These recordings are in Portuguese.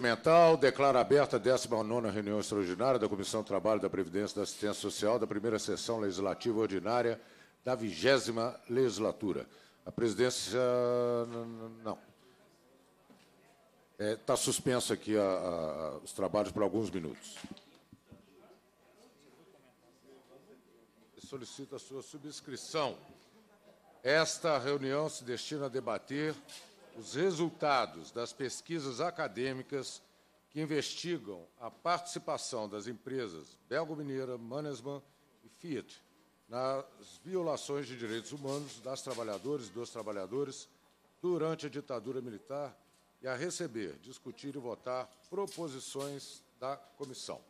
mental, declaro aberta a 19ª reunião extraordinária da Comissão do Trabalho da Previdência e da Assistência Social da primeira sessão legislativa ordinária da vigésima legislatura. A presidência... não. Está é, tá suspenso aqui a, a, os trabalhos por alguns minutos. Solicito a sua subscrição. Esta reunião se destina a debater os resultados das pesquisas acadêmicas que investigam a participação das empresas belgo-mineira, Mannesmann e Fiat nas violações de direitos humanos das trabalhadoras e dos trabalhadores durante a ditadura militar e a receber, discutir e votar proposições da comissão.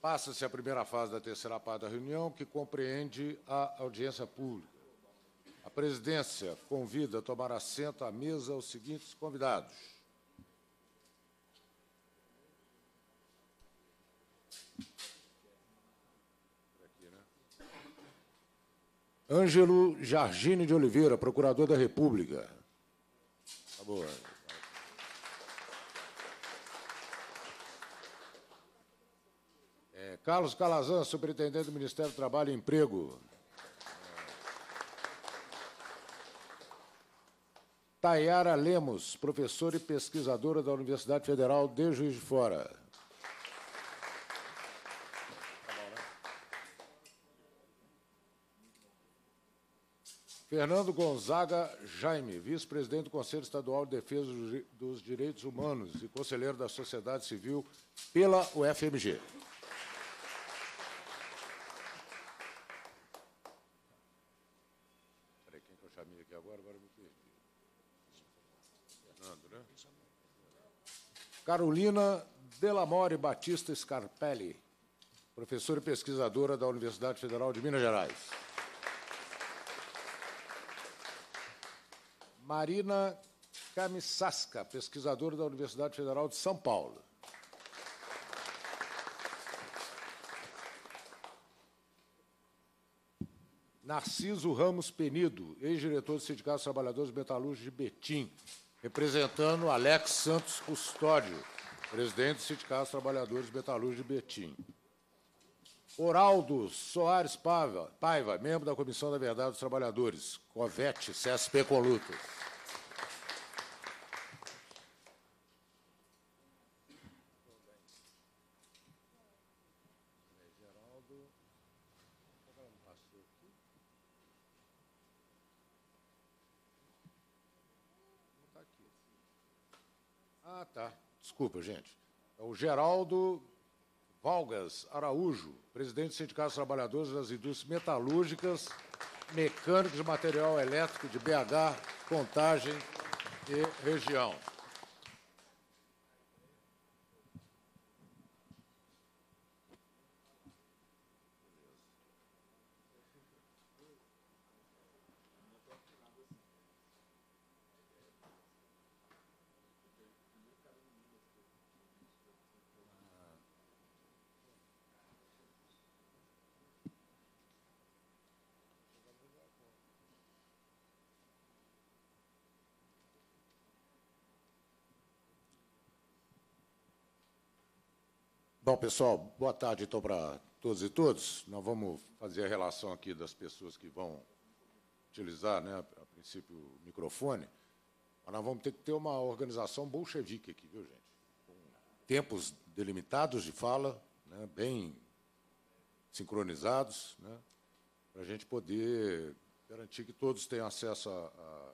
Passa-se a primeira fase da terceira parte da reunião, que compreende a audiência pública. A presidência convida a tomar assento à mesa os seguintes convidados. Ângelo Jargine de Oliveira, procurador da República. Tá É, Carlos Calazan, superintendente do Ministério do Trabalho e Emprego. Tayara Lemos, professora e pesquisadora da Universidade Federal de Juiz de Fora. Fernando Gonzaga Jaime, vice-presidente do Conselho Estadual de Defesa dos Direitos Humanos e conselheiro da Sociedade Civil pela UFMG. Carolina Delamore Batista Scarpelli, professora e pesquisadora da Universidade Federal de Minas Gerais. Marina Camisasca, pesquisadora da Universidade Federal de São Paulo. Narciso Ramos Penido, ex-diretor do Sindicato dos Trabalhadores Metalúrgicos de Betim. Representando Alex Santos Custódio, presidente do Sindicato dos Trabalhadores Metalúrgicos de Betim. Oraldo Soares Paiva, Paiva, membro da Comissão da Verdade dos Trabalhadores, COVET, CSP Colutas. desculpa, gente. É o Geraldo Valgas Araújo, presidente do Sindicato dos Trabalhadores das Indústrias Metalúrgicas, Mecânicos de Material Elétrico de BH, Contagem e Região. Bom, pessoal, boa tarde então para todos e todos. Nós vamos fazer a relação aqui das pessoas que vão utilizar, né, a princípio, o microfone. Mas nós vamos ter que ter uma organização bolchevique aqui, viu, gente? Com tempos delimitados de fala, né, bem sincronizados, né, para a gente poder garantir que todos tenham acesso a, a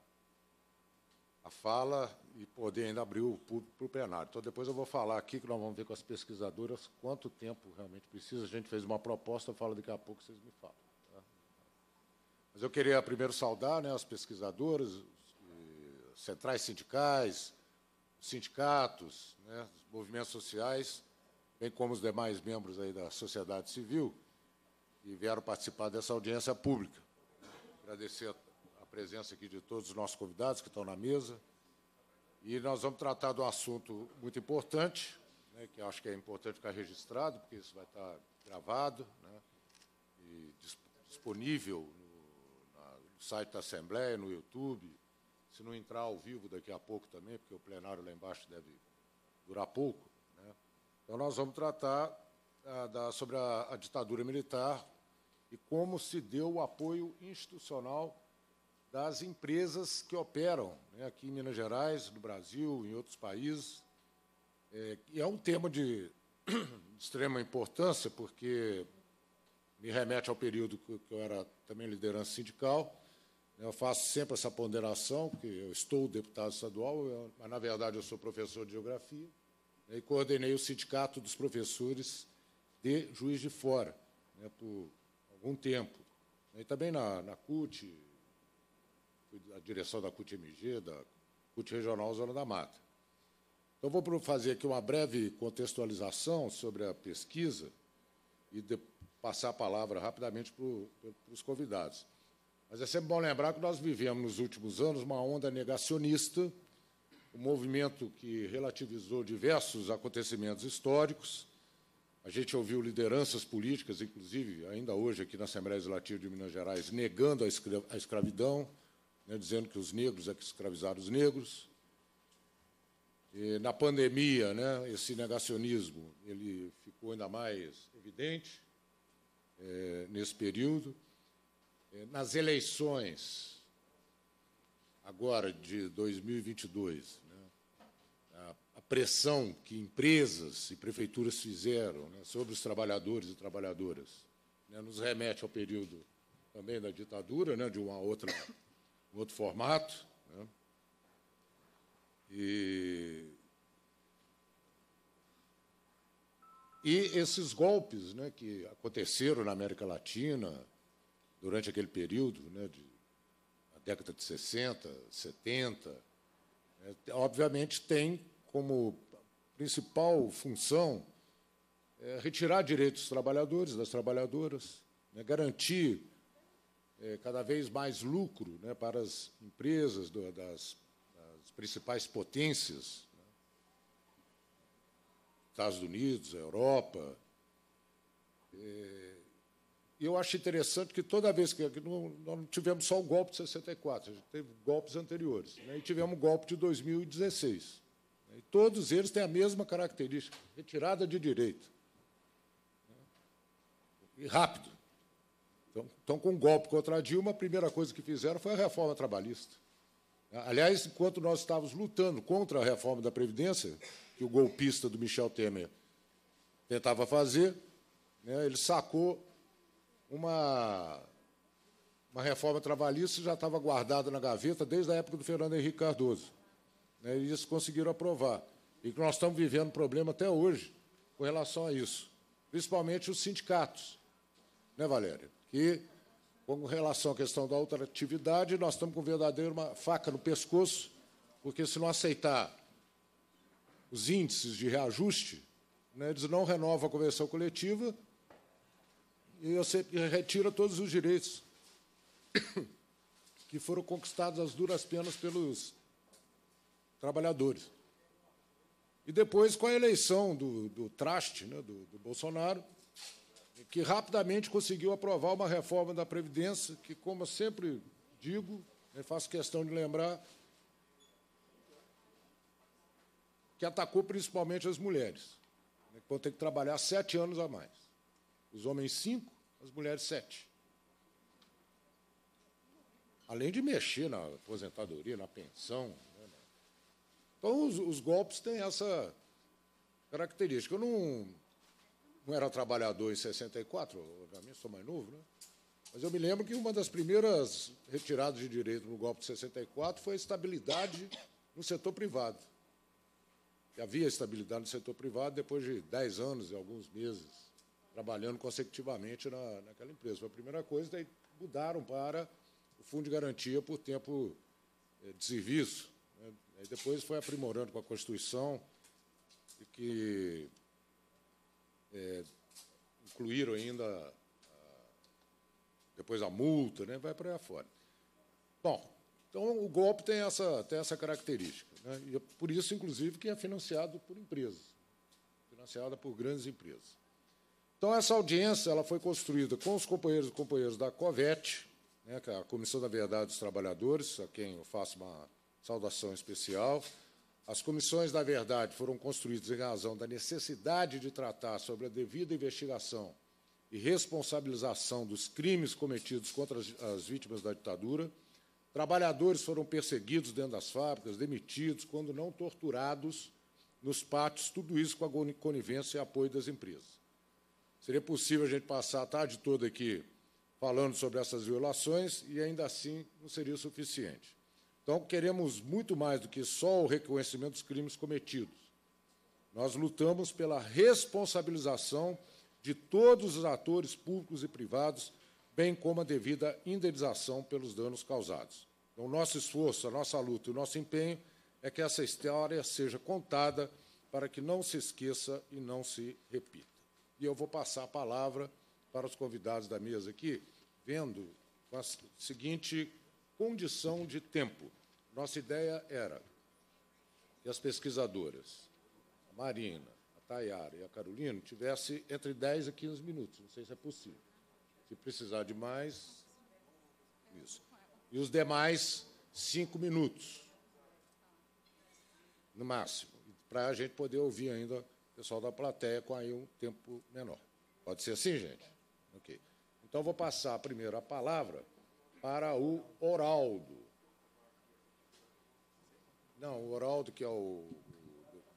a fala e poder ainda abrir o público para o plenário. Então, depois eu vou falar aqui, que nós vamos ver com as pesquisadoras quanto tempo realmente precisa. A gente fez uma proposta, eu falo daqui a pouco, vocês me falam. Tá? Mas eu queria primeiro saudar né, as pesquisadoras, os, eh, centrais sindicais, sindicatos, né, os movimentos sociais, bem como os demais membros aí da sociedade civil que vieram participar dessa audiência pública. Agradecer a presença aqui de todos os nossos convidados que estão na mesa. E nós vamos tratar de um assunto muito importante, né, que acho que é importante ficar registrado, porque isso vai estar gravado né, e disponível no, na, no site da Assembleia, no YouTube. Se não entrar ao vivo daqui a pouco também, porque o plenário lá embaixo deve durar pouco. Né. Então, nós vamos tratar a, ah, da, sobre a, a ditadura militar e como se deu o apoio institucional das empresas que operam né, aqui em Minas Gerais, no Brasil, em outros países. É, e é um tema de, de extrema importância, porque me remete ao período que eu era também liderança sindical. Né. Eu faço sempre essa ponderação, porque eu estou deputado estadual, mas, na verdade, eu sou professor de geografia, né, e coordenei o Sindicato dos Professores de Juiz de Fora, né, por algum tempo. Né. E também na, na CUT, a direção da CUT-MG, da CUT Regional Zona da Mata. Então, vou fazer aqui uma breve contextualização sobre a pesquisa e passar a palavra rapidamente para os convidados. Mas é sempre bom lembrar que nós vivemos nos últimos anos uma onda negacionista, um movimento que relativizou diversos acontecimentos históricos. A gente ouviu lideranças políticas, inclusive ainda hoje aqui na Assembleia Legislativa de Minas Gerais, negando a escravidão, né, dizendo que os negros é que escravizaram os negros. E, na pandemia, né, esse negacionismo ele ficou ainda mais evidente é, nesse período. É, nas eleições, agora de 2022, né, a, a, pressão que empresas e prefeituras fizeram né, sobre os trabalhadores e trabalhadoras né, nos remete ao período também da ditadura, né, de uma outra um outro formato. Né? E, e esses golpes né, que aconteceram na América Latina durante aquele período, né, de, na década de 60, 70, né, obviamente tem como principal função é retirar direitos dos trabalhadores, das trabalhadoras, né, garantir é, cada vez mais lucro né, para as empresas do, das, das, principais potências, né, Estados Unidos, Europa. É, eu acho interessante que toda vez que, que não, não, tivemos só o golpe de 64, a gente teve golpes anteriores, né, e tivemos o golpe de 2016. Né, e todos eles têm a mesma característica, retirada de direito. Né, e rápido. Então, então, com um golpe contra a Dilma, a primeira coisa que fizeram foi a reforma trabalhista. Aliás, enquanto nós estávamos lutando contra a reforma da Previdência, que o golpista do Michel Temer tentava fazer, né, ele sacou uma, uma reforma trabalhista que já estava guardada na gaveta desde a época do Fernando Henrique Cardoso. Né, e isso conseguiram aprovar. E que nós estamos vivendo um problema até hoje com relação a isso, principalmente os sindicatos. Né, Valéria? que, com relação à questão da alternatividade, nós estamos com verdadeiro uma faca no pescoço, porque se não aceitar os índices de reajuste, né, eles não renovam a convenção coletiva e você retira todos os direitos que foram conquistados às duras penas pelos trabalhadores. E depois, com a eleição do, do traste, né, do, do Bolsonaro, que rapidamente conseguiu aprovar uma reforma da Previdência, que, como eu sempre digo, eu faço questão de lembrar, que atacou principalmente as mulheres, né, que vão ter que trabalhar sete anos a mais. Os homens, cinco, as mulheres, sete. Além de mexer na aposentadoria, na pensão. Né, né. então, os, os golpes têm essa característica. Eu não não era trabalhador em 64, para mim sou mais novo, né? mas eu me lembro que uma das primeiras retiradas de direito no golpe de 64 foi a estabilidade no setor privado. E havia estabilidade no setor privado depois de 10 anos e alguns meses trabalhando consecutivamente na, naquela empresa. Foi a primeira coisa, daí mudaram para o Fundo de Garantia por tempo eh, de serviço. Né? depois foi aprimorando com a Constituição, e que é, incluíram ainda, a, depois a multa, né, vai para aí fora. Bom, então o golpe tem essa, tem essa característica. Né, e é por isso, inclusive, que é financiado por empresas, financiada por grandes empresas. Então, essa audiência ela foi construída com os companheiros e companheiras da COVET, né, é a Comissão da Verdade dos Trabalhadores, a quem eu faço uma saudação especial, as comissões da verdade foram construídas em razão da necessidade de tratar sobre a devida investigação e responsabilização dos crimes cometidos contra as, as vítimas da ditadura. Trabalhadores foram perseguidos dentro das fábricas, demitidos, quando não torturados, nos pátios, tudo isso com a conivência e apoio das empresas. Seria possível a gente passar a tarde toda aqui falando sobre essas violações e ainda assim não seria suficiente. Então, queremos muito mais do que só o reconhecimento dos crimes cometidos. Nós lutamos pela responsabilização de todos os atores públicos e privados, bem como a devida indenização pelos danos causados. Então, nosso esforço, a nossa luta e o nosso empenho é que essa história seja contada para que não se esqueça e não se repita. E eu vou passar a palavra para os convidados da mesa aqui, vendo a seguinte condição de tempo. Nossa ideia era que as pesquisadoras, a Marina, a Tayara e a Carolina, tivessem entre 10 e 15 minutos. Não sei se é possível. Se precisar de mais, isso. E os demais, cinco minutos, no máximo, para a gente poder ouvir ainda o pessoal da plateia com aí um tempo menor. Pode ser assim, gente? Ok. Então, vou passar primeiro a palavra para o Oraldo. Não, o Oraldo, que é o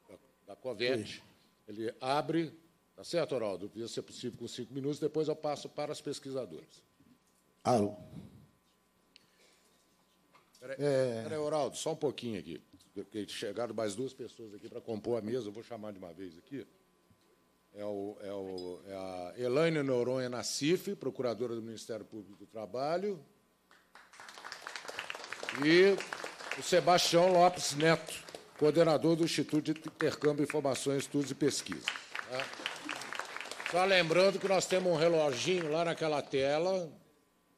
da, da Covete, ele abre, tá certo, Oraldo? Podia ser possível com cinco minutos, depois eu passo para as pesquisadoras. Alô. Peraí, é... peraí, Oraldo, só um pouquinho aqui. Porque chegaram mais duas pessoas aqui para compor a mesa, eu vou chamar de uma vez aqui. É, o, é, o, é a Elaine Noronha Nassif, procuradora do Ministério Público do Trabalho, e o Sebastião Lopes Neto, coordenador do Instituto de Intercâmbio, Informações, Estudos e Pesquisa. Tá? Só lembrando que nós temos um reloginho lá naquela tela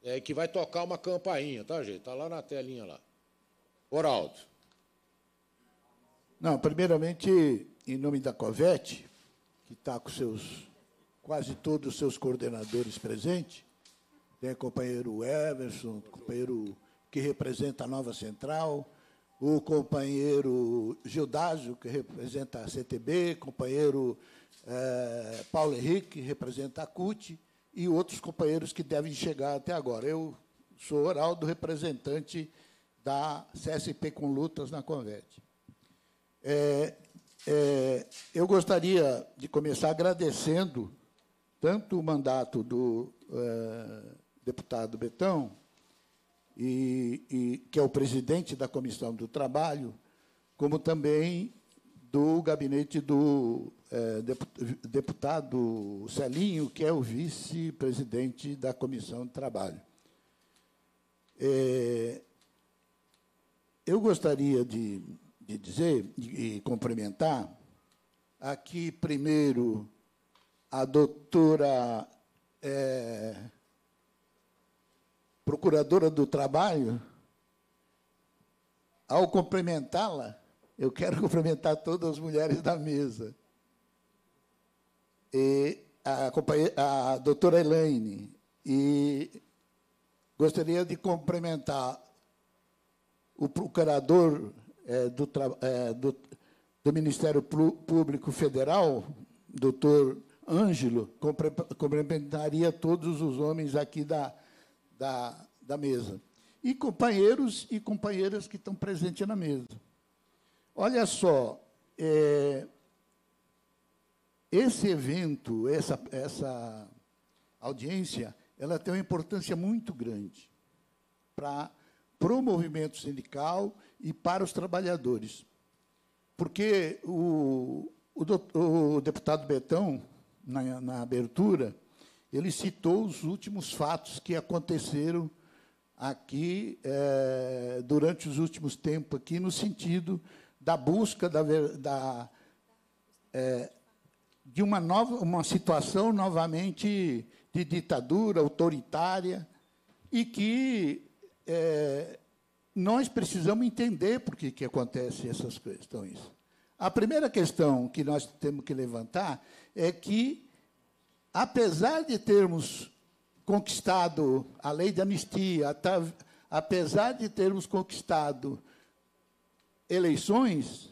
é, que vai tocar uma campainha, tá, gente? Está lá na telinha lá. Oraldo. Não, primeiramente, em nome da Covete, que está com seus quase todos os seus coordenadores presentes, tem o companheiro Everson, o companheiro que representa a Nova Central, o companheiro Gildásio, que representa a CTB, companheiro eh, Paulo Henrique, que representa a CUT, e outros companheiros que devem chegar até agora. Eu sou oral do representante da CSP com Lutas na Convete. É, é, eu gostaria de começar agradecendo tanto o mandato do eh, deputado Betão, e, e, que é o presidente da Comissão do Trabalho, como também do gabinete do é, deputado Celinho, que é o vice-presidente da Comissão do Trabalho. É, eu gostaria de, de dizer e cumprimentar aqui, primeiro, a doutora é, procuradora do trabalho, ao cumprimentá-la, eu quero cumprimentar todas as mulheres da mesa. E a, a doutora Elaine, e gostaria de cumprimentar o procurador é, do, é, do, do, Ministério Público Federal, doutor Ângelo, cumprimentaria todos os homens aqui da, da, da mesa. E companheiros e companheiras que estão presentes na mesa. Olha só, é, esse evento, essa, essa audiência, ela tem uma importância muito grande para o movimento sindical e para os trabalhadores. Porque o, o, doutor, o deputado Betão, na, na abertura, ele citou os últimos fatos que aconteceram aqui é, durante os últimos tempos aqui no sentido da busca da, da é, de uma nova uma situação novamente de ditadura autoritária e que é, nós precisamos entender por que que acontece essas questões. Então, A primeira questão que nós temos que levantar é que apesar de termos conquistado a lei de anistia, apesar de termos conquistado eleições,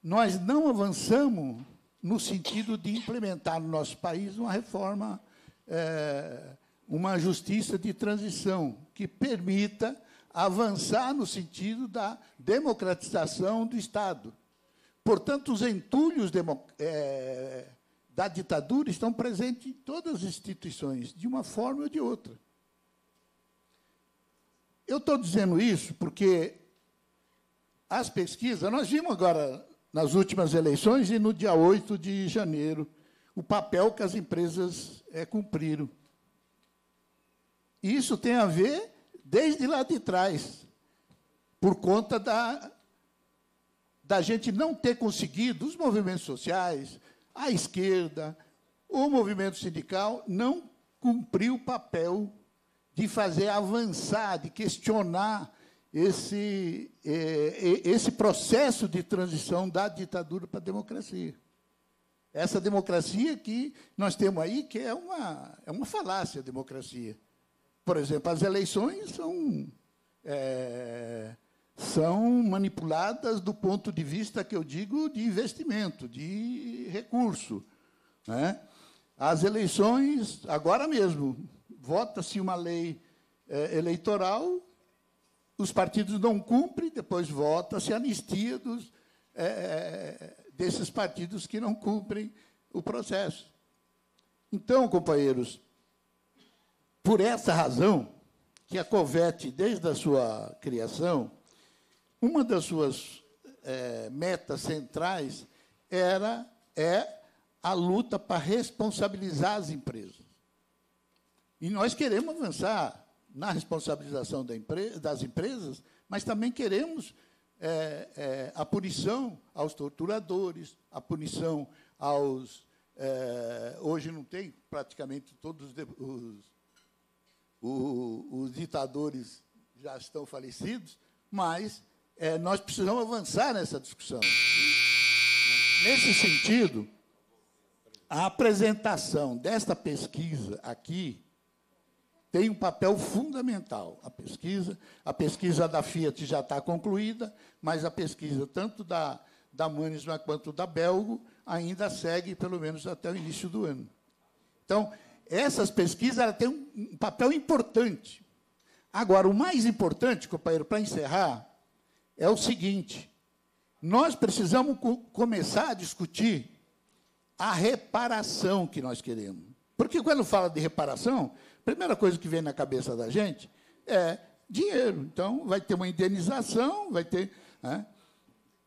nós não avançamos no sentido de implementar no nosso país uma reforma, é, uma justiça de transição que permita avançar no sentido da democratização do Estado. Portanto, os entulhos é, da ditadura estão presentes em todas as instituições, de uma forma ou de outra. Eu estou dizendo isso porque as pesquisas, nós vimos agora nas últimas eleições e no dia 8 de janeiro, o papel que as empresas é, cumpriram. E isso tem a ver desde lá de trás, por conta da, da gente não ter conseguido, os movimentos sociais, a esquerda, o movimento sindical não cumpriu o papel de fazer avançar, de questionar esse, é, é, esse processo de transição da ditadura para a democracia. Essa democracia que nós temos aí, que é uma, é uma falácia a democracia. Por exemplo, as eleições são. É, são manipuladas do ponto de vista que eu digo de investimento, de recurso. Né? As eleições, agora mesmo, vota-se uma lei é, eleitoral, os partidos não cumprem, depois vota-se anistia dos, é, desses partidos que não cumprem o processo. Então, companheiros, por essa razão que a COVET, desde a sua criação, uma das suas é, metas centrais era é a luta para responsabilizar as empresas. E nós queremos avançar na responsabilização da empresa, das empresas, mas também queremos é, é, a punição aos torturadores, a punição aos. É, hoje não tem praticamente todos os, os, os, os ditadores já estão falecidos, mas é, nós precisamos avançar nessa discussão. Nesse sentido, a apresentação desta pesquisa aqui tem um papel fundamental. A pesquisa, a pesquisa da Fiat já está concluída, mas a pesquisa tanto da, da Manisma quanto da Belgo ainda segue, pelo menos, até o início do ano. Então, essas pesquisas têm um papel importante. Agora, o mais importante, companheiro, para encerrar, é o seguinte: nós precisamos co começar a discutir a reparação que nós queremos. Porque quando fala de reparação, a primeira coisa que vem na cabeça da gente é dinheiro. Então, vai ter uma indenização, vai ter. Né?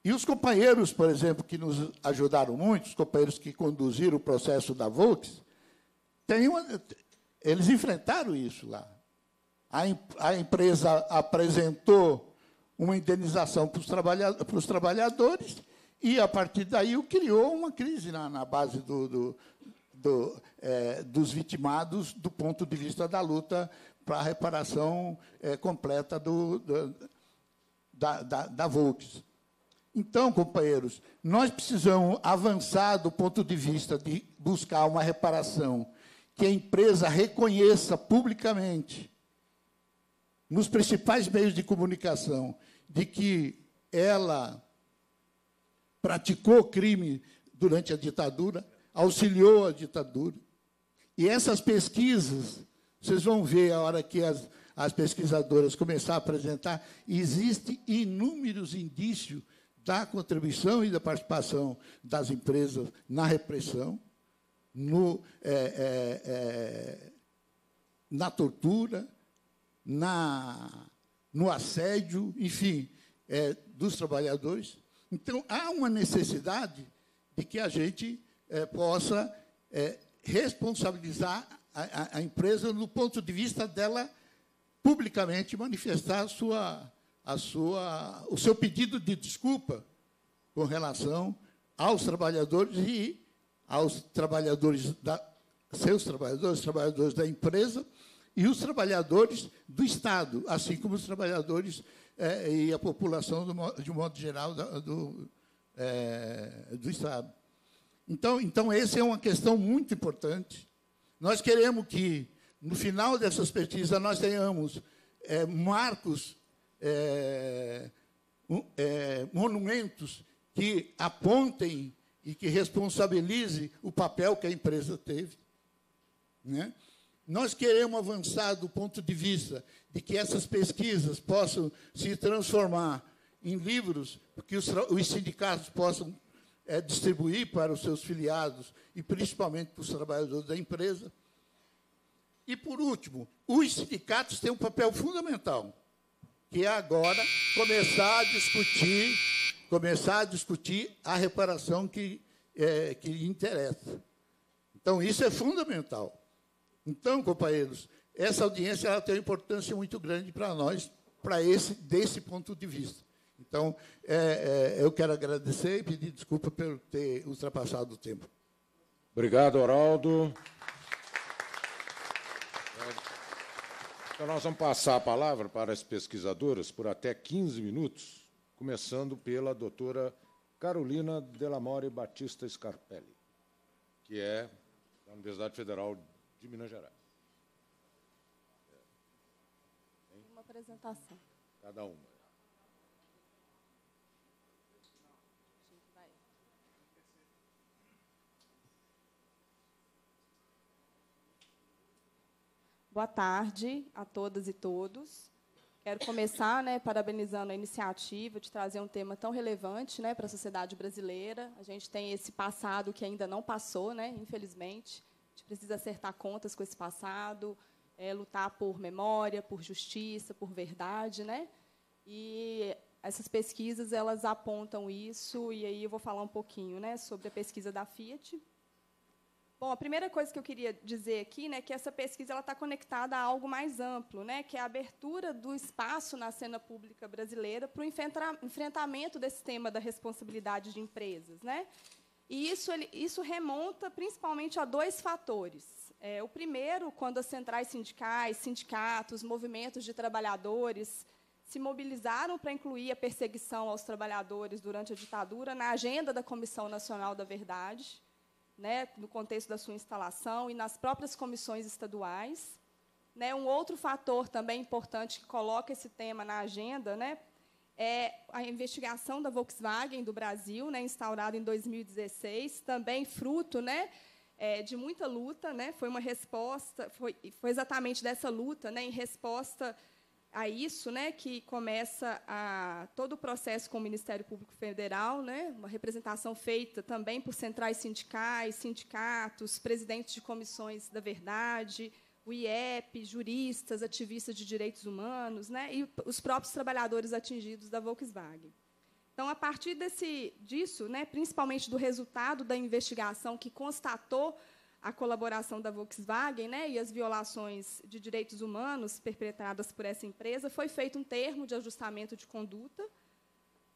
E os companheiros, por exemplo, que nos ajudaram muito, os companheiros que conduziram o processo da Volks, uma, eles enfrentaram isso lá. A, a empresa apresentou uma indenização para os, trabalha para os trabalhadores, e a partir daí criou uma crise na, na base do, do, do, é, dos vitimados do ponto de vista da luta para a reparação é, completa da, da, da Volks. Então, companheiros, nós precisamos avançar do ponto de vista de buscar uma reparação que a empresa reconheça publicamente nos principais meios de comunicação de que ela praticou crime durante a ditadura, auxiliou a ditadura. E essas pesquisas, vocês vão ver a hora que as, as pesquisadoras começar a apresentar, existem inúmeros indícios da contribuição e da participação das empresas na repressão, no, é, é, é, na tortura, na no assédio, enfim, é, dos trabalhadores. Então, há uma necessidade de que a gente é, possa é, responsabilizar a, a, a, empresa no ponto de vista dela publicamente manifestar a sua, a sua, o seu pedido de desculpa com relação aos trabalhadores e aos trabalhadores da, seus trabalhadores, trabalhadores da empresa, e os trabalhadores do Estado, assim como os trabalhadores é, e a população, do, de um modo geral, do, é, do Estado. Então, então, essa é uma questão muito importante. Nós queremos que, no final dessas pesquisas nós tenhamos é, marcos, monumentos que apontem e que responsabilize o papel que a empresa teve. Né? Nós queremos avançar do ponto de vista de que essas pesquisas possam se transformar em livros que os, os sindicatos possam é, distribuir para os seus filiados e principalmente para os trabalhadores da empresa. E, por último, os sindicatos têm um papel fundamental, que é agora começar a discutir, começar a discutir a reparação que, é, que interessa. Então, isso é fundamental. Então, companheiros, essa audiência ela tem uma importância muito grande para nós, para esse desse ponto de vista. Então, é, é, eu quero agradecer e pedir desculpa por ter ultrapassado o tempo. Obrigado, Oraldo. Então, nós vamos passar a palavra para as pesquisadoras por até 15 minutos, começando pela doutora Carolina Delamore Batista Scarpelli, que é da Universidade Federal de Minas Gerais. Uma apresentação. Cada uma. Boa tarde a todas e todos. Quero começar né, parabenizando a iniciativa de trazer um tema tão relevante né, para a sociedade brasileira. A gente tem esse passado que ainda não passou, né, infelizmente, precisa acertar contas com esse passado, é, lutar por memória, por justiça, por verdade, né? E essas pesquisas elas apontam isso e aí eu vou falar um pouquinho, né, sobre a pesquisa da Fiat. Bom, a primeira coisa que eu queria dizer aqui, né, é que essa pesquisa ela está conectada a algo mais amplo, né, que é a abertura do espaço na cena pública brasileira para o enfrentamento desse tema da responsabilidade de empresas, né? E isso, ele, isso remonta principalmente a dois fatores. É, o primeiro, quando as centrais sindicais, sindicatos, movimentos de trabalhadores se mobilizaram para incluir a perseguição aos trabalhadores durante a ditadura na agenda da Comissão Nacional da Verdade, né, no contexto da sua instalação e nas próprias comissões estaduais. Né, um outro fator também importante que coloca esse tema na agenda, né, é a investigação da Volkswagen do Brasil, né, instaurada em 2016, também fruto né, é, de muita luta, né, foi uma resposta, foi, foi exatamente dessa luta, né, em resposta a isso, né, que começa a, todo o processo com o Ministério Público Federal, né, uma representação feita também por centrais sindicais, sindicatos, presidentes de comissões da verdade, o IEP, juristas, ativistas de direitos humanos, né, e os próprios trabalhadores atingidos da Volkswagen. Então, a partir desse, disso, né, principalmente do resultado da investigação que constatou a colaboração da Volkswagen né, e as violações de direitos humanos perpetradas por essa empresa, foi feito um termo de ajustamento de conduta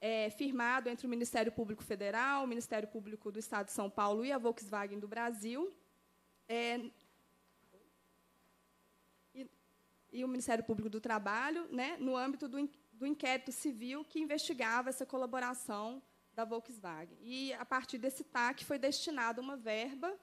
é, firmado entre o Ministério Público Federal, o Ministério Público do Estado de São Paulo e a Volkswagen do Brasil, é, e o Ministério Público do Trabalho, né, no âmbito do, do inquérito civil que investigava essa colaboração da Volkswagen. E, a partir desse TAC, foi destinada uma verba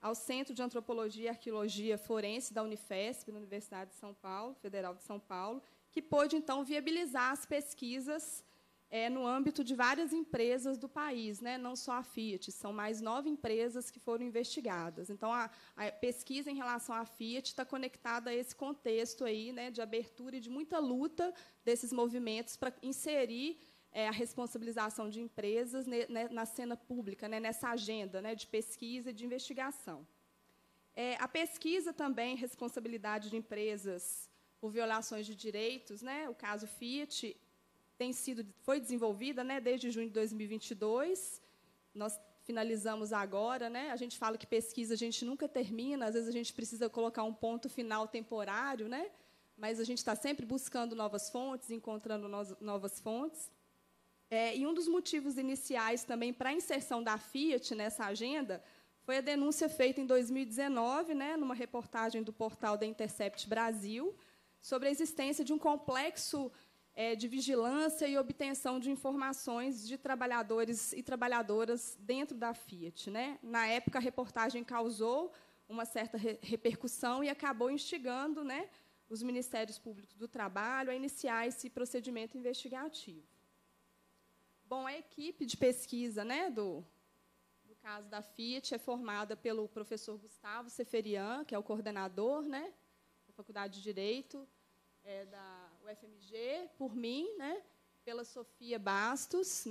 ao Centro de Antropologia e Arqueologia Forense da Unifesp, da Universidade de São Paulo, Federal de São Paulo, que pôde, então, viabilizar as pesquisas é, no âmbito de várias empresas do país, né? não só a Fiat, são mais nove empresas que foram investigadas. Então, a, a pesquisa em relação à Fiat está conectada a esse contexto aí, né, de abertura e de muita luta desses movimentos para inserir é, a responsabilização de empresas ne, né, na cena pública, né, nessa agenda né, de pesquisa e de investigação. É, a pesquisa também, responsabilidade de empresas por violações de direitos, né, o caso Fiat, tem sido, foi desenvolvida né, desde junho de 2022. Nós finalizamos agora, né? A gente fala que pesquisa a gente nunca termina, às vezes a gente precisa colocar um ponto final temporário, né? Mas a gente está sempre buscando novas fontes, encontrando novas fontes. É, e um dos motivos iniciais também para a inserção da Fiat nessa agenda foi a denúncia feita em 2019, né, numa reportagem do portal da Intercept Brasil, sobre a existência de um complexo é, de vigilância e obtenção de informações de trabalhadores e trabalhadoras dentro da Fiat. Né? Na época, a reportagem causou uma certa re repercussão e acabou instigando né, os Ministérios Públicos do Trabalho a iniciar esse procedimento investigativo. Bom, a equipe de pesquisa né, do, do caso da Fiat é formada pelo professor Gustavo Seferian, que é o coordenador né, da Faculdade de Direito é, da UFMG, por mim, né? pela Sofia Bastos,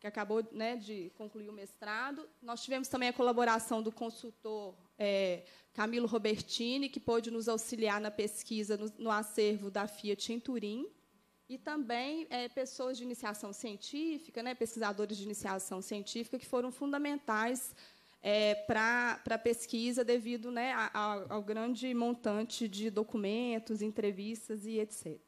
que acabou né, de concluir o mestrado. Nós tivemos também a colaboração do consultor é, Camilo Robertini, que pôde nos auxiliar na pesquisa no, no acervo da Fiat em Turim, e também é, pessoas de iniciação científica, né, pesquisadores de iniciação científica, que foram fundamentais é, para a pesquisa, devido né, a, a, ao grande montante de documentos, entrevistas e etc.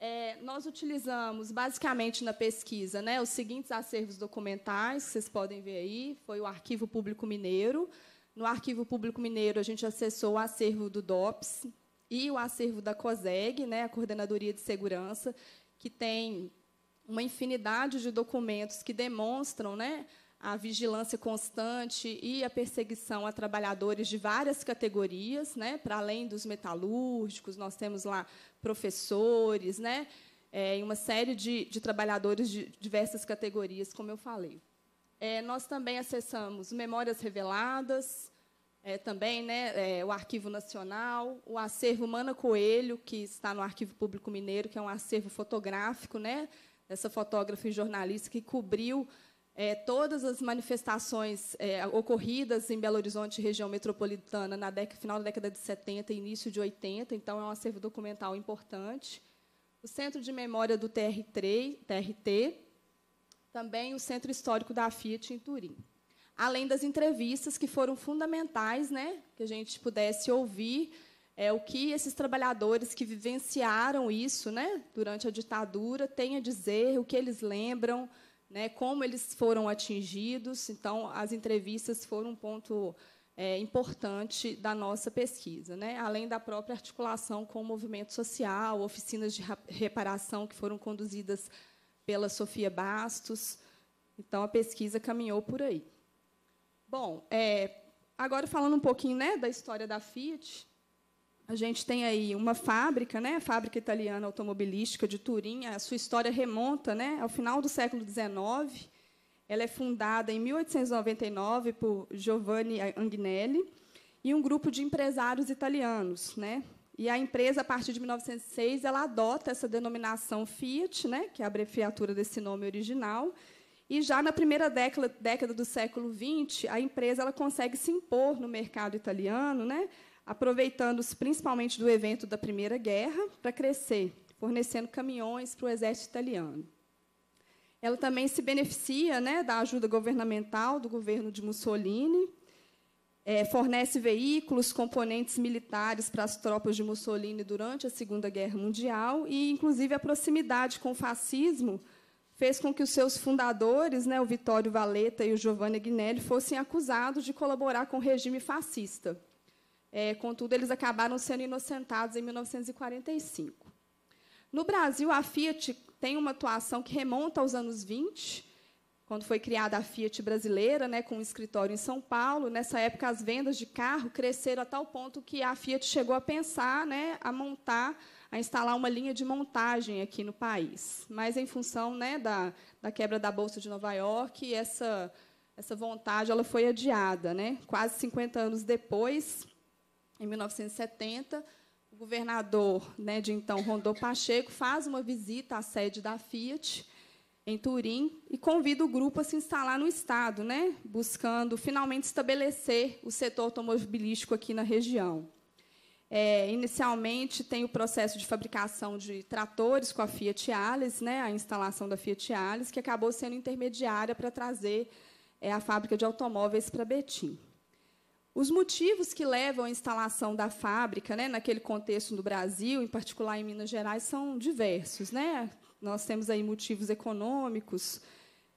É, nós utilizamos, basicamente, na pesquisa, né, os seguintes acervos documentais, que vocês podem ver aí, foi o Arquivo Público Mineiro. No Arquivo Público Mineiro, a gente acessou o acervo do DOPS e o acervo da COSEG, né, a Coordenadoria de Segurança, que tem uma infinidade de documentos que demonstram né, a vigilância constante e a perseguição a trabalhadores de várias categorias, né? para além dos metalúrgicos, nós temos lá professores, né? É, uma série de, de, trabalhadores de diversas categorias, como eu falei. É, nós também acessamos memórias reveladas, é, também né, é, o Arquivo Nacional, o acervo Mana Coelho, que está no Arquivo Público Mineiro, que é um acervo fotográfico, né, dessa fotógrafa e jornalista que cobriu é, todas as manifestações é, ocorridas em Belo Horizonte região metropolitana na década, final da década de 70 e início de 80, então é um acervo documental importante. O Centro de Memória do TR3, TRT, também o Centro Histórico da Fiat em Turim. Além das entrevistas que foram fundamentais, né, que a gente pudesse ouvir é, o que esses trabalhadores que vivenciaram isso né, durante a ditadura têm a dizer, o que eles lembram, né, como eles foram atingidos. Então, as entrevistas foram um ponto é, importante da nossa pesquisa, né, além da própria articulação com o movimento social, oficinas de reparação que foram conduzidas pela Sofia Bastos. Então, a pesquisa caminhou por aí. Bom, é, agora falando um pouquinho né, da história da Fiat, a gente tem aí uma fábrica, né, a fábrica italiana automobilística de Turim. A sua história remonta né, ao final do século XIX. Ela é fundada em 1899 por Giovanni Angnelli e um grupo de empresários italianos. Né? E a empresa, a partir de 1906, ela adota essa denominação Fiat, né, que é a abreviatura desse nome original. E já na primeira década, década do século XX, a empresa ela consegue se impor no mercado italiano, né, aproveitando-se principalmente do evento da Primeira Guerra para crescer, fornecendo caminhões para o exército italiano. Ela também se beneficia né, da ajuda governamental do governo de Mussolini, é, fornece veículos, componentes militares para as tropas de Mussolini durante a Segunda Guerra Mundial e, inclusive, a proximidade com o fascismo fez com que os seus fundadores, né, o Vittorio Valletta e o Giovanni Agnelli, fossem acusados de colaborar com o regime fascista. É, contudo, eles acabaram sendo inocentados em 1945. No Brasil, a Fiat tem uma atuação que remonta aos anos 20, quando foi criada a Fiat brasileira, né, com um escritório em São Paulo. Nessa época, as vendas de carro cresceram a tal ponto que a Fiat chegou a pensar, né, a montar, a instalar uma linha de montagem aqui no país. Mas, em função né, da, da quebra da Bolsa de Nova York, essa, essa vontade ela foi adiada. Né? Quase 50 anos depois, em 1970, o governador né, de então, Rondô Pacheco, faz uma visita à sede da Fiat, em Turim, e convida o grupo a se instalar no Estado, né, buscando finalmente estabelecer o setor automobilístico aqui na região. É, inicialmente, tem o processo de fabricação de tratores com a Fiat Alice, né, a instalação da Fiat Alice, que acabou sendo intermediária para trazer é, a fábrica de automóveis para Betim. Os motivos que levam à instalação da fábrica, né, naquele contexto do Brasil, em particular em Minas Gerais, são diversos. Né? Nós temos aí motivos econômicos,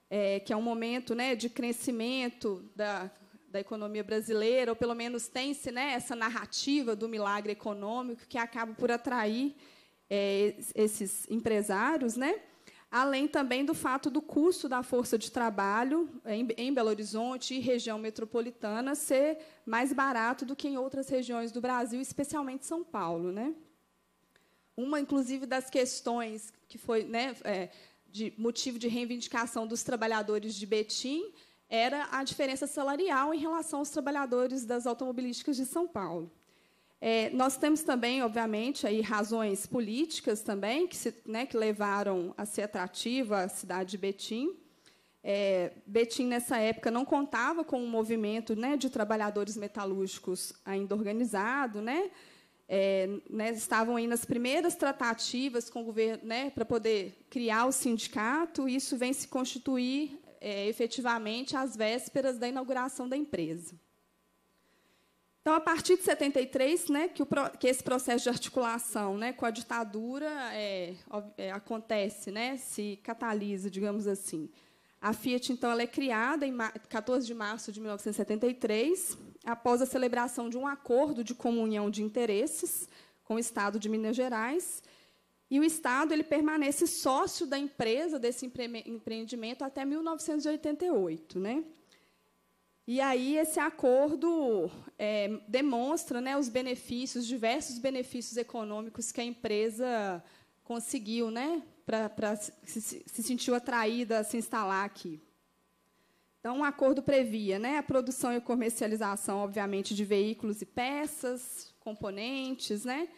é, que é um momento né, de crescimento da, da economia brasileira, ou pelo menos tem-se né, essa narrativa do milagre econômico que acaba por atrair é, esses empresários. Né? além também do fato do custo da força de trabalho eh, em, Belo Horizonte e região metropolitana ser mais barato do que em outras regiões do Brasil, especialmente São Paulo. Né? Uma, inclusive, das questões que foi né, eh, de motivo de reivindicação dos trabalhadores de Betim era a diferença salarial em relação aos trabalhadores das automobilísticas de São Paulo. É, nós temos também, obviamente, aí razões políticas também que, se, né, que levaram a ser atrativa a cidade de Betim. É, Betim, nessa época, não contava com um movimento né, de trabalhadores metalúrgicos ainda organizado. Né? É, né, estavam aí nas primeiras tratativas com o governo né, para poder criar o sindicato. E isso vem se constituir é, efetivamente às vésperas da inauguração da empresa. Então, a partir de 73, né, que, o, que esse processo de articulação né, com a ditadura é, é, acontece, né, se catalisa, digamos assim. A Fiat, então, ela é criada em 14 de março de 1973, após a celebração de um acordo de comunhão de interesses com o Estado de Minas Gerais. E o Estado ele permanece sócio da empresa, desse empreendimento, até 1988. Né? E aí esse acordo é, demonstra né, os benefícios, diversos benefícios econômicos que a empresa conseguiu, né, para se, se sentiu atraída a se instalar aqui. Então, o um acordo previa né, a produção e comercialização, obviamente, de veículos e peças, componentes. Né?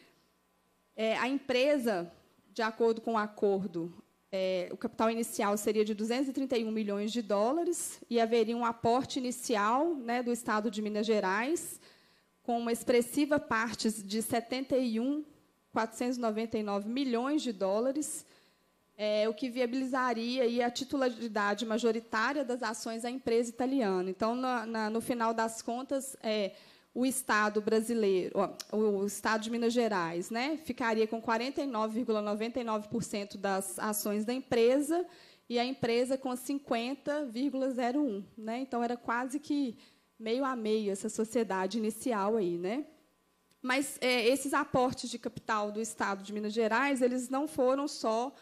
É, a empresa, de acordo com o acordo, é, o capital inicial seria de 231 milhões de dólares e haveria um aporte inicial né, do Estado de Minas Gerais, com uma expressiva parte de 71,499 milhões de dólares, é, o que viabilizaria a titularidade majoritária das ações à empresa italiana. Então, na, na, no final das contas, é, o Estado brasileiro, o Estado de Minas Gerais, né, ficaria com 49,99% das ações da empresa e a empresa com 50,01, né? Então era quase que meio a meio essa sociedade inicial aí, né? Mas é, esses aportes de capital do Estado de Minas Gerais, eles não foram só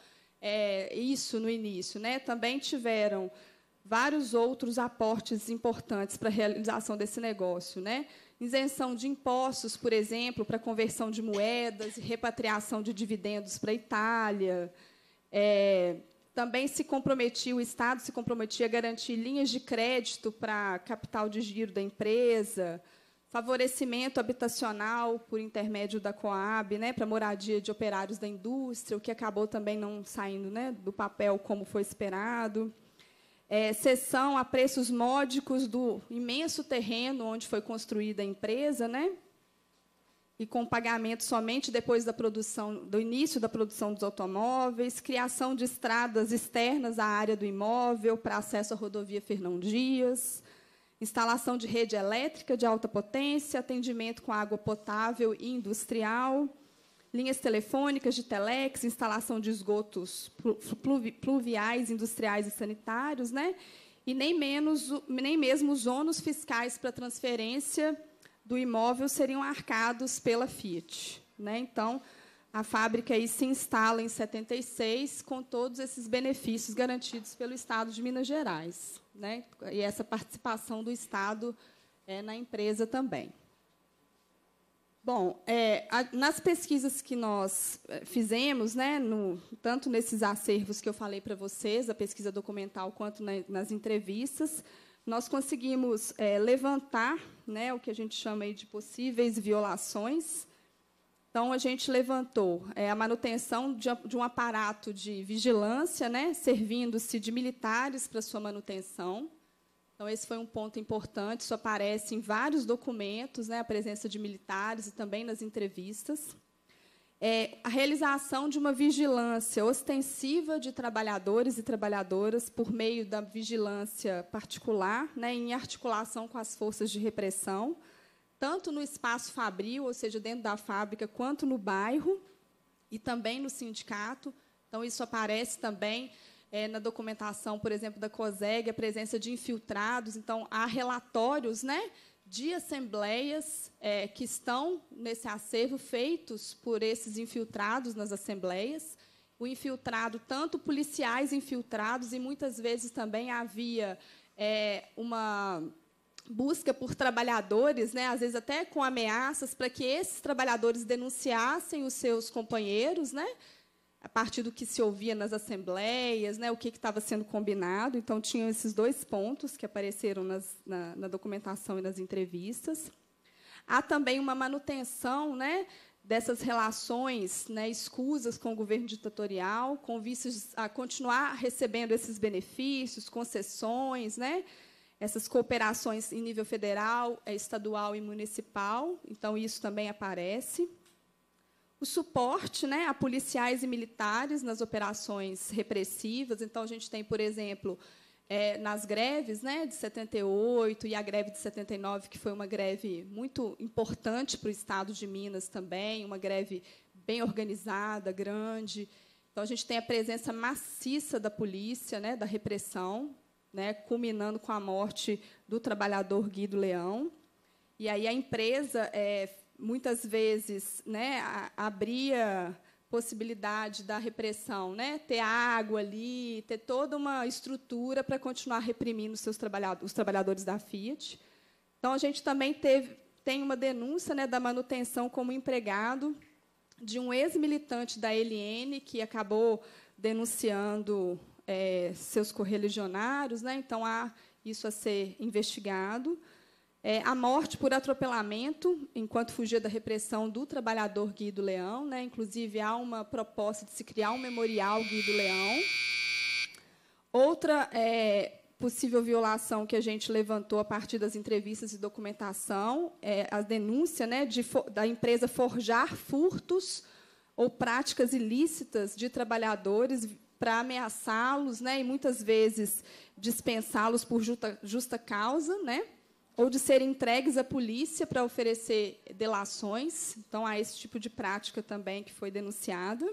é, isso no início, né? Também tiveram vários outros aportes importantes para a realização desse negócio, né? isenção de impostos, por exemplo, para conversão de moedas e repatriação de dividendos para a Itália. É, também se comprometia, o Estado se comprometia a garantir linhas de crédito para capital de giro da empresa, favorecimento habitacional por intermédio da Coab, né, para moradia de operários da indústria, o que acabou também não saindo né, do papel como foi esperado é, cessão a preços módicos do imenso terreno onde foi construída a empresa, né? e com pagamento somente depois da produção, do início da produção dos automóveis, criação de estradas externas à área do imóvel para acesso à rodovia Fernão Dias, instalação de rede elétrica de alta potência, atendimento com água potável e industrial, linhas telefônicas de telex, instalação de esgotos pluviais, industriais e sanitários, né? e nem, menos, nem mesmo os ônus fiscais para transferência do imóvel seriam arcados pela Fiat. Né? Então, a fábrica aí se instala em 76, com todos esses benefícios garantidos pelo Estado de Minas Gerais. Né? E essa participação do Estado é, na empresa também. Bom, é, a, nas pesquisas que nós é, fizemos, né, no, tanto nesses acervos que eu falei para vocês, a pesquisa documental, quanto na, nas entrevistas, nós conseguimos é, levantar né, o que a gente chama de possíveis violações. Então, a gente levantou é, a manutenção de, de, um aparato de vigilância, né, servindo-se de militares para sua manutenção então, esse foi um ponto importante. Isso aparece em vários documentos, né, a presença de militares e também nas entrevistas. É, a realização de uma vigilância ostensiva de trabalhadores e trabalhadoras por meio da vigilância particular, né, em articulação com as forças de repressão, tanto no espaço fabril, ou seja, dentro da fábrica, quanto no bairro e também no sindicato. Então, isso aparece também é, na documentação, por exemplo, da COSEG, a presença de infiltrados. Então, há relatórios né, de assembleias é, que estão nesse acervo, feitos por esses infiltrados nas assembleias. O infiltrado, tanto policiais infiltrados, e muitas vezes também havia é, uma busca por trabalhadores, né, às vezes até com ameaças, para que esses trabalhadores denunciassem os seus companheiros, né, a partir do que se ouvia nas assembleias, né, o que estava sendo combinado. Então, tinham esses dois pontos que apareceram nas, na, na, documentação e nas entrevistas. Há também uma manutenção né, dessas relações né, escusas com o governo ditatorial, com vistas a continuar recebendo esses benefícios, concessões, né, essas cooperações em nível federal, estadual e municipal. Então, isso também aparece o suporte né, a policiais e militares nas operações repressivas. Então, a gente tem, por exemplo, é, nas greves né, de 78 e a greve de 79, que foi uma greve muito importante para o estado de Minas também, uma greve bem organizada, grande. Então, a gente tem a presença maciça da polícia, né, da repressão, né, culminando com a morte do trabalhador Guido Leão. E aí a empresa é, muitas vezes né, abria possibilidade da repressão, né? ter água ali, ter toda uma estrutura para continuar reprimindo os, seus trabalhadores, os trabalhadores da Fiat. Então, a gente também teve, tem uma denúncia né, da manutenção como empregado de um ex-militante da LN, que acabou denunciando é, seus correligionários. Né? Então, há isso a ser investigado. É, a morte por atropelamento, enquanto fugia da repressão do trabalhador Guido Leão. Né? Inclusive, há uma proposta de se criar um memorial Guido Leão. Outra é, possível violação que a gente levantou a partir das entrevistas e documentação é a denúncia né, de, da empresa forjar furtos ou práticas ilícitas de trabalhadores para ameaçá-los né, e, muitas vezes, dispensá-los por justa, justa causa. Né? ou de serem entregues à polícia para oferecer delações. Então, há esse tipo de prática também que foi denunciada.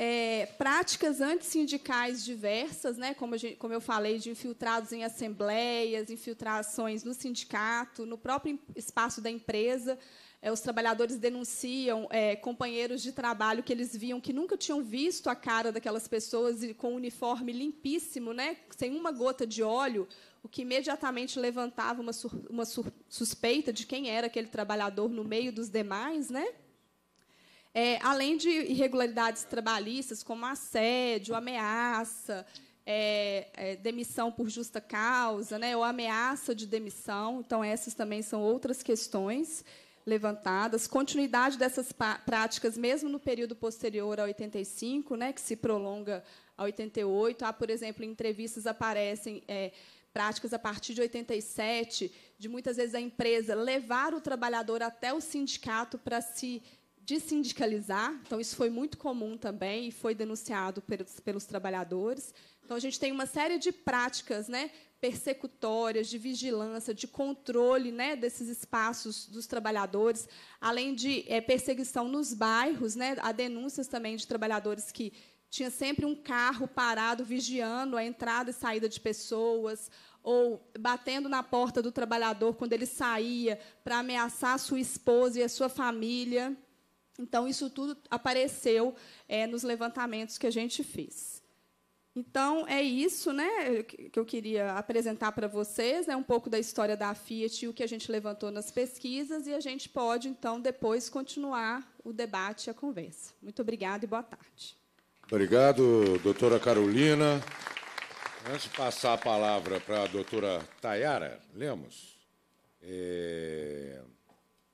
É, práticas antissindicais diversas, né, como, gente, como, eu falei, de infiltrados em assembleias, infiltrações no sindicato, no próprio espaço da empresa. É, os trabalhadores denunciam é, companheiros de trabalho que eles viam que nunca tinham visto a cara daquelas pessoas e com um uniforme limpíssimo, né, sem uma gota de óleo, o que imediatamente levantava uma, sur, uma sur, suspeita de quem era aquele trabalhador no meio dos demais, né? É, além de irregularidades trabalhistas, como assédio, ameaça, é, é, demissão por justa causa, né, ou ameaça de demissão. Então, essas também são outras questões levantadas. Continuidade dessas práticas, mesmo no período posterior a 85, né, que se prolonga a 88. Há, por exemplo, entrevistas aparecem é, práticas a partir de 87, de muitas vezes a empresa levar o trabalhador até o sindicato para se dessindicalizar. Então, isso foi muito comum também e foi denunciado pelos, pelos trabalhadores. Então, a gente tem uma série de práticas né, persecutórias, de vigilância, de controle né, desses espaços dos trabalhadores, além de é, perseguição nos bairros, né, há denúncias também de trabalhadores que tinha sempre um carro parado vigiando a entrada e saída de pessoas, ou batendo na porta do trabalhador quando ele saía para ameaçar a sua esposa e a sua família. Então, isso tudo apareceu é, nos levantamentos que a gente fez. Então, é isso né, que eu queria apresentar para vocês, né, um pouco da história da Fiat e o que a gente levantou nas pesquisas, e a gente pode, então, depois continuar o debate e a conversa. Muito obrigada e boa tarde. Obrigado, doutora Carolina. Antes de passar a palavra para a doutora Tayara Lemos, é,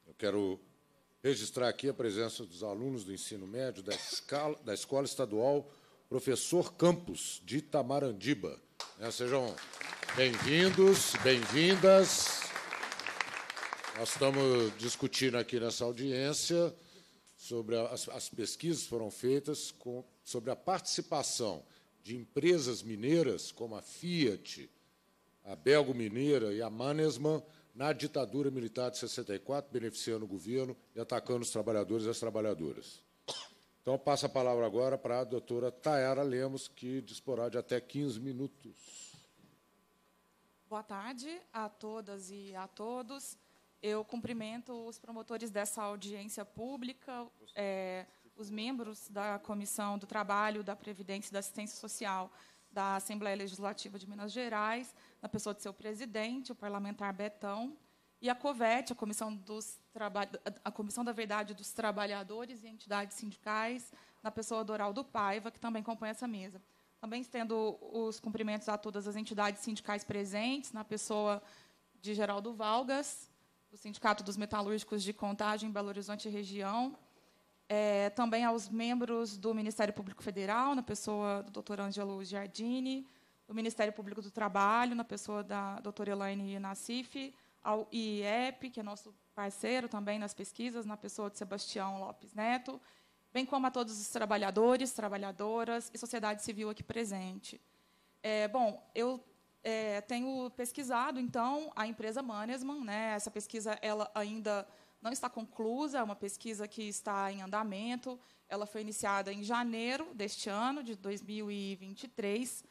eu quero registrar aqui a presença dos alunos do ensino médio da, da Escola Estadual Professor Campos, de Itamarandiba. É, né, sejam bem-vindos, bem-vindas. Nós estamos discutindo aqui nessa audiência sobre a, as, as, pesquisas foram feitas com, sobre a participação de empresas mineiras como a Fiat, a Belgo Mineira e a Mannesmann na ditadura militar de 64, beneficiando o governo e atacando os trabalhadores e as trabalhadoras. Então, passo a palavra agora para a doutora Tayara Lemos, que disporá de até 15 minutos. Boa tarde a todas e a todos. Eu cumprimento os promotores dessa audiência pública, é, os membros da Comissão do Trabalho, da Previdência e da Assistência Social da Assembleia Legislativa de Minas Gerais, na pessoa de seu presidente, o parlamentar Betão, e a COVET, a Comissão, dos a Comissão da Verdade dos Trabalhadores e Entidades Sindicais, na pessoa do Oraldo Paiva, que também compõe essa mesa. Também estendo os cumprimentos a todas as entidades sindicais presentes, na pessoa de Geraldo Valgas, do Sindicato dos Metalúrgicos de Contagem, Belo Horizonte e Região, é, também aos membros do Ministério Público Federal, na pessoa do Dr. Ângelo Giardini, do Ministério Público do Trabalho, na pessoa da doutora Elaine Nassif, ao IEP, que é nosso parceiro também nas pesquisas, na pessoa de Sebastião Lopes Neto, bem como a todos os trabalhadores, trabalhadoras e sociedade civil aqui presente. É, bom, eu é, tenho pesquisado, então, a empresa Mannesman. Né, essa pesquisa ela ainda não está conclusa, é uma pesquisa que está em andamento. Ela foi iniciada em janeiro deste ano, de 2023.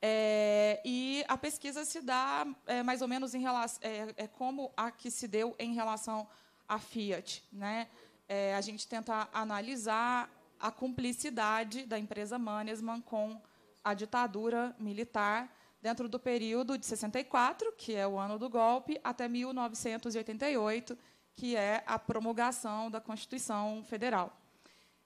É, e a pesquisa se dá é, mais ou menos em relação é, é, como a que se deu em relação à Fiat, né? É, a gente tenta analisar a cumplicidade da empresa Mannesmann com a ditadura militar dentro do período de 64, que é o ano do golpe, até 1988, que é a promulgação da Constituição Federal.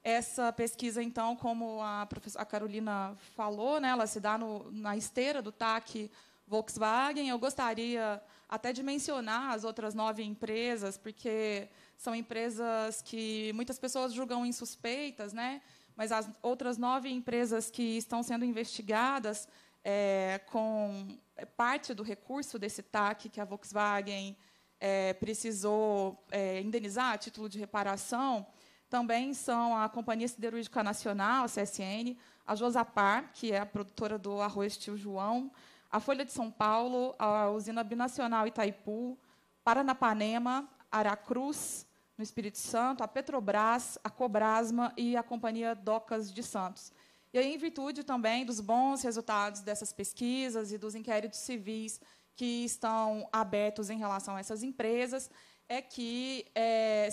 Essa pesquisa, então, como a, Professora Carolina falou, né, ela se dá no, na esteira do TAC Volkswagen. Eu gostaria até de mencionar as outras nove empresas, porque são empresas que muitas pessoas julgam insuspeitas, né? mas as outras nove empresas que estão sendo investigadas é, com parte do recurso desse TAC que a Volkswagen é, precisou é, indenizar a título de reparação, também são a Companhia Siderúrgica Nacional, a CSN, a Josapar, que é a produtora do arroz Tio João, a Folha de São Paulo, a usina binacional Itaipu, Paranapanema, Aracruz, no Espírito Santo, a Petrobras, a Cobrasma e a Companhia Docas de Santos. E aí, em virtude também dos bons resultados dessas pesquisas e dos inquéritos civis que estão abertos em relação a essas empresas, é que é,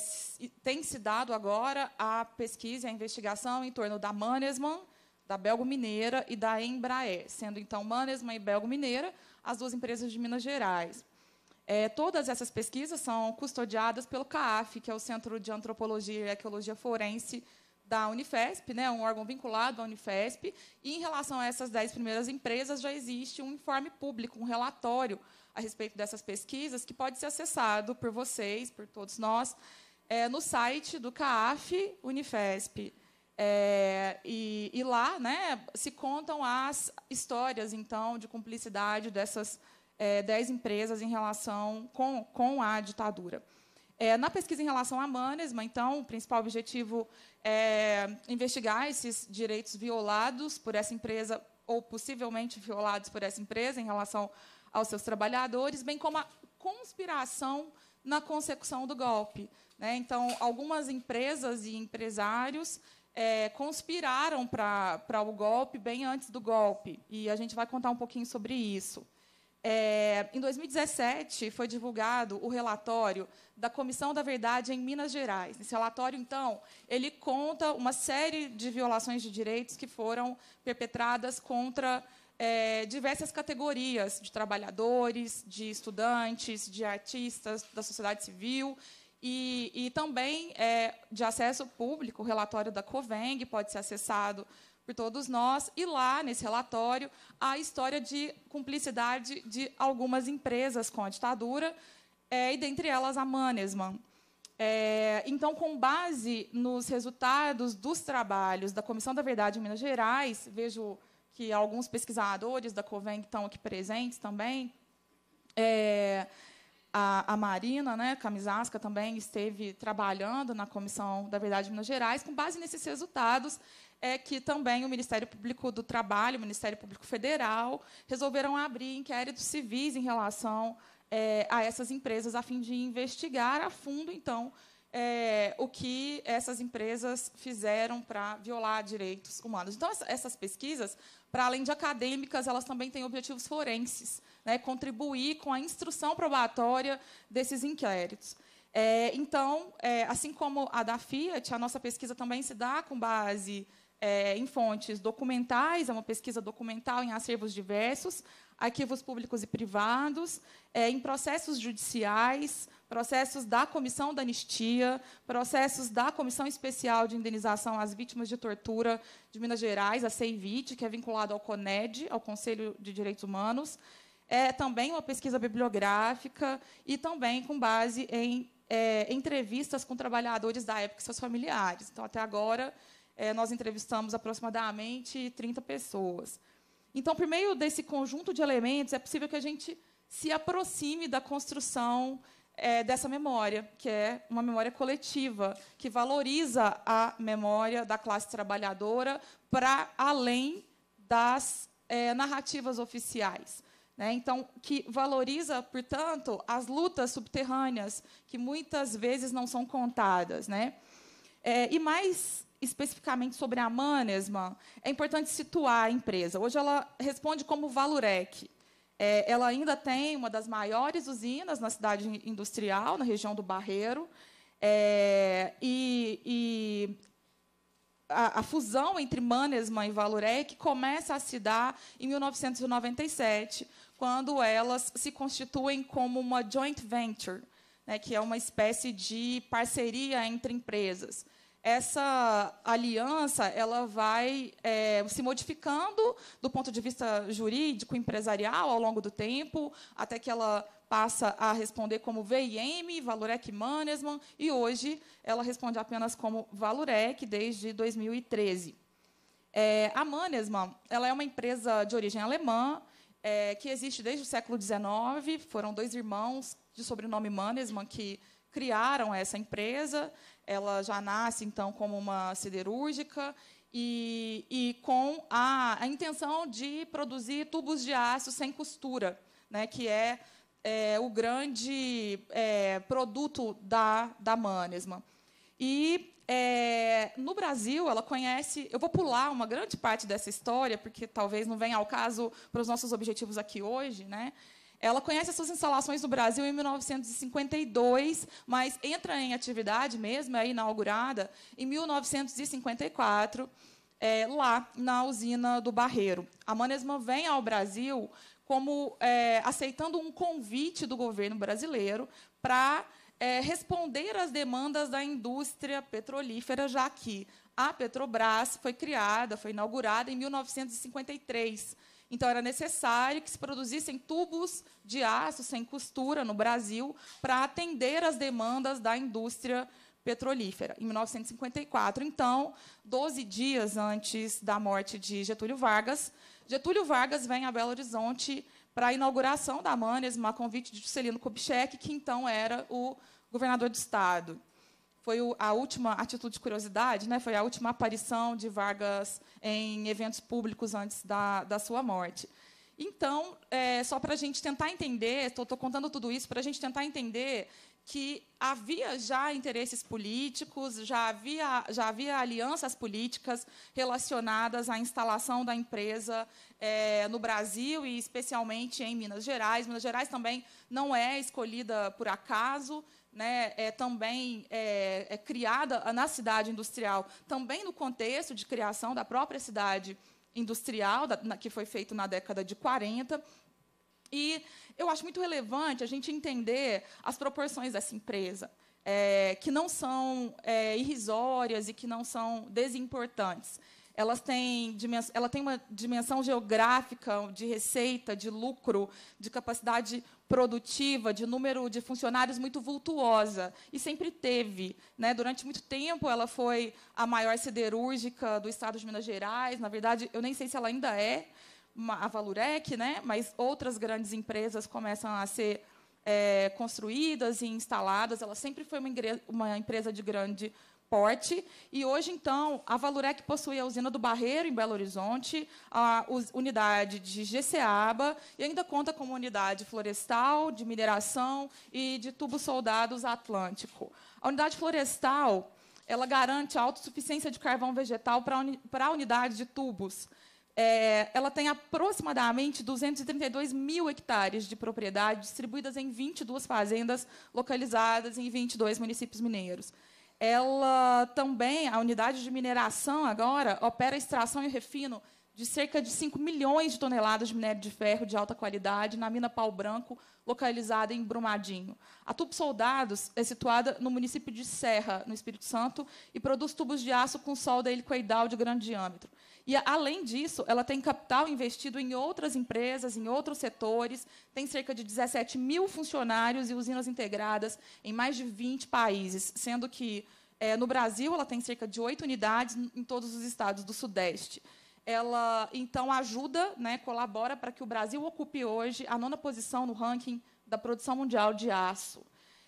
tem se dado agora a pesquisa e a investigação em torno da Mannesmann, da Belgo Mineira e da Embraer, sendo então Mannesmann e Belgo Mineira as duas empresas de Minas Gerais. É, todas essas pesquisas são custodiadas pelo CAAF, que é o Centro de Antropologia e Arqueologia Forense da Unifesp, né, um órgão vinculado à Unifesp, e em relação a essas dez primeiras empresas já existe um informe público, um relatório a respeito dessas pesquisas que pode ser acessado por vocês, por todos nós, é, no site do CAF Unifesp. É, e, e, lá né, se contam as histórias, então, de cumplicidade dessas é, dez empresas em relação com, com a ditadura. É, na pesquisa em relação à Manesma, então, o principal objetivo é investigar esses direitos violados por essa empresa ou possivelmente violados por essa empresa em relação aos seus trabalhadores, bem como a conspiração na consecução do golpe. Né? Então, algumas empresas e empresários é, conspiraram para o golpe bem antes do golpe, e a gente vai contar um pouquinho sobre isso. É, em 2017, foi divulgado o relatório da Comissão da Verdade em Minas Gerais. Esse relatório, então, ele conta uma série de violações de direitos que foram perpetradas contra é, diversas categorias de trabalhadores, de estudantes, de artistas, da sociedade civil e, e também é, de acesso público. O relatório da Coveng pode ser acessado por todos nós, e lá, nesse relatório, a história de cumplicidade de algumas empresas com a ditadura, é, e dentre elas a Mannesmann. É, então, com base nos resultados dos trabalhos da Comissão da Verdade em Minas Gerais, vejo que alguns pesquisadores da COVEN estão aqui presentes também, é, a, a, Marina, né, Camisasca, também esteve trabalhando na Comissão da Verdade em Minas Gerais, com base nesses resultados, é que também o Ministério Público do Trabalho, o Ministério Público Federal, resolveram abrir inquéritos civis em relação é, a essas empresas, a fim de investigar a fundo, então, é, o que essas empresas fizeram para violar direitos humanos. Então, essas pesquisas, para além de acadêmicas, elas também têm objetivos forenses, né, contribuir com a instrução probatória desses inquéritos. É, então, é, assim como a da Fiat, a nossa pesquisa também se dá com base é, em fontes documentais, é uma pesquisa documental em acervos diversos, arquivos públicos e privados, é, em processos judiciais, processos da Comissão da Anistia, processos da Comissão Especial de Indenização às Vítimas de Tortura de Minas Gerais, a CEIVIT, que é vinculado ao CONED, ao Conselho de Direitos Humanos, é também uma pesquisa bibliográfica e também com base em é, entrevistas com trabalhadores da época e seus familiares. Então, até agora, é, nós entrevistamos aproximadamente 30 pessoas. Então, por meio desse conjunto de elementos, é possível que a gente se aproxime da construção é, dessa memória, que é uma memória coletiva, que valoriza a memória da classe trabalhadora para além das é, narrativas oficiais. Né? Então, que valoriza, portanto, as lutas subterrâneas, que muitas vezes não são contadas. Né? É, e mais especificamente sobre a Mannesman, é importante situar a empresa. Hoje ela responde como Valurec. É, ela ainda tem uma das maiores usinas na cidade industrial, na região do Barreiro. É, e, e a, a, fusão entre Mannesman e Valurec começa a se dar em 1997, quando elas se constituem como uma joint venture, né, que é uma espécie de parceria entre empresas essa aliança ela vai é, se modificando do ponto de vista jurídico, empresarial, ao longo do tempo, até que ela passa a responder como VIM, Valurec Management, e hoje ela responde apenas como Valurec desde 2013. É, a Mannesmann ela é uma empresa de origem alemã é, que existe desde o século XIX. Foram dois irmãos de sobrenome Mannesmann que criaram essa empresa ela já nasce, então, como uma siderúrgica e, e com a, a, intenção de produzir tubos de aço sem costura, né, que é, é o grande é, produto da, da Manesma. E é, no Brasil, ela conhece. Eu vou pular uma grande parte dessa história, porque talvez não venha ao caso para os nossos objetivos aqui hoje, né? Ela conhece as suas instalações no Brasil em 1952, mas entra em atividade mesmo, é inaugurada, em 1954, é, lá na usina do Barreiro. A Manesma vem ao Brasil como é, aceitando um convite do governo brasileiro para é, responder às demandas da indústria petrolífera, já que a Petrobras foi criada, foi inaugurada em 1953 então, era necessário que se produzissem tubos de aço sem costura no Brasil para atender às demandas da indústria petrolífera, em 1954. Então, 12 dias antes da morte de Getúlio Vargas, Getúlio Vargas vem a Belo Horizonte para a inauguração da Manesma, uma convite de Juscelino Kubitschek, que então era o governador do Estado foi a última atitude de curiosidade, né? foi a última aparição de Vargas em eventos públicos antes da, da sua morte. Então, é, só para a gente tentar entender, estou contando tudo isso para a gente tentar entender que havia já interesses políticos, já havia, já havia alianças políticas relacionadas à instalação da empresa é, no Brasil e especialmente em Minas Gerais. Minas Gerais também não é escolhida por acaso, né, é também é, é criada na cidade industrial, também no contexto de criação da própria cidade industrial, da, na, que foi feito na década de 40, e eu acho muito relevante a gente entender as proporções dessa empresa, é, que não são é, irrisórias e que não são desimportantes. Elas têm, ela tem uma dimensão geográfica de receita, de lucro, de capacidade produtiva, de número de funcionários muito vultuosa e sempre teve, né? Durante muito tempo ela foi a maior siderúrgica do estado de Minas Gerais, na verdade, eu nem sei se ela ainda é, a Valurec, né? mas outras grandes empresas começam a ser é, construídas e instaladas. Ela sempre foi uma, uma, empresa de grande porte. E hoje, então, a Valurec possui a usina do Barreiro, em Belo Horizonte, a unidade de Geceaba, e ainda conta com uma unidade florestal, de mineração e de tubos soldados Atlântico. A unidade florestal ela garante a autossuficiência de carvão vegetal para a unidade de tubos. É, ela tem aproximadamente 232 mil hectares de propriedade distribuídas em 22 fazendas localizadas em 22 municípios mineiros. Ela também, a unidade de mineração agora, opera extração e refino de cerca de 5 milhões de toneladas de minério de ferro de alta qualidade na mina Pau Branco, localizada em Brumadinho. A Tubo Soldados é situada no município de Serra, no Espírito Santo, e produz tubos de aço com solda helicoidal de grande diâmetro. E, além disso, ela tem capital investido em outras empresas, em outros setores, tem cerca de 17 mil funcionários e usinas integradas em mais de 20 países, sendo que, é, no Brasil, ela tem cerca de oito unidades em todos os estados do Sudeste ela então ajuda, né, colabora para que o Brasil ocupe hoje a nona posição no ranking da produção mundial de aço.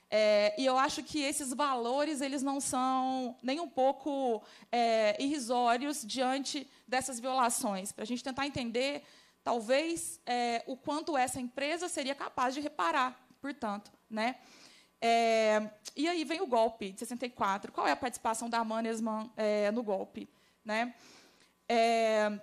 É, e eu acho que esses valores eles não são nem um pouco é, irrisórios diante dessas violações, para a gente tentar entender, talvez, é, o quanto essa empresa seria capaz de reparar, portanto. Né? É, e aí vem o golpe de 64. Qual é a participação da Mannesmann é, no golpe? Né? É,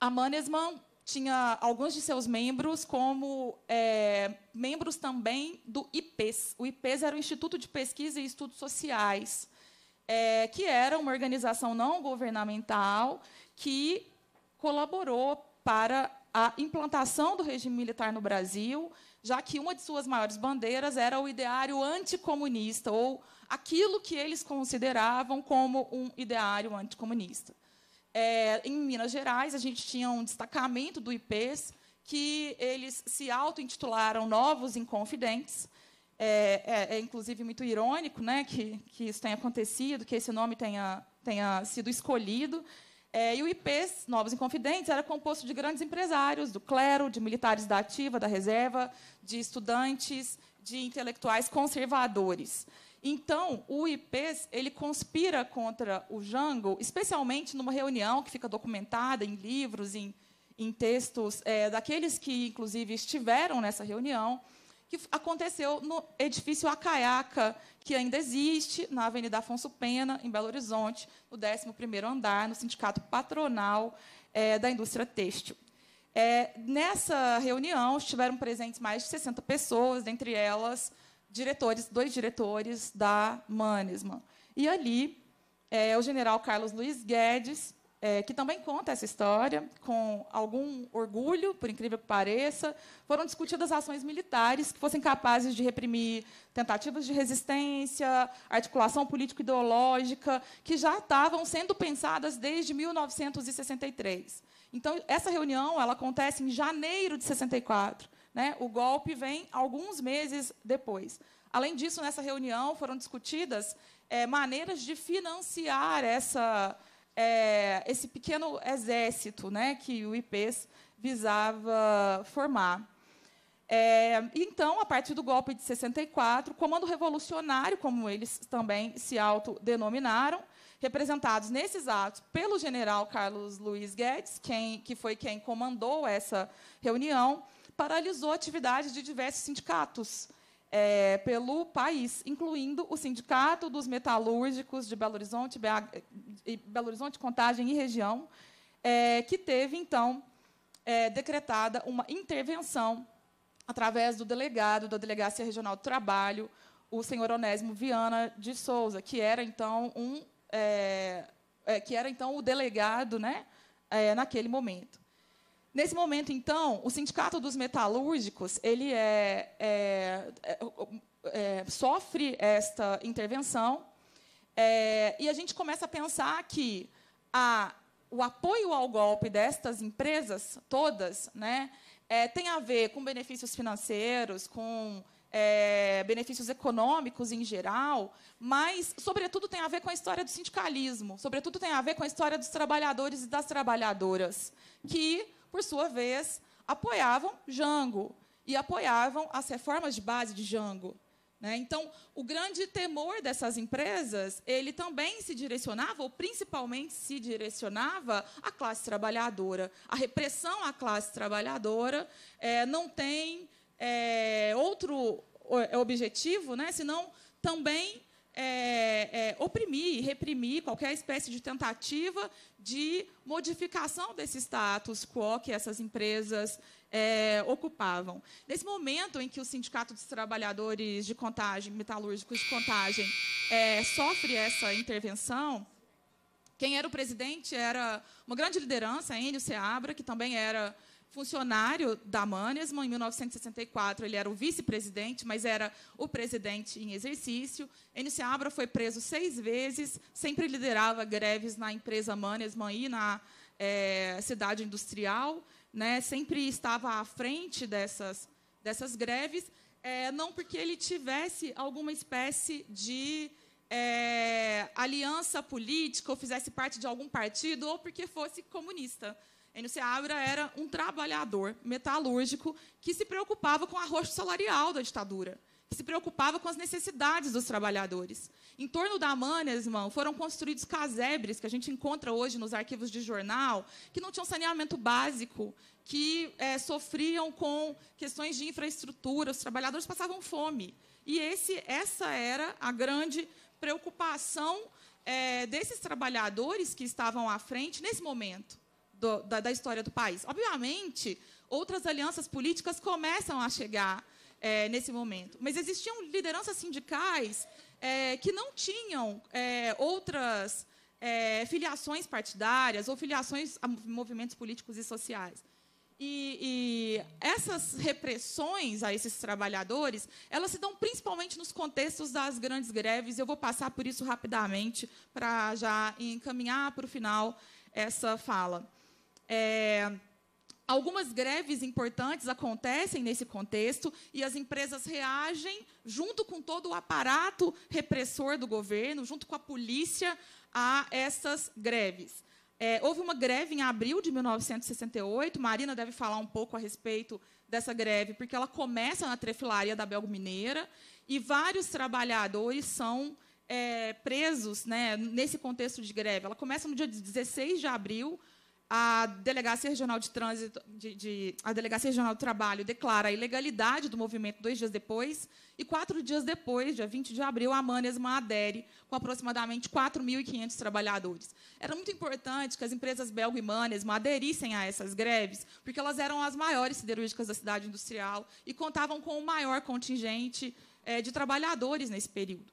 a Mannesmann tinha alguns de seus membros como é, membros também do IPES. O IPES era o Instituto de Pesquisa e Estudos Sociais, é, que era uma organização não governamental que colaborou para a implantação do regime militar no Brasil, já que uma de suas maiores bandeiras era o ideário anticomunista, ou aquilo que eles consideravam como um ideário anticomunista. É, em Minas Gerais, a gente tinha um destacamento do IPES, que eles se auto-intitularam Novos Inconfidentes, é, é, é, inclusive muito irônico né, que, que isso tenha acontecido, que esse nome tenha, tenha sido escolhido. É, e o IP Novos Inconfidentes era composto de grandes empresários, do clero, de militares da ativa, da reserva, de estudantes, de intelectuais conservadores. Então, o IPES ele conspira contra o Jango, especialmente numa reunião que fica documentada em livros, em, em textos é, daqueles que, inclusive, estiveram nessa reunião que aconteceu no edifício Acaiaca, que ainda existe, na Avenida Afonso Pena, em Belo Horizonte, no 11º andar, no Sindicato Patronal é, da Indústria Têxtil. É, nessa reunião, estiveram presentes mais de 60 pessoas, dentre elas diretores, dois diretores da Manesman. E ali, é, o general Carlos Luiz Guedes é, que também conta essa história, com algum orgulho, por incrível que pareça, foram discutidas ações militares que fossem capazes de reprimir tentativas de resistência, articulação político-ideológica, que já estavam sendo pensadas desde 1963. Então, essa reunião ela acontece em janeiro de 64. Né? O golpe vem alguns meses depois. Além disso, nessa reunião foram discutidas é, maneiras de financiar essa é, esse pequeno exército né, que o IPES visava formar. É, então, a partir do golpe de 64, o Comando Revolucionário, como eles também se autodenominaram, representados nesses atos pelo general Carlos Luiz Guedes, quem, que foi quem comandou essa reunião, paralisou a atividade de diversos sindicatos, é, pelo país, incluindo o Sindicato dos Metalúrgicos de Belo Horizonte, BH, Belo Horizonte, Contagem e Região, é, que teve, então, é, decretada uma intervenção através do delegado da Delegacia Regional do Trabalho, o senhor Onésimo Viana de Souza, que era, então, um, é, é, que era, então o delegado né, é, naquele momento. Nesse momento, então, o sindicato dos metalúrgicos ele é, é, é, é sofre esta intervenção é, e a gente começa a pensar que a, o apoio ao golpe destas empresas todas, né, é, tem a ver com benefícios financeiros, com é, benefícios econômicos em geral, mas, sobretudo, tem a ver com a história do sindicalismo, sobretudo, tem a ver com a história dos trabalhadores e das trabalhadoras, que por sua vez, apoiavam Jango e apoiavam as reformas de base de Jango. Né? Então, o grande temor dessas empresas, ele também se direcionava, ou principalmente se direcionava, à classe trabalhadora. A repressão à classe trabalhadora é, não tem é, outro é, objetivo, né, senão também é, é, oprimir e reprimir qualquer espécie de tentativa de modificação desse status quo que essas empresas é, ocupavam. Nesse momento em que o Sindicato dos Trabalhadores de Contagem, Metalúrgicos de Contagem, é, sofre essa intervenção, quem era o presidente era uma grande liderança, Enio Seabra, que também era funcionário da Mannesmann Em 1964, ele era o vice-presidente, mas era o presidente em exercício. N.C. Abra foi preso seis vezes, sempre liderava greves na empresa Mannesmann e na é, cidade industrial, né? sempre estava à frente dessas, dessas greves, é, não porque ele tivesse alguma espécie de é, aliança política ou fizesse parte de algum partido ou porque fosse comunista. Enio Seabra era um trabalhador metalúrgico que se preocupava com o arrocho salarial da ditadura, que se preocupava com as necessidades dos trabalhadores. Em torno da Amânias, irmão, foram construídos casebres que a gente encontra hoje nos arquivos de jornal, que não tinham saneamento básico, que é, sofriam com questões de infraestrutura, os trabalhadores passavam fome. E esse, essa era a grande preocupação é, desses trabalhadores que estavam à frente nesse momento do, da, da, história do país. Obviamente, outras alianças políticas começam a chegar é, nesse momento, mas existiam lideranças sindicais é, que não tinham é, outras é, filiações partidárias ou filiações a movimentos políticos e sociais. E, e, essas repressões a esses trabalhadores, elas se dão principalmente nos contextos das grandes greves. Eu vou passar por isso rapidamente para já encaminhar para o final essa fala. É, algumas greves importantes acontecem nesse contexto e as empresas reagem junto com todo o aparato repressor do governo, junto com a polícia, a essas greves. É, houve uma greve em abril de 1968. Marina deve falar um pouco a respeito dessa greve, porque ela começa na trefilaria da Belgo Mineira e vários trabalhadores são é, presos né, nesse contexto de greve. Ela começa no dia 16 de abril, a Delegacia Regional de Trânsito, de, de, a Delegacia Regional do Trabalho declara a ilegalidade do movimento dois dias depois, e quatro dias depois, dia 20 de abril, a Manesma adere com aproximadamente 4.500 trabalhadores. Era muito importante que as empresas belga e Manesma aderissem a essas greves, porque elas eram as maiores siderúrgicas da cidade industrial e contavam com o maior contingente eh, de trabalhadores nesse período.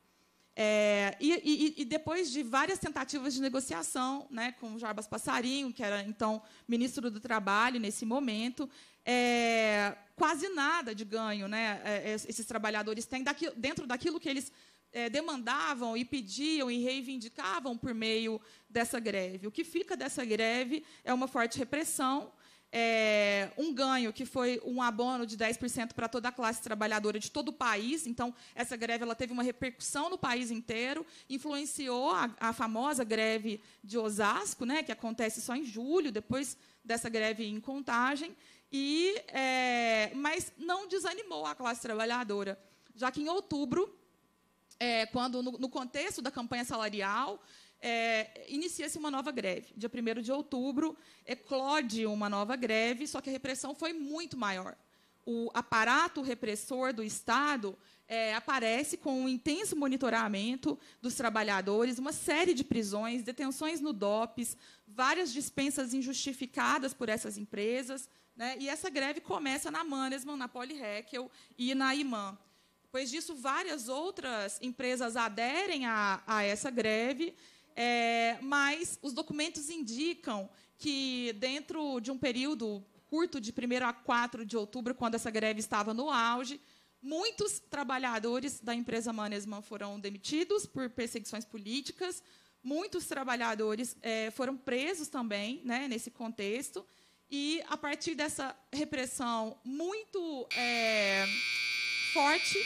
É, e, e, e, depois de várias tentativas de negociação né, com o Jarbas Passarinho, que era então ministro do Trabalho nesse momento, é, quase nada de ganho né, é, é, esses trabalhadores têm dentro daquilo que eles é, demandavam e pediam e reivindicavam por meio dessa greve. O que fica dessa greve é uma forte repressão, é, um ganho, que foi um abono de 10% para toda a classe trabalhadora de todo o país. Então, essa greve ela teve uma repercussão no país inteiro, influenciou a, a famosa greve de Osasco, né, que acontece só em julho, depois dessa greve em contagem, e, é, mas não desanimou a classe trabalhadora, já que em outubro é, quando no, no, contexto da campanha salarial é, inicia-se uma nova greve. Dia 1 de outubro, eclode uma nova greve, só que a repressão foi muito maior. O aparato repressor do Estado é, aparece com um intenso monitoramento dos trabalhadores, uma série de prisões, detenções no DOPS, várias dispensas injustificadas por essas empresas. Né? E essa greve começa na Mannesmann, na Polyheckel e na Iman. Depois disso, várias outras empresas aderem a, a essa greve, é, mas os documentos indicam que, dentro de um período curto, de 1 a 4 de outubro, quando essa greve estava no auge, muitos trabalhadores da empresa Manesman foram demitidos por perseguições políticas, muitos trabalhadores é, foram presos também né, nesse contexto. E, a partir dessa repressão muito é, forte,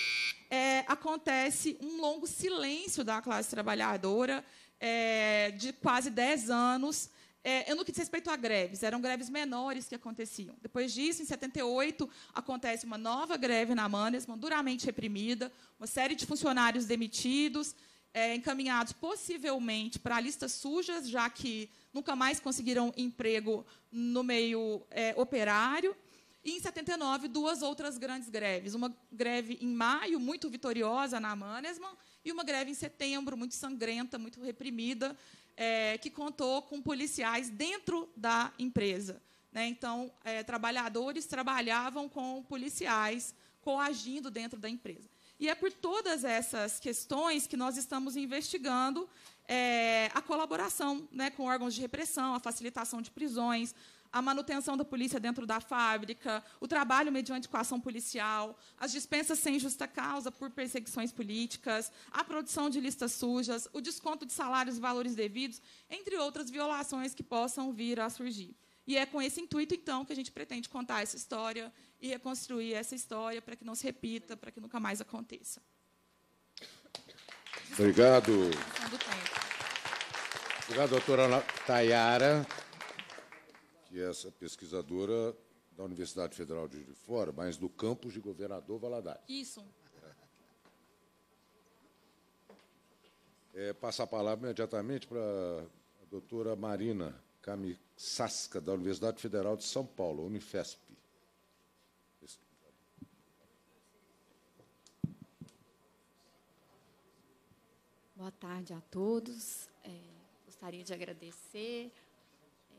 é, acontece um longo silêncio da classe trabalhadora, é, de quase 10 anos, é, no que diz respeito a greves, eram greves menores que aconteciam. Depois disso, em 78, acontece uma nova greve na Mannesmann, duramente reprimida, uma série de funcionários demitidos, é, encaminhados possivelmente para listas sujas, já que nunca mais conseguiram emprego no meio é, operário. E, em 79, duas outras grandes greves. Uma greve em maio, muito vitoriosa na Mannesmann, e uma greve em setembro, muito sangrenta, muito reprimida, é, que contou com policiais dentro da empresa. Né? Então, é, trabalhadores trabalhavam com policiais coagindo dentro da empresa. E é por todas essas questões que nós estamos investigando é, a colaboração né, com órgãos de repressão, a facilitação de prisões, a manutenção da polícia dentro da fábrica, o trabalho mediante coação policial, as dispensas sem justa causa por perseguições políticas, a produção de listas sujas, o desconto de salários e valores devidos, entre outras violações que possam vir a surgir. E é com esse intuito, então, que a gente pretende contar essa história e reconstruir essa história para que não se repita, para que nunca mais aconteça. Obrigado. Obrigado, doutora Tayara que é essa pesquisadora da Universidade Federal de Fora, mas do campus de Governador Valadares. Isso. É, passar a palavra imediatamente para a doutora Marina Camisasca, da Universidade Federal de São Paulo, Unifesp. Boa tarde a todos. É, gostaria de agradecer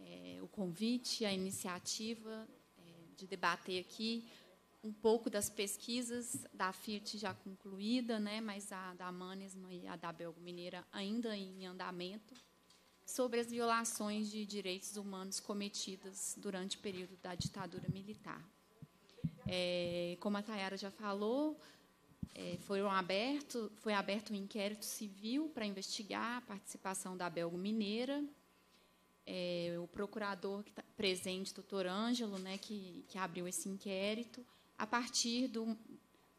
é, o convite, a iniciativa é, de debater aqui um pouco das pesquisas da FIT já concluída, né, mas a da Manesma e a da Belgo Mineira ainda em andamento, sobre as violações de direitos humanos cometidas durante o período da ditadura militar. É, como a Tayara já falou, é, foram aberto, foi aberto um inquérito civil para investigar a participação da Belgo Mineira é, o procurador que tá presente, doutor Ângelo, né, que, que abriu esse inquérito, a partir do,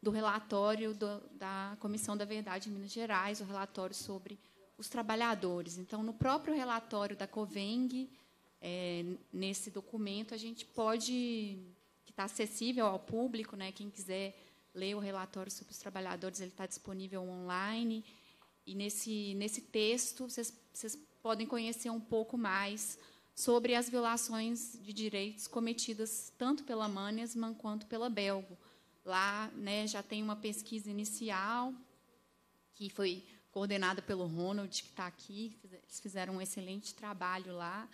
do relatório do, da Comissão da Verdade em Minas Gerais, o relatório sobre os trabalhadores. Então, no próprio relatório da Coveng, é, nesse documento, a gente pode, que está acessível ao público, né, quem quiser ler o relatório sobre os trabalhadores, ele está disponível online. E nesse, nesse texto, vocês, vocês podem conhecer um pouco mais sobre as violações de direitos cometidas tanto pela Mannesmann quanto pela Belgo. Lá né, já tem uma pesquisa inicial que foi coordenada pelo Ronald, que está aqui, eles fizeram um excelente trabalho lá,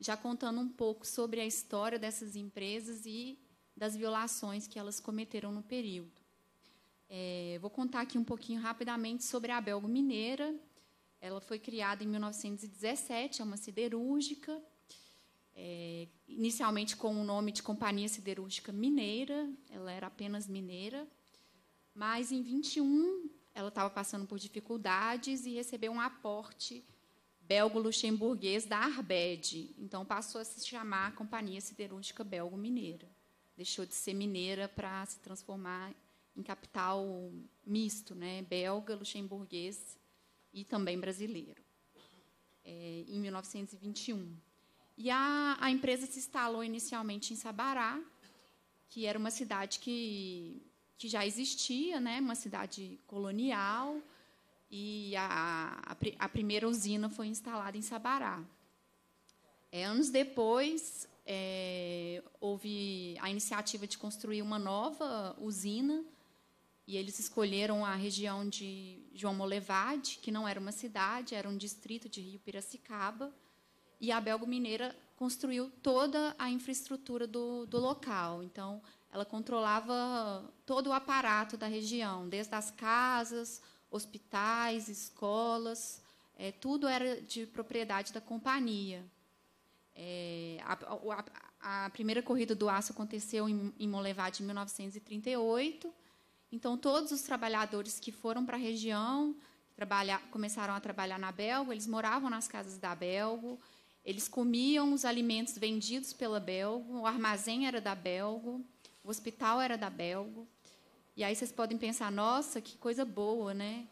já contando um pouco sobre a história dessas empresas e das violações que elas cometeram no período. É, vou contar aqui um pouquinho rapidamente sobre a Belgo Mineira, ela foi criada em 1917, é uma siderúrgica, é, inicialmente com o nome de Companhia Siderúrgica Mineira, ela era apenas mineira, mas em 21 ela estava passando por dificuldades e recebeu um aporte belgo-luxemburguês da Arbed. Então passou a se chamar Companhia Siderúrgica Belgo-Mineira. Deixou de ser mineira para se transformar em capital misto, né? belga, luxemburguês e também brasileiro, é, em 1921. E a, a empresa se instalou inicialmente em Sabará, que era uma cidade que, que já existia, né, uma cidade colonial, e a, a, a primeira usina foi instalada em Sabará. É, anos depois, é, houve a iniciativa de construir uma nova usina e eles escolheram a região de João Molevade, que não era uma cidade, era um distrito de Rio Piracicaba. E a Belgo Mineira construiu toda a infraestrutura do, do local. Então, ela controlava todo o aparato da região, desde as casas, hospitais, escolas, é, tudo era de propriedade da companhia. É, a, a, a, primeira corrida do aço aconteceu em, em Molevade em 1938 então, todos os trabalhadores que foram para a região, começaram a trabalhar na Belgo, eles moravam nas casas da Belgo, eles comiam os alimentos vendidos pela Belgo, o armazém era da Belgo, o hospital era da Belgo. E aí vocês podem pensar, nossa, que coisa boa, né?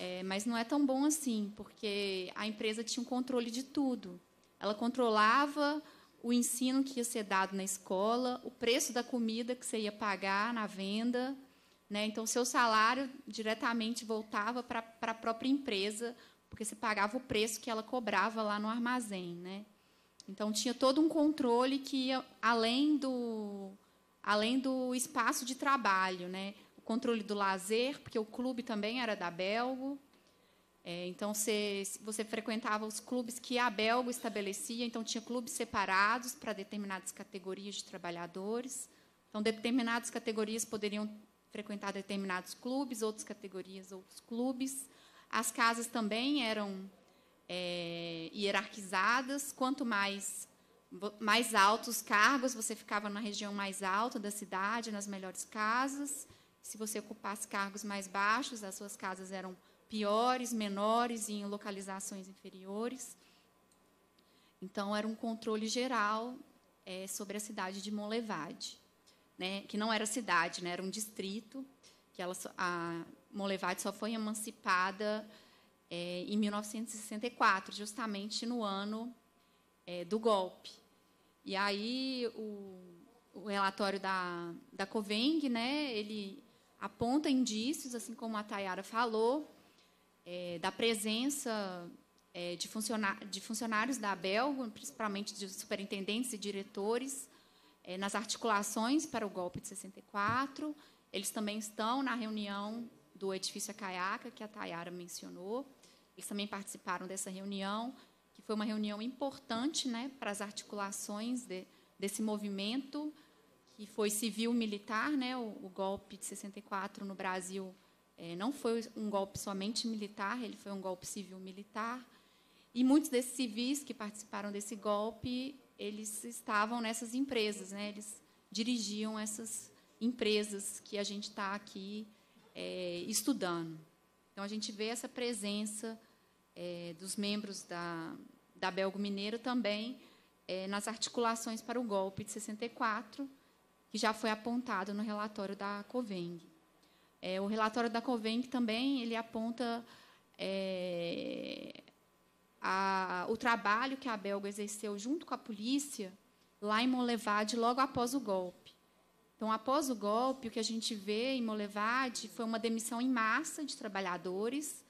É, mas não é tão bom assim, porque a empresa tinha um controle de tudo. Ela controlava o ensino que ia ser dado na escola, o preço da comida que você ia pagar na venda, né? Então, seu salário diretamente voltava para a própria empresa, porque você pagava o preço que ela cobrava lá no armazém. Né? Então, tinha todo um controle que ia além do, além do espaço de trabalho. Né? O controle do lazer, porque o clube também era da Belgo. É, então, você, você frequentava os clubes que a Belgo estabelecia, então, tinha clubes separados para determinadas categorias de trabalhadores. Então, determinadas categorias poderiam frequentar determinados clubes, outras categorias, outros clubes. As casas também eram é, hierarquizadas. Quanto mais mais altos cargos, você ficava na região mais alta da cidade, nas melhores casas. Se você ocupasse cargos mais baixos, as suas casas eram piores, menores e em localizações inferiores. Então, era um controle geral é, sobre a cidade de Molevade né, que não era cidade, né, era um distrito, que ela, a Molevade só foi emancipada é, em 1964, justamente no ano é, do golpe. E aí o, o relatório da, da Coveng, né, ele aponta indícios, assim como a Tayara falou, é, da presença é, de, funcionários, de, funcionários da Belgo, principalmente de superintendentes e diretores, é, nas articulações para o golpe de 64. Eles também estão na reunião do edifício Acaiaca, que a Tayara mencionou. Eles também participaram dessa reunião, que foi uma reunião importante né, para as articulações de, desse movimento, que foi civil-militar. Né, o, o, golpe de 64 no Brasil é, não foi um golpe somente militar, ele foi um golpe civil-militar. E muitos desses civis que participaram desse golpe eles estavam nessas empresas, né? eles dirigiam essas empresas que a gente está aqui é, estudando. Então, a gente vê essa presença é, dos membros da, da Belgo Mineiro também é, nas articulações para o golpe de 64, que já foi apontado no relatório da Coveng. É, o relatório da Coveng também ele aponta é, a, o trabalho que a belga exerceu junto com a polícia lá em Molevade, logo após o golpe. Então, após o golpe, o que a gente vê em Molevade foi uma demissão em massa de trabalhadores.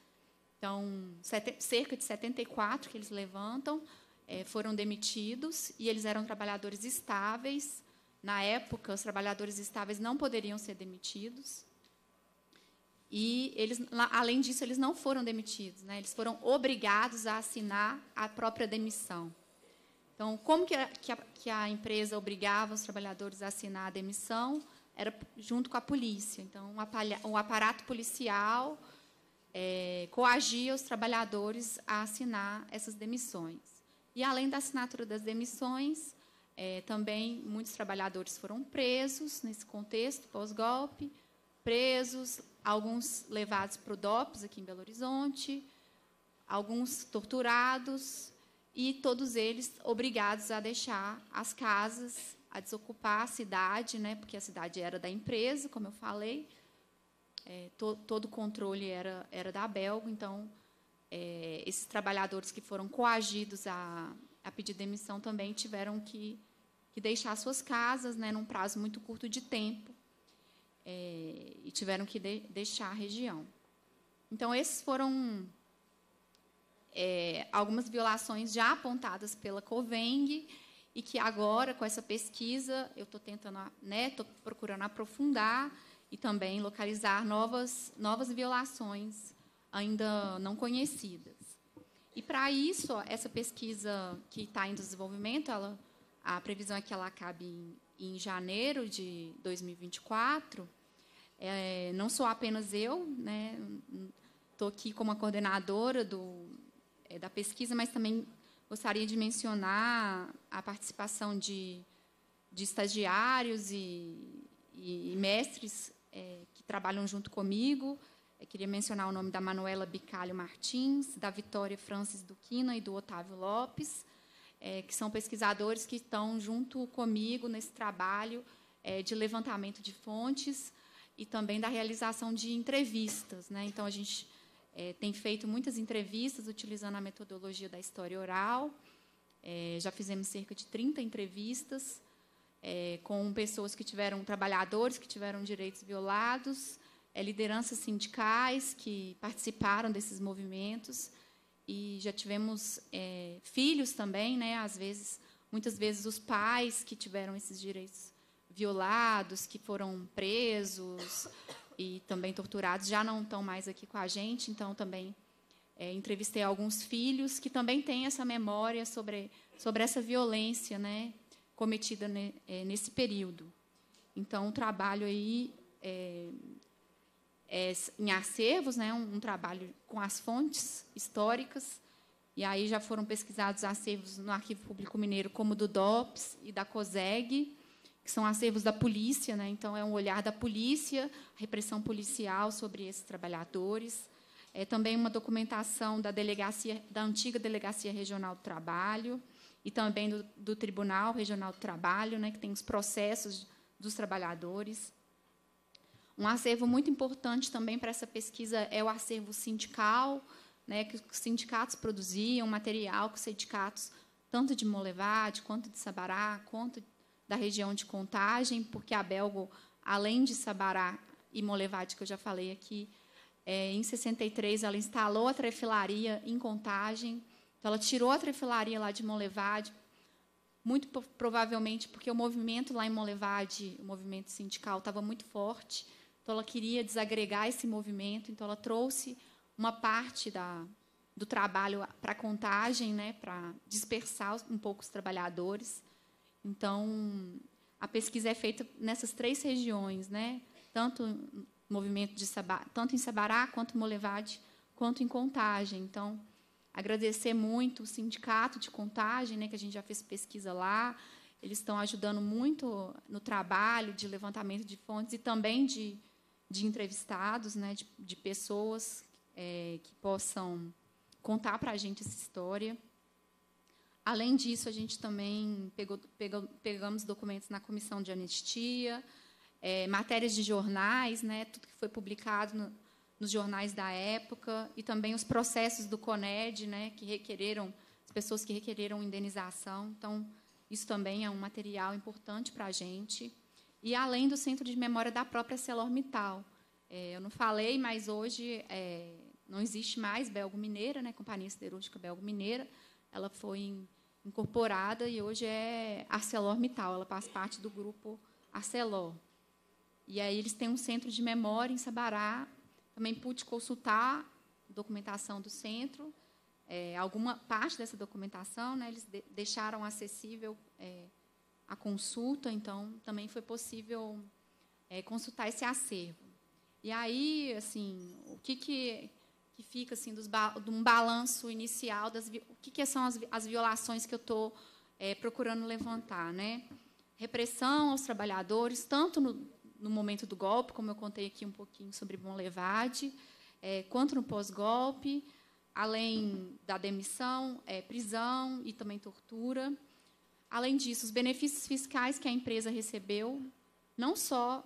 Então, sete, cerca de 74 que eles levantam é, foram demitidos e eles eram trabalhadores estáveis. Na época, os trabalhadores estáveis não poderiam ser demitidos. E eles, além disso, eles não foram demitidos, né? Eles foram obrigados a assinar a própria demissão. Então, como que a, que a, que a empresa obrigava os trabalhadores a assinar a demissão? Era junto com a polícia. Então, o um aparato policial é, coagia os trabalhadores a assinar essas demissões. E além da assinatura das demissões, é, também muitos trabalhadores foram presos nesse contexto pós-golpe presos, alguns levados para o DOPS aqui em Belo Horizonte, alguns torturados e todos eles obrigados a deixar as casas, a desocupar a cidade, né, porque a cidade era da empresa, como eu falei, é, to, todo o controle era, era da Belgo, então é, esses trabalhadores que foram coagidos a, a pedir demissão também tiveram que, que deixar suas casas né, num prazo muito curto de tempo é, e tiveram que de deixar a região. Então, esses foram é, algumas violações já apontadas pela Coveng e que agora, com essa pesquisa, eu estou tentando, né, estou procurando aprofundar e também localizar novas, novas violações ainda não conhecidas. E, para isso, essa pesquisa que está em desenvolvimento, ela, a previsão é que ela acabe em em janeiro de 2024, é, não sou apenas eu, né? Estou aqui como a coordenadora do, é, da pesquisa, mas também gostaria de mencionar a participação de, de estagiários e, e, e mestres é, que trabalham junto comigo. Eu queria mencionar o nome da Manuela Bicalho Martins, da Vitória Francis Duquina e do Otávio Lopes é, que são pesquisadores que estão junto comigo nesse trabalho é, de levantamento de fontes e também da realização de entrevistas. Né? Então, a gente é, tem feito muitas entrevistas utilizando a metodologia da história oral. É, já fizemos cerca de 30 entrevistas é, com pessoas que tiveram, trabalhadores que tiveram direitos violados, é, lideranças sindicais que participaram desses movimentos e já tivemos é, filhos também, né? Às vezes, muitas vezes os pais que tiveram esses direitos violados, que foram presos e também torturados, já não estão mais aqui com a gente. Então, também é, entrevistei alguns filhos que também têm essa memória sobre sobre essa violência, né? Cometida ne, é, nesse período. Então, o trabalho aí é, é, em acervos, né, um, um, trabalho com as fontes históricas. E aí já foram pesquisados acervos no Arquivo Público Mineiro, como do DOPS e da COSEG, que são acervos da polícia. Né? Então, é um olhar da polícia, repressão policial sobre esses trabalhadores. É também uma documentação da delegacia, da antiga Delegacia Regional do Trabalho e também do, do Tribunal Regional do Trabalho, né, que tem os processos dos trabalhadores. Um acervo muito importante também para essa pesquisa é o acervo sindical, né, que os sindicatos produziam, material que os sindicatos, tanto de Molevade, quanto de Sabará, quanto da região de Contagem, porque a Belgo, além de Sabará e Molevade, que eu já falei aqui, é, em 63 ela instalou a trefilaria em Contagem, então ela tirou a trefilaria lá de Molevade, muito provavelmente porque o movimento lá em Molevade, o movimento sindical, estava muito forte, então, ela queria desagregar esse movimento, então, ela trouxe uma parte da, do trabalho para contagem, né, para dispersar um pouco os trabalhadores. Então, a pesquisa é feita nessas três regiões, né, tanto movimento de tanto em Sabará quanto em Molevade, quanto em Contagem. Então, agradecer muito o sindicato de Contagem, né, que a gente já fez pesquisa lá. Eles estão ajudando muito no trabalho de levantamento de fontes e também de de entrevistados, né, de, de pessoas é, que possam contar para a gente essa história. Além disso, a gente também pegou, pegou, pegamos documentos na comissão de anistia, é, matérias de jornais, né, tudo que foi publicado no, nos jornais da época, e também os processos do CONED, né, que requereram, as pessoas que requereram indenização. Então, isso também é um material importante para a gente e além do centro de memória da própria Celormital. É, eu não falei, mas hoje é, não existe mais Belgo Mineira, né, Companhia Siderúrgica Belgo Mineira. Ela foi incorporada e hoje é ArcelorMittal, ela faz parte do grupo Arcelor. E aí eles têm um centro de memória em Sabará. Também pude consultar documentação do centro. É, alguma parte dessa documentação, né, eles de deixaram acessível é, a consulta, então também foi possível é, consultar esse acervo. E aí, assim, o que, que, que fica assim dos, de um balanço inicial das o que, que são as, as violações que eu estou é, procurando levantar, né? Repressão aos trabalhadores, tanto no, no, momento do golpe, como eu contei aqui um pouquinho sobre Bonlevade, é, quanto no pós-golpe, além da demissão, é, prisão e também tortura. Além disso, os benefícios fiscais que a empresa recebeu, não só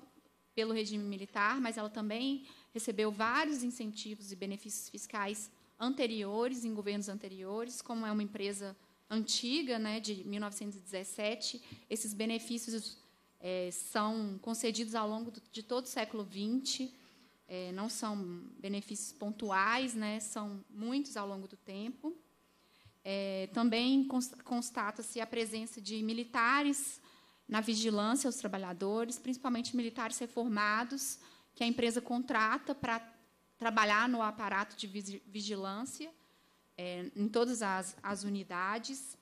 pelo regime militar, mas ela também recebeu vários incentivos e benefícios fiscais anteriores, em governos anteriores, como é uma empresa antiga, né, de 1917, esses benefícios é, são concedidos ao longo de todo o século XX, é, não são benefícios pontuais, né, são muitos ao longo do tempo. É, também constata-se a presença de militares na vigilância aos trabalhadores, principalmente militares reformados, que a empresa contrata para trabalhar no aparato de vigilância é, em todas as, as unidades.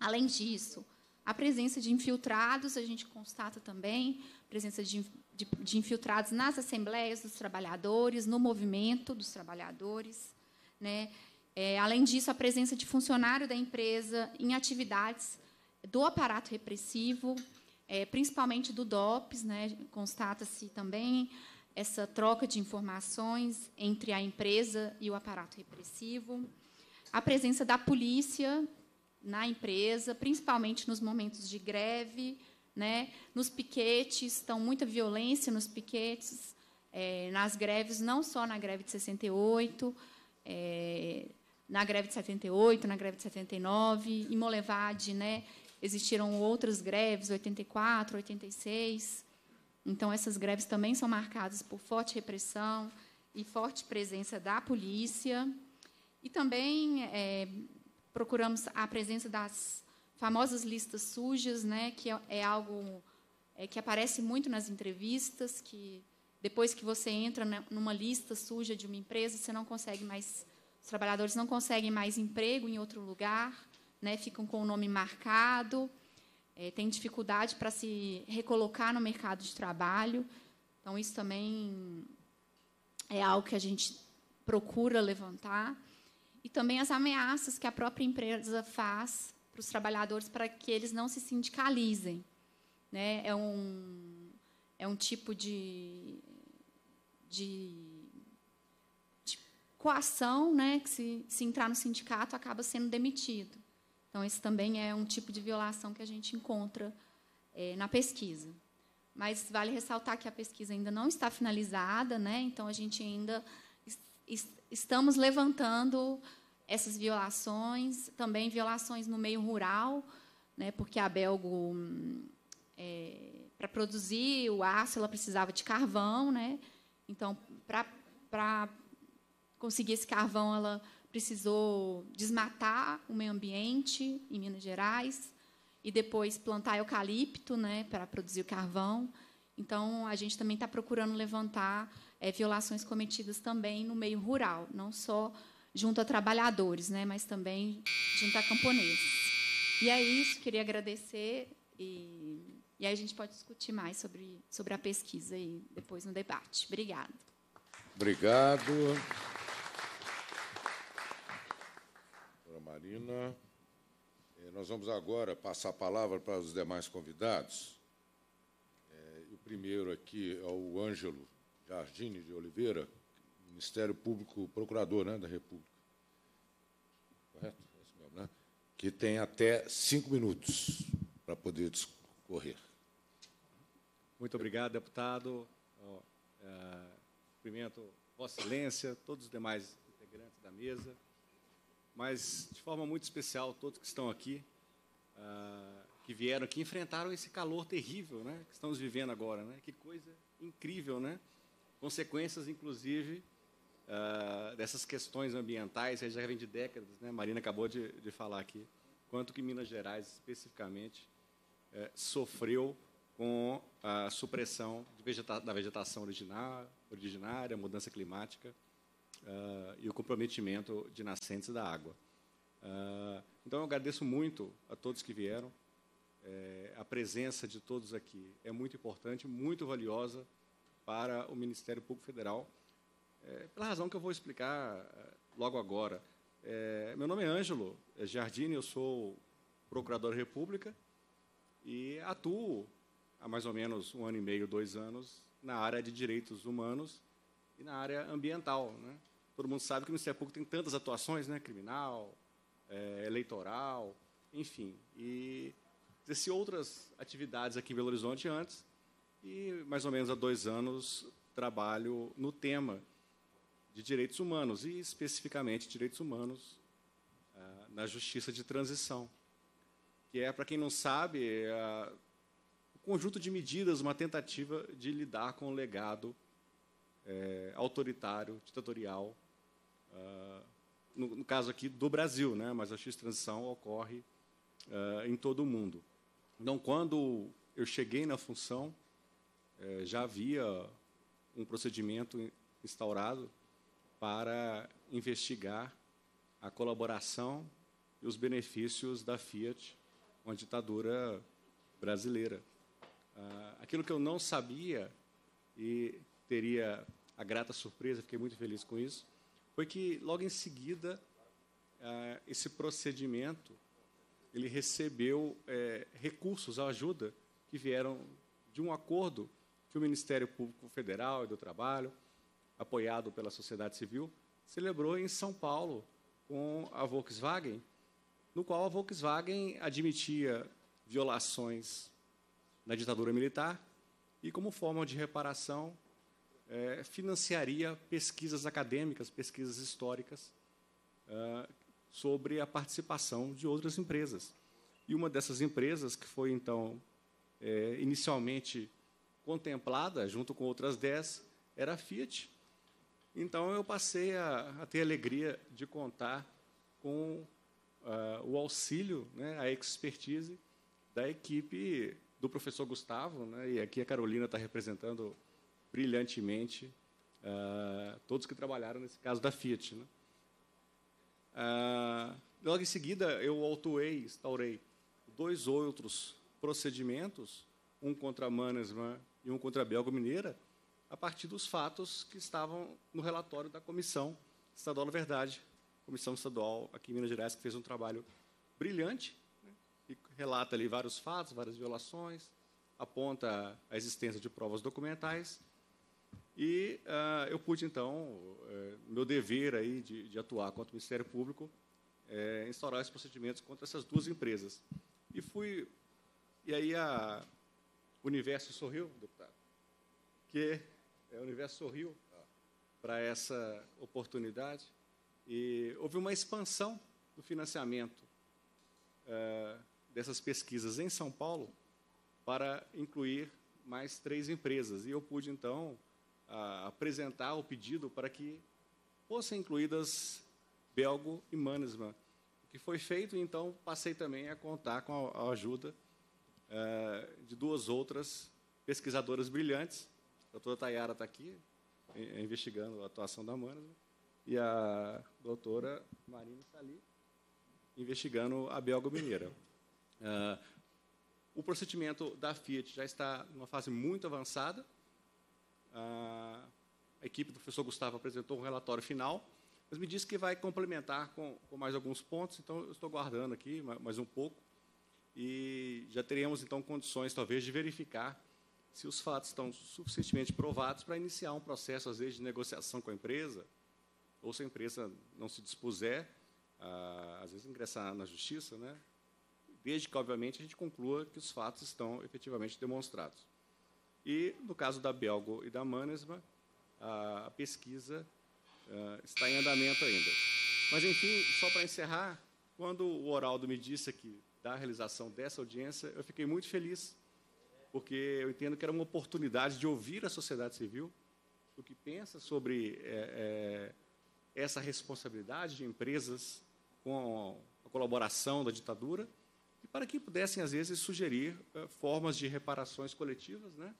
Além disso, a presença de infiltrados, a gente constata também, a presença de, de, de infiltrados nas assembleias dos trabalhadores, no movimento dos trabalhadores. Né? É, além disso, a presença de funcionário da empresa em atividades do aparato repressivo, é, principalmente do DOPS, né, constata-se também essa troca de informações entre a empresa e o aparato repressivo, a presença da polícia na empresa, principalmente nos momentos de greve, né, nos piquetes, então muita violência nos piquetes, é, nas greves, não só na greve de 68, é, na greve de 78, na greve de 79, em Molevade, né? Existiram outras greves, 84, 86. Então essas greves também são marcadas por forte repressão e forte presença da polícia. E também é, procuramos a presença das famosas listas sujas, né? Que é, é algo é, que aparece muito nas entrevistas, que depois que você entra numa lista suja de uma empresa, você não consegue mais os trabalhadores não conseguem mais emprego em outro lugar, né, ficam com o nome marcado, é, têm dificuldade para se recolocar no mercado de trabalho. Então, isso também é algo que a gente procura levantar. E também as ameaças que a própria empresa faz para os trabalhadores para que eles não se sindicalizem. Né? É, um, é um tipo de, de coação, né, que se, se entrar no sindicato acaba sendo demitido. Então, esse também é um tipo de violação que a gente encontra é, na pesquisa. Mas vale ressaltar que a pesquisa ainda não está finalizada, né, então a gente ainda est estamos levantando essas violações, também violações no meio rural, né, porque a Belgo, hum, é, para produzir o aço, ela precisava de carvão. Né, então, para conseguir esse carvão, ela precisou desmatar o meio ambiente em Minas Gerais e depois plantar eucalipto, né, para produzir o carvão. Então, a gente também está procurando levantar é, violações cometidas também no meio rural, não só junto a trabalhadores, né, mas também junto a camponeses. E é isso, queria agradecer e, e aí a gente pode discutir mais sobre, sobre a pesquisa aí depois no debate. Obrigada. Obrigado. Marina. É, nós vamos agora passar a palavra para os demais convidados. É, o primeiro aqui é o Ângelo Jardine de Oliveira, Ministério Público, Procurador né, da República. Correto? É mesmo, né? Que tem até cinco minutos para poder discorrer. Muito obrigado, deputado. É, cumprimento Vossa Excelência, todos os demais integrantes da mesa mas de forma muito especial todos que estão aqui, uh, que vieram aqui, enfrentaram esse calor terrível né, que estamos vivendo agora. Né? Que coisa incrível, né? Consequências, inclusive, uh, dessas questões ambientais, que já vem de décadas, né? Marina acabou de, de falar aqui, quanto que Minas Gerais, especificamente, uh, sofreu com a supressão vegeta da vegetação originária, originária mudança climática uh, e o comprometimento de Nascentes da Água. Uh, então, eu agradeço muito a todos que vieram. É, a presença de todos aqui é muito importante, muito valiosa para o Ministério Público Federal, é, pela razão que eu vou explicar ah, logo agora. É, meu nome é Ângelo Jardine, eu sou procurador da República e atuo há mais ou menos um ano e meio, dois anos, na área de direitos humanos e na área ambiental. Né? Todo mundo sabe que no Sepulcro tem tantas atuações, né? Criminal, é, eleitoral, enfim. E existiam outras atividades aqui em Belo Horizonte antes. E, mais ou menos há dois anos, trabalho no tema de direitos humanos, e especificamente direitos humanos é, na justiça de transição. Que é, para quem não sabe, é ah, um conjunto de medidas, uma tentativa de lidar com o legado é, autoritário, ditatorial ah, no, no, caso aqui do Brasil, né? mas a X-transição ocorre ah, em todo o mundo. Então, quando eu cheguei na função, eh, já havia um procedimento instaurado para investigar a colaboração e os benefícios da Fiat com a ditadura brasileira. Ah, aquilo que eu não sabia e teria a grata surpresa, fiquei muito feliz com isso, foi que logo em seguida eh, esse procedimento ele recebeu eh, recursos, ajuda que vieram de um acordo que o Ministério Público Federal e do Trabalho, apoiado pela sociedade civil, celebrou em São Paulo com a Volkswagen, no qual a Volkswagen admitia violações na ditadura militar e, como forma de reparação, é, financiaria pesquisas acadêmicas, pesquisas históricas é, sobre a participação de outras empresas. E uma dessas empresas, que foi então é, inicialmente contemplada, junto com outras dez, era a Fiat. Então eu passei a, a ter a alegria de contar com uh, o auxílio, né, a expertise da equipe do professor Gustavo, né, e aqui a Carolina está representando brilhantemente uh, todos que trabalharam nesse caso da Fiat. Né? Uh, logo em seguida, eu autuei, instaurei dois outros procedimentos, um contra a Manesma e um contra a Belga Mineira, a partir dos fatos que estavam no relatório da Comissão Estadual da Verdade, Comissão Estadual aqui em Minas Gerais, que fez um trabalho brilhante, né, e relata ali vários fatos, várias violações, aponta a existência de provas documentais e ah, eu pude, então, eh, meu dever aí de, de, atuar contra o Ministério Público, eh, instaurar esses procedimentos contra essas duas empresas. E fui. E aí a o universo sorriu, deputado, que é, o universo sorriu ah, para essa oportunidade e houve uma expansão do financiamento ah, dessas pesquisas em São Paulo para incluir mais três empresas. E eu pude, então, a, apresentar o pedido para que fossem incluídas Belgo e Manesma, O que foi feito, então, passei também a contar com a, a ajuda uh, de duas outras pesquisadoras brilhantes. A doutora Tayara está aqui, eh, investigando a atuação da Manesma e a doutora Marina Sali, investigando a Belgo mineira. Uh, o procedimento da Fiat já está numa fase muito avançada, a equipe do professor Gustavo apresentou um relatório final, mas me disse que vai complementar com, com mais alguns pontos, então eu estou guardando aqui mais um pouco e já teríamos então condições, talvez, de verificar se os fatos estão suficientemente provados para iniciar um processo, às vezes, de negociação com a empresa, ou se a empresa não se dispuser, a, às vezes, ingressar na justiça, né? desde que, obviamente, a gente conclua que os fatos estão efetivamente demonstrados. E, no caso da Belgo e da Manesma, a pesquisa é, está em andamento ainda. Mas, enfim, só para encerrar, quando o Oraldo me disse que da realização dessa audiência, eu fiquei muito feliz, porque eu entendo que era uma oportunidade de ouvir a sociedade civil, o que pensa sobre é, é, essa responsabilidade de empresas com a colaboração da ditadura, e para que pudessem, às vezes, sugerir é, formas de reparações coletivas, né?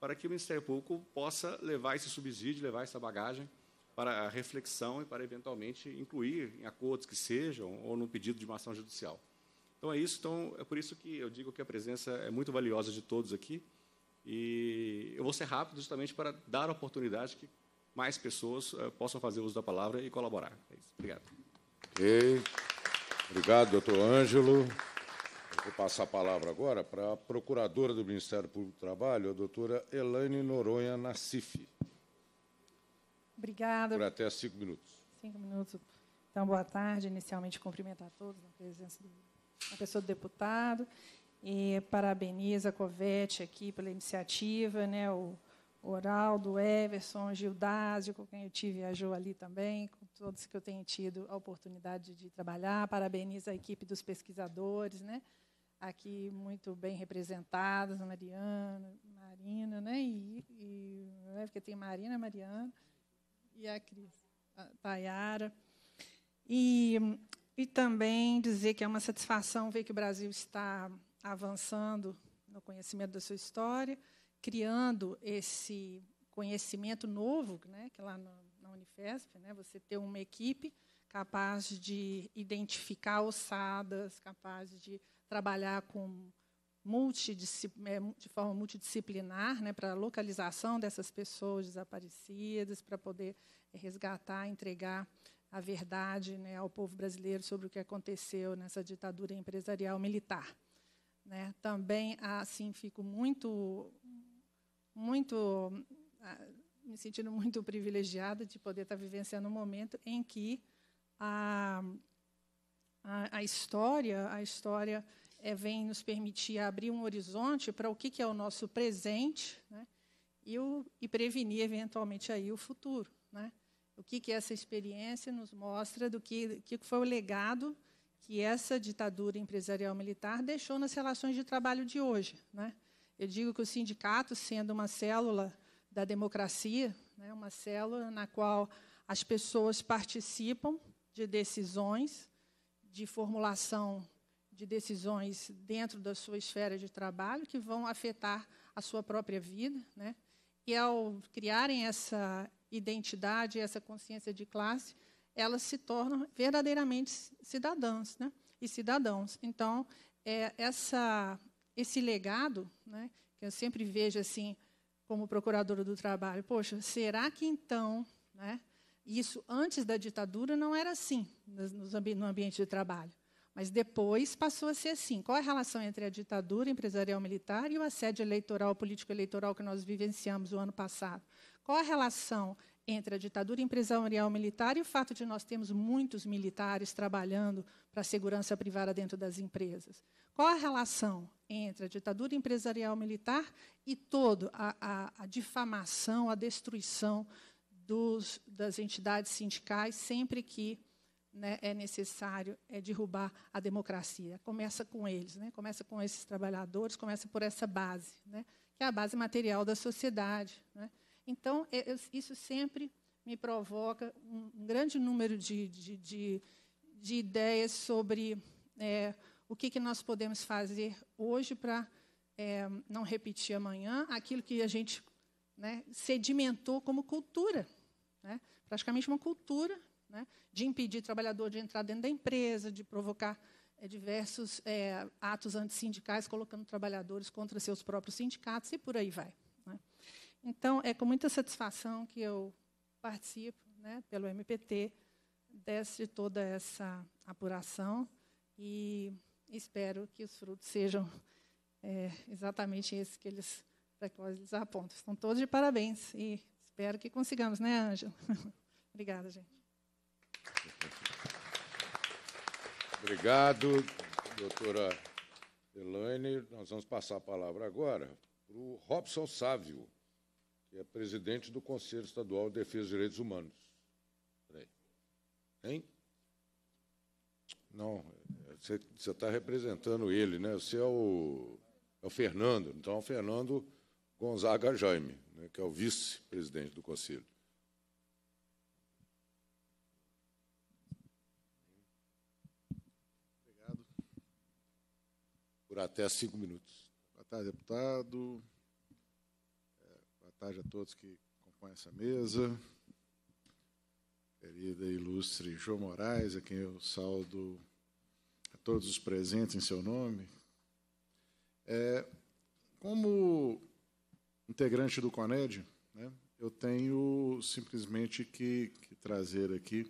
para que o Ministério Público possa levar esse subsídio, levar essa bagagem para a reflexão e para, eventualmente, incluir em acordos que sejam ou no pedido de uma ação judicial. Então, é isso. Então, é por isso que eu digo que a presença é muito valiosa de todos aqui. E eu vou ser rápido justamente para dar a oportunidade que mais pessoas eh, possam fazer uso da palavra e colaborar. É isso. Obrigado. Obrigado, doutor Ângelo. Vou passar a palavra agora para a procuradora do Ministério Público do Trabalho, a doutora Elaine Noronha Nassif. Obrigada. Por até cinco minutos. Cinco minutos. Então, boa tarde. Inicialmente, cumprimentar a todos na presença da pessoa do deputado. E parabenizo a Covete aqui pela iniciativa, né, o Oraldo, Everson, Gildásio, com quem eu tive viajou ali também, com todos que eu tenho tido a oportunidade de trabalhar. Parabenizo a equipe dos pesquisadores, né, aqui muito bem representadas, Mariana, Marina, né? E, e né? porque tem Marina, Mariana e a Cris, a Tayara. E, e também dizer que é uma satisfação ver que o Brasil está avançando no conhecimento da sua história, criando esse conhecimento novo, né, que lá no, na Unifesp, né, você ter uma equipe capaz de identificar ossadas, capaz de trabalhar com é, de forma multidisciplinar, né, para a localização dessas pessoas desaparecidas, para poder resgatar, entregar a verdade né, ao povo brasileiro sobre o que aconteceu nessa ditadura empresarial militar. Né, também, assim, fico muito, muito, ah, me sentindo muito privilegiada de poder estar tá vivenciando um momento em que a a, a história, a história é, vem nos permitir abrir um horizonte para o que, que, é o nosso presente né, e, o, e, prevenir, eventualmente, aí o futuro. Né? O que, que, essa experiência nos mostra do que, que foi o legado que essa ditadura empresarial militar deixou nas relações de trabalho de hoje. Né? Eu digo que o sindicato, sendo uma célula da democracia, né, uma célula na qual as pessoas participam de decisões de formulação de decisões dentro da sua esfera de trabalho que vão afetar a sua própria vida, né? E ao criarem essa identidade, essa consciência de classe, elas se tornam verdadeiramente cidadãs, né? E cidadãos. Então, é essa esse legado, né? Que eu sempre vejo assim como procuradora do trabalho. Poxa, será que então, né? Isso antes da ditadura não era assim no ambiente de trabalho, mas depois passou a ser assim. Qual é a relação entre a ditadura empresarial militar e o assédio eleitoral, político-eleitoral que nós vivenciamos o ano passado? Qual a relação entre a ditadura empresarial militar e o fato de nós termos muitos militares trabalhando para a segurança privada dentro das empresas? Qual a relação entre a ditadura empresarial militar e toda a, a difamação, a destruição dos, das entidades sindicais sempre que né, é necessário é derrubar a democracia. Começa com eles, né? começa com esses trabalhadores, começa por essa base, né? que é a base material da sociedade. Né? Então, é, é, isso sempre me provoca um, um grande número de, de, de, de ideias sobre é, o que, que nós podemos fazer hoje para é, não repetir amanhã aquilo que a gente né, sedimentou como cultura. Né? Praticamente uma cultura né? de impedir trabalhador de entrar dentro da empresa, de provocar é, diversos é, atos antissindicais, colocando trabalhadores contra seus próprios sindicatos e por aí vai. Né? Então, é com muita satisfação que eu participo, né, pelo MPT, desse toda essa apuração e espero que os frutos sejam é, exatamente esses que eles, para que eles apontam. Estão todos de parabéns e Espero que consigamos, né, Ângelo? Obrigada, gente. Obrigado, doutora Elaine. Nós vamos passar a palavra agora para o Robson Sávio, que é presidente do Conselho Estadual de Defesa dos Direitos Humanos. Peraí. Hein? Não, você está representando ele, né? Você é o, é o Fernando. Então, o Fernando Gonzaga Jaime, né, que é o vice-presidente do Conselho. Obrigado. Por até cinco minutos. Boa tarde, deputado. É, boa tarde a todos que compõem essa mesa. Querida e ilustre João Moraes, a quem eu saldo a todos os presentes em seu nome. É, como integrante do CONED, né, eu tenho simplesmente que, que trazer aqui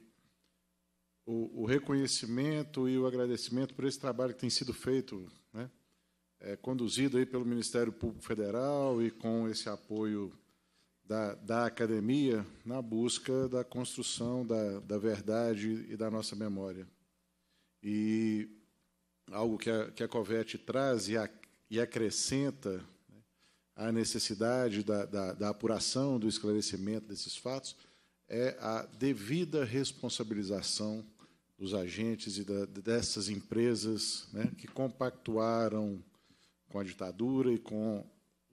o, o, reconhecimento e o agradecimento por esse trabalho que tem sido feito, né, é, conduzido aí pelo Ministério Público Federal e com esse apoio da, da academia na busca da construção da, da verdade e da nossa memória. E algo que a, que a COVET traz e, a, e acrescenta a necessidade da, da, da apuração, do esclarecimento desses fatos, é a devida responsabilização dos agentes e da, dessas empresas né, que compactuaram com a ditadura e com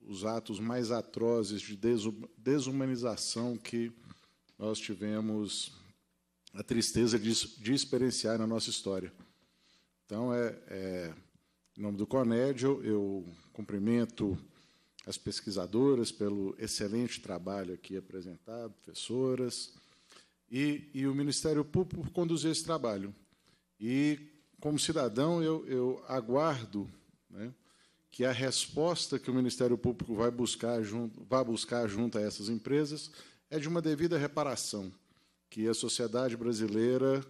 os atos mais atrozes de desumanização que nós tivemos a tristeza de, de experienciar na nossa história. Então, é, é, em nome do Conédio, eu cumprimento as pesquisadoras pelo excelente trabalho aqui apresentado, professoras, e, e o Ministério Público por conduzir esse trabalho. E, como cidadão, eu, eu aguardo né, que a resposta que o Ministério Público vai buscar, junto, vai buscar junto a essas empresas é de uma devida reparação, que a sociedade brasileira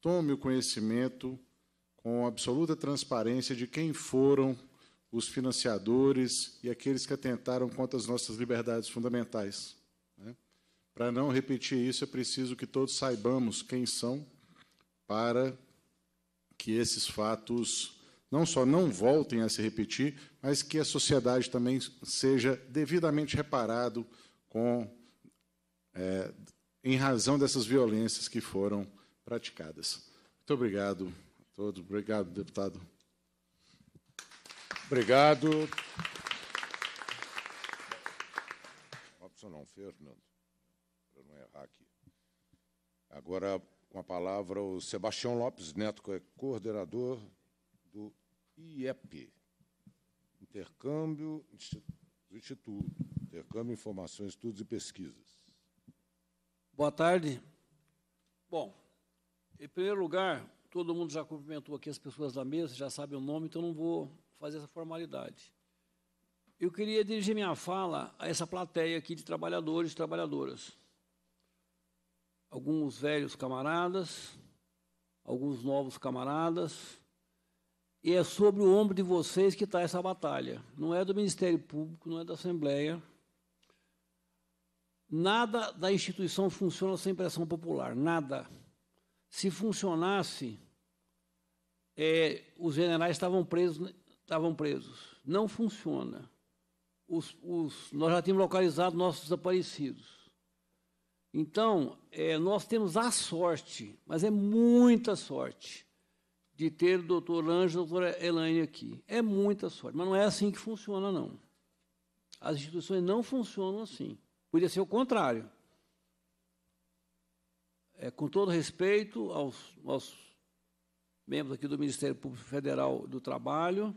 tome o conhecimento com absoluta transparência de quem foram os financiadores e aqueles que atentaram contra as nossas liberdades fundamentais. Né? Para não repetir isso, é preciso que todos saibamos quem são, para que esses fatos não só não voltem a se repetir, mas que a sociedade também seja devidamente reparado com, é, em razão dessas violências que foram praticadas. Muito obrigado a todos. Obrigado, deputado. Obrigado. Robson não, Fernando, para não errar aqui. Agora, com a palavra, o Sebastião Lopes Neto, que é coordenador do IEP, Intercâmbio do Instituto, Intercâmbio, Informações, Estudos e Pesquisas. Boa tarde. Bom, em primeiro lugar, todo mundo já cumprimentou aqui as pessoas da mesa, já sabe o nome, então não vou fazer essa formalidade. Eu queria dirigir minha fala a essa plateia aqui de trabalhadores e trabalhadoras. Alguns velhos camaradas, alguns novos camaradas, e é sobre o ombro de vocês que está essa batalha. Não é do Ministério Público, não é da Assembleia. Nada da instituição funciona sem pressão popular, nada. Se funcionasse, é, os generais estavam presos estavam presos. Não funciona. Os, os, nós já tínhamos localizado nossos desaparecidos. Então, é, nós temos a sorte, mas é muita sorte, de ter o doutor Anjo e a doutora Elaine aqui. É muita sorte, mas não é assim que funciona, não. As instituições não funcionam assim. Podia ser o contrário. É, com todo respeito aos, aos membros aqui do Ministério Público Federal do Trabalho,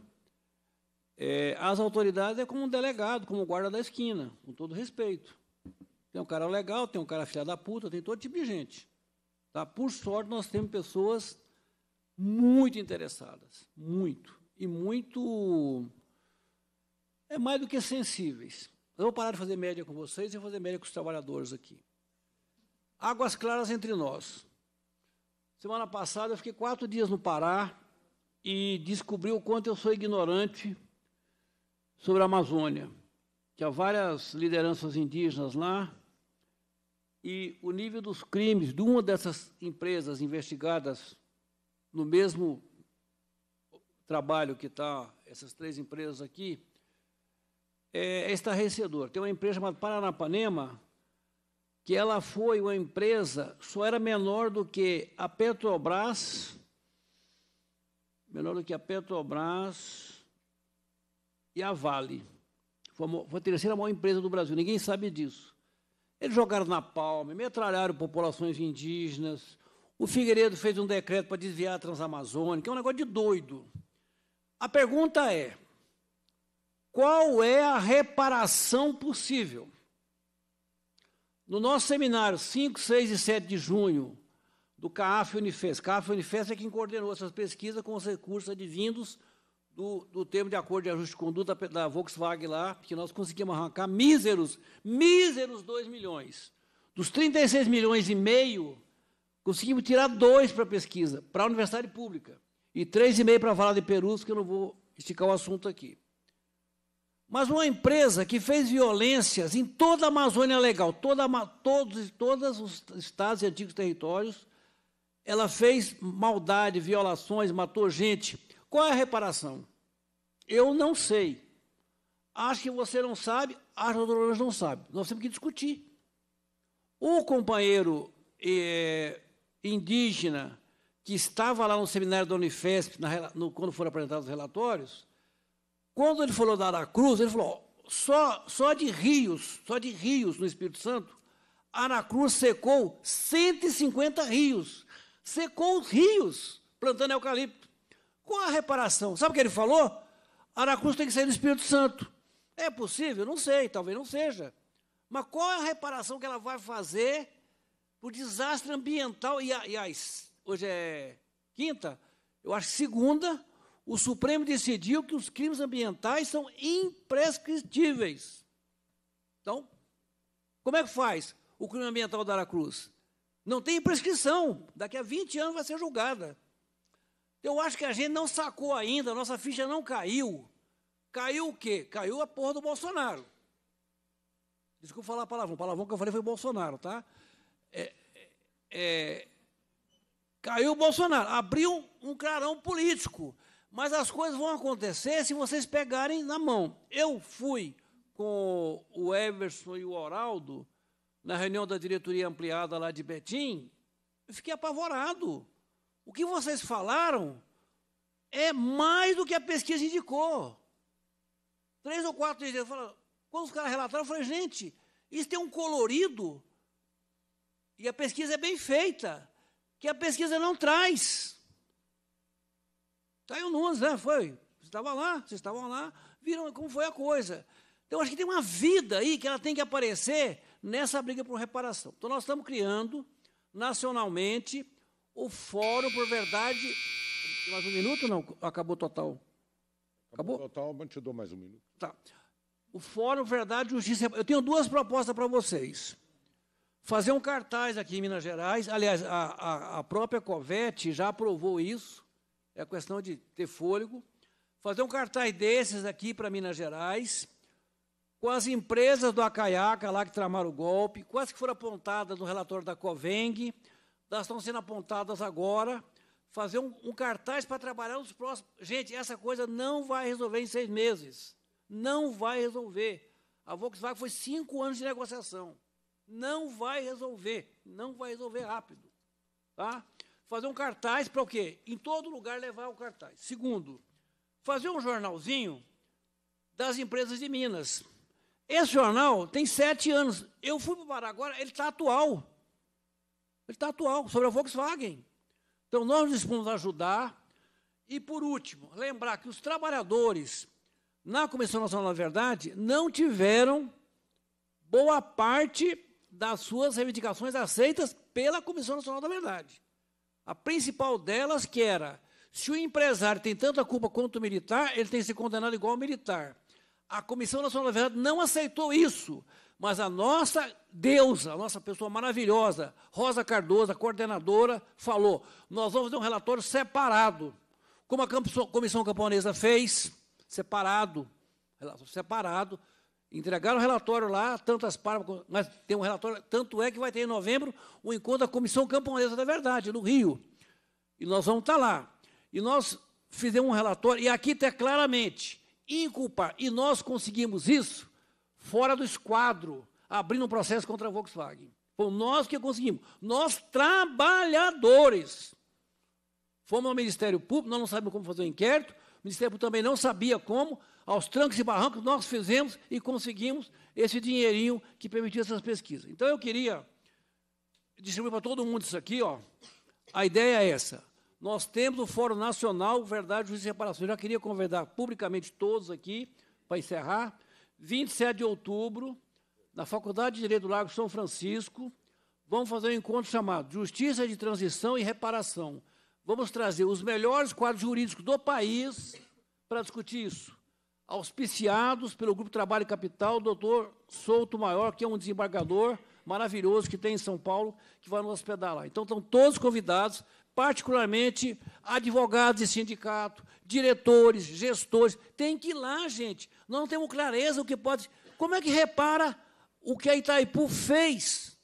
é, as autoridades é como um delegado, como um guarda da esquina, com todo respeito. Tem um cara legal, tem um cara filha da puta, tem todo tipo de gente. Tá? Por sorte, nós temos pessoas muito interessadas, muito. E muito. É mais do que sensíveis. Eu vou parar de fazer média com vocês e vou fazer média com os trabalhadores aqui. Águas claras entre nós. Semana passada eu fiquei quatro dias no Pará e descobri o quanto eu sou ignorante sobre a Amazônia, que há várias lideranças indígenas lá, e o nível dos crimes de uma dessas empresas investigadas no mesmo trabalho que está essas três empresas aqui, é, é estarrecedor. Tem uma empresa chamada Paranapanema, que ela foi uma empresa, só era menor do que a Petrobras, menor do que a Petrobras, e a Vale. Foi a terceira maior empresa do Brasil, ninguém sabe disso. Eles jogaram na palma, metralharam populações indígenas. O Figueiredo fez um decreto para desviar a Transamazônica, é um negócio de doido. A pergunta é: qual é a reparação possível? No nosso seminário, 5, 6 e 7 de junho, do CAF Unifest, CAF Unifest é quem coordenou essas pesquisas com os recursos advindos do, do termo de acordo de ajuste de conduta da Volkswagen lá, que nós conseguimos arrancar míseros, míseros 2 milhões. Dos 36 milhões e meio, conseguimos tirar 2 para pesquisa, para a universidade pública, e 3,5 para a Vara de Perus, que eu não vou esticar o assunto aqui. Mas uma empresa que fez violências em toda a Amazônia Legal, toda, todos, todos os estados e antigos territórios, ela fez maldade, violações, matou gente, qual é a reparação? Eu não sei. Acho que você não sabe, acho que o doutor não sabe. Nós temos que discutir. O companheiro é, indígena que estava lá no seminário da Unifesp, na, no, quando foram apresentados os relatórios, quando ele falou da Aracruz, ele falou, só, só de rios, só de rios no Espírito Santo, Aracruz secou 150 rios. Secou os rios plantando eucalipto. Qual a reparação? Sabe o que ele falou? Aracruz ah, tem que sair do Espírito Santo. É possível? Não sei, talvez não seja. Mas qual é a reparação que ela vai fazer para o desastre ambiental? E, aliás, hoje é quinta, eu acho que segunda, o Supremo decidiu que os crimes ambientais são imprescritíveis. Então, como é que faz o crime ambiental da Aracruz? Não tem prescrição. Daqui a 20 anos vai ser julgada. Eu acho que a gente não sacou ainda, nossa ficha não caiu. Caiu o quê? Caiu a porra do Bolsonaro. Desculpa falar palavrão. O palavrão que eu falei foi Bolsonaro, tá? É, é, caiu o Bolsonaro. Abriu um clarão político. Mas as coisas vão acontecer se vocês pegarem na mão. Eu fui com o Everson e o Oraldo na reunião da diretoria ampliada lá de Betim. Eu fiquei apavorado. O que vocês falaram é mais do que a pesquisa indicou. Três ou quatro dias, falo, quando os caras relataram, eu falei, gente, isso tem um colorido, e a pesquisa é bem feita, que a pesquisa não traz. Está aí o Nunes, né? Foi. Vocês estavam lá, vocês estavam lá, viram como foi a coisa. Então, acho que tem uma vida aí que ela tem que aparecer nessa briga por reparação. Então, nós estamos criando, nacionalmente, o fórum, por verdade. Mais um minuto não? Acabou total. Acabou? Total, mas te dou mais um minuto. Tá. O Fórum Verdade e Justiça. Eu tenho duas propostas para vocês. Fazer um cartaz aqui em Minas Gerais. Aliás, a, a, a própria Covete já aprovou isso. É questão de ter fôlego. Fazer um cartaz desses aqui para Minas Gerais, com as empresas do Acaiaca lá que tramaram o golpe, quase que foram apontadas no relatório da Coveng, elas estão sendo apontadas agora, fazer um, um cartaz para trabalhar nos próximos. Gente, essa coisa não vai resolver em seis meses. Não vai resolver. A Volkswagen foi cinco anos de negociação. Não vai resolver. Não vai resolver rápido. Tá? Fazer um cartaz para o quê? Em todo lugar levar o cartaz. Segundo, fazer um jornalzinho das empresas de Minas. Esse jornal tem sete anos. Eu fui para o Pará agora, ele está atual. Ele está atual, sobre a Volkswagen. Então, nós nos vamos ajudar. E, por último, lembrar que os trabalhadores na Comissão Nacional da Verdade não tiveram boa parte das suas reivindicações aceitas pela Comissão Nacional da Verdade. A principal delas que era, se o empresário tem tanta culpa quanto o militar, ele tem que ser condenado igual ao militar. A Comissão Nacional da Verdade não aceitou isso. Mas a nossa deusa, a nossa pessoa maravilhosa, Rosa Cardoso, a coordenadora, falou: nós vamos ter um relatório separado, como a Comissão Camponesa fez, separado, separado, entregaram o relatório lá, tantas páginas, mas tem um relatório, tanto é que vai ter em novembro um encontro da Comissão Camponesa da Verdade, no Rio. E nós vamos estar tá lá. E nós fizemos um relatório, e aqui está claramente, inculpar, e nós conseguimos isso fora do esquadro, abrindo um processo contra a Volkswagen. Foi nós que conseguimos. Nós, trabalhadores. Fomos ao Ministério Público, nós não sabíamos como fazer o um inquérito, o Ministério Público também não sabia como, aos trancos e barrancos, nós fizemos e conseguimos esse dinheirinho que permitia essas pesquisas. Então, eu queria distribuir para todo mundo isso aqui. Ó. A ideia é essa. Nós temos o Fórum Nacional Verdade, Justiça e Reparação. Eu já queria convidar publicamente todos aqui, para encerrar, 27 de outubro, na Faculdade de Direito do Lago São Francisco, vamos fazer um encontro chamado Justiça de Transição e Reparação. Vamos trazer os melhores quadros jurídicos do país para discutir isso. Auspiciados pelo Grupo Trabalho e Capital, doutor Souto Maior, que é um desembargador maravilhoso que tem em São Paulo, que vai nos hospedar lá. Então, estão todos convidados particularmente advogados de sindicato, diretores, gestores, tem que ir lá, gente. Nós não temos clareza o que pode. Como é que repara o que a Itaipu fez?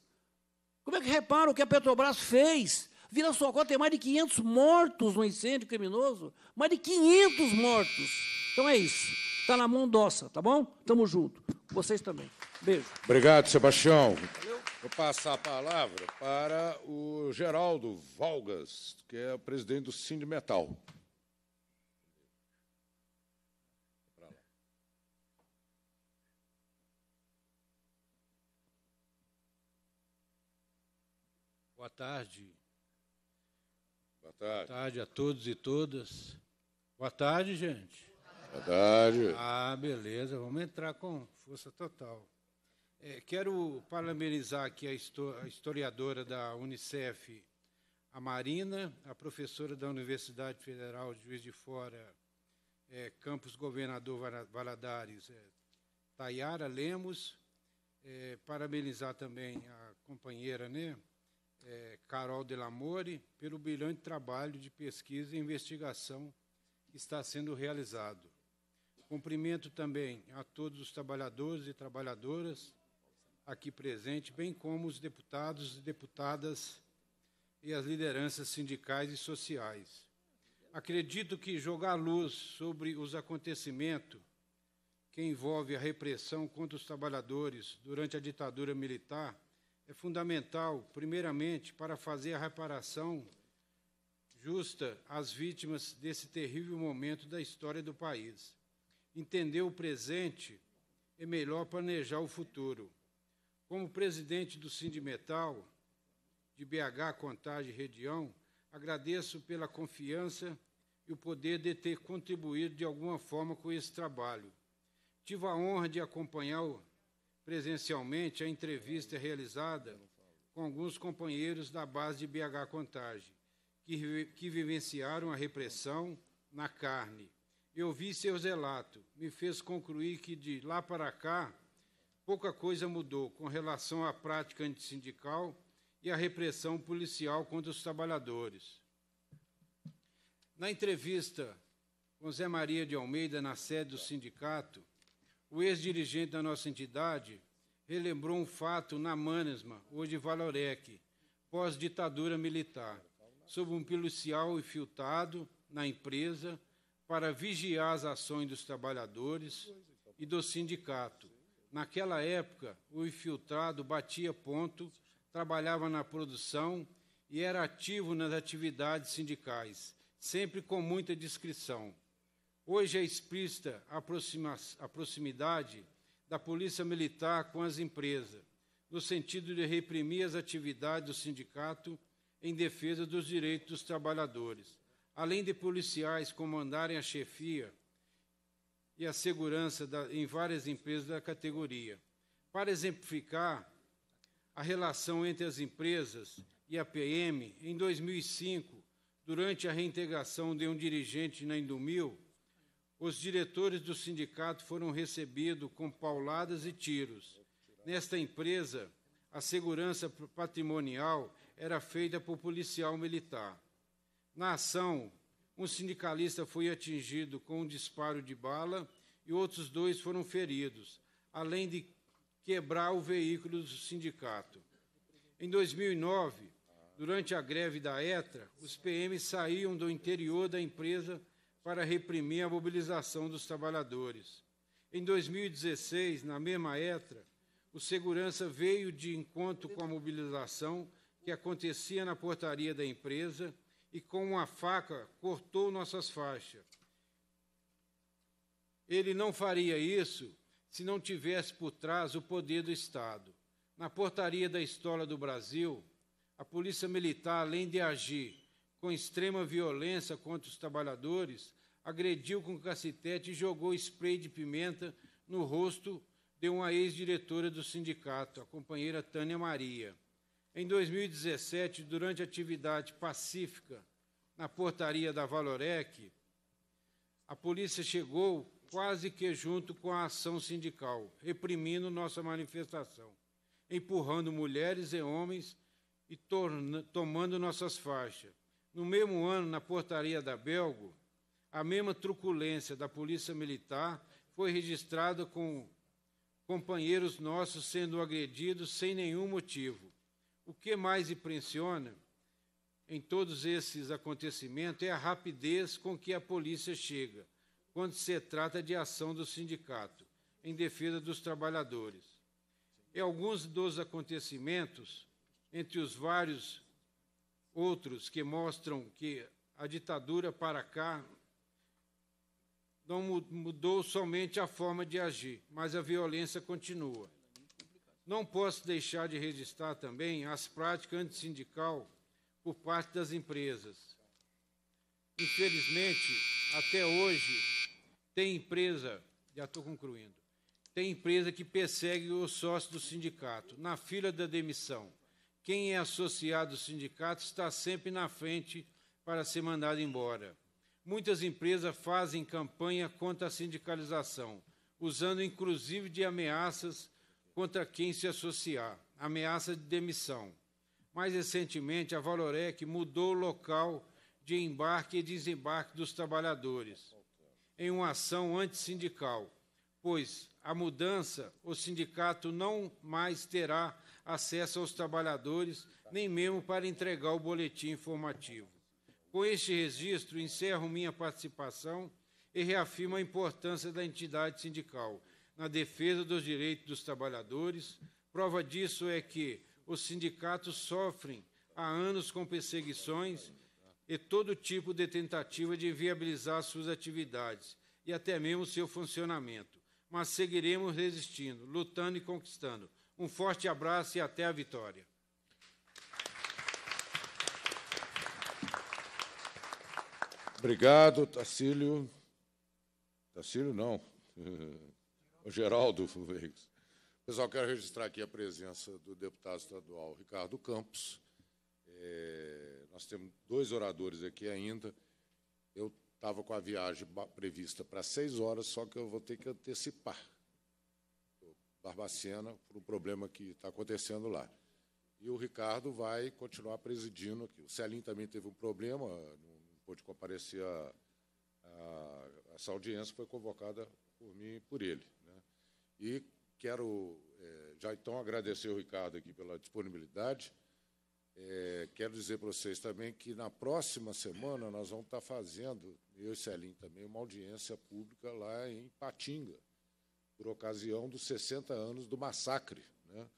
Como é que repara o que a Petrobras fez? Vila conta, tem mais de 500 mortos no incêndio criminoso. Mais de 500 mortos. Então é isso. Está na mão nossa, tá bom? Tamo junto. Vocês também. Beijo. Obrigado, Sebastião. Valeu. Vou passar a palavra para o Geraldo Valgas, que é o presidente do Sindmetal. Metal. Boa tarde. Boa tarde. Boa tarde a todos e todas. Boa tarde, gente. Boa tarde. Ah, beleza. Vamos entrar com força total. É, quero parabenizar aqui a, historiadora da Unicef, a Marina, a professora da Universidade Federal de Juiz de Fora, é, Campus Governador Valadares, é, Tayara Lemos, é, parabenizar também a companheira, né, é, Carol Delamore, pelo brilhante trabalho de pesquisa e investigação que está sendo realizado. Cumprimento também a todos os trabalhadores e trabalhadoras aqui presente, bem como os deputados e deputadas e as lideranças sindicais e sociais. Acredito que jogar luz sobre os acontecimentos que envolve a repressão contra os trabalhadores durante a ditadura militar é fundamental, primeiramente, para fazer a reparação justa às vítimas desse terrível momento da história do país. Entender o presente é melhor planejar o futuro. Como presidente do Sindimetal de BH Contagem Região, agradeço pela confiança e o poder de ter contribuído de alguma forma com esse trabalho. Tive a honra de acompanhar presencialmente a entrevista realizada com alguns companheiros da base de BH Contagem, que, que vivenciaram a repressão na carne. Eu vi seus relatos, me fez concluir que de lá para cá pouca coisa mudou com relação à prática antissindical e à repressão policial contra os trabalhadores. Na entrevista com Zé Maria de Almeida na sede do sindicato, o ex-dirigente da nossa entidade relembrou um fato na Manesma, hoje Valorec, pós-ditadura militar, sob um policial infiltrado na empresa para vigiar as ações dos trabalhadores e do sindicato, Naquela época, o infiltrado batia ponto, trabalhava na produção e era ativo nas atividades sindicais, sempre com muita discrição. Hoje é explícita a, a proximidade da polícia militar com as empresas, no sentido de reprimir as atividades do sindicato em defesa dos direitos dos trabalhadores. Além de policiais comandarem a chefia e a segurança da, em várias empresas da categoria. Para exemplificar a relação entre as empresas e a PM, em 2005, durante a reintegração de um dirigente na Indumil, os diretores do sindicato foram recebidos com pauladas e tiros. Nesta empresa, a segurança patrimonial era feita por policial militar. Na ação, um sindicalista foi atingido com um disparo de bala e outros dois foram feridos, além de quebrar o veículo do sindicato. Em 2009, durante a greve da ETRA, os PMs saíam do interior da empresa para reprimir a mobilização dos trabalhadores. Em 2016, na mesma ETRA, o segurança veio de encontro com a mobilização que acontecia na portaria da empresa e com uma faca cortou nossas faixas. Ele não faria isso se não tivesse por trás o poder do Estado. Na portaria da História do Brasil, a Polícia Militar, além de agir com extrema violência contra os trabalhadores, agrediu com cacetete e jogou spray de pimenta no rosto de uma ex-diretora do sindicato, a companheira Tânia Maria. Em 2017, durante atividade pacífica na portaria da Valorec, a polícia chegou quase que junto com a ação sindical, reprimindo nossa manifestação, empurrando mulheres e homens e tomando nossas faixas. No mesmo ano, na portaria da Belgo, a mesma truculência da Polícia Militar foi registrada com companheiros nossos sendo agredidos sem nenhum motivo. O que mais impressiona em todos esses acontecimentos é a rapidez com que a polícia chega quando se trata de ação do sindicato em defesa dos trabalhadores. E alguns dos acontecimentos, entre os vários outros que mostram que a ditadura para cá não mudou somente a forma de agir, mas a violência continua. Não posso deixar de registrar também as práticas antissindical por parte das empresas. Infelizmente, até hoje, tem empresa, já estou concluindo, tem empresa que persegue o sócio do sindicato na fila da demissão. Quem é associado ao sindicato está sempre na frente para ser mandado embora. Muitas empresas fazem campanha contra a sindicalização, usando inclusive de ameaças contra quem se associar, ameaça de demissão. Mais recentemente, a Valorec mudou o local de embarque e desembarque dos trabalhadores, em uma ação antissindical, pois a mudança, o sindicato não mais terá acesso aos trabalhadores, nem mesmo para entregar o boletim informativo. Com este registro, encerro minha participação e reafirmo a importância da entidade sindical na defesa dos direitos dos trabalhadores. Prova disso é que os sindicatos sofrem há anos com perseguições e todo tipo de tentativa de viabilizar suas atividades e até mesmo seu funcionamento. Mas seguiremos resistindo, lutando e conquistando. Um forte abraço e até a vitória. Obrigado, Tacílio. Tacílio, não. o Geraldo Veigos. Pessoal, quero registrar aqui a presença do deputado estadual Ricardo Campos. É, nós temos dois oradores aqui ainda. Eu estava com a viagem prevista para seis horas, só que eu vou ter que antecipar Barbacena por um problema que está acontecendo lá. E o Ricardo vai continuar presidindo aqui. O Celim também teve um problema, não pôde comparecer a, a, essa audiência, foi convocada por mim e por ele. E quero é, já então agradecer o Ricardo aqui pela disponibilidade. É, quero dizer para vocês também que na próxima semana nós vamos estar tá fazendo, eu e Celim também, uma audiência pública lá em Patinga, por ocasião dos 60 anos do massacre né,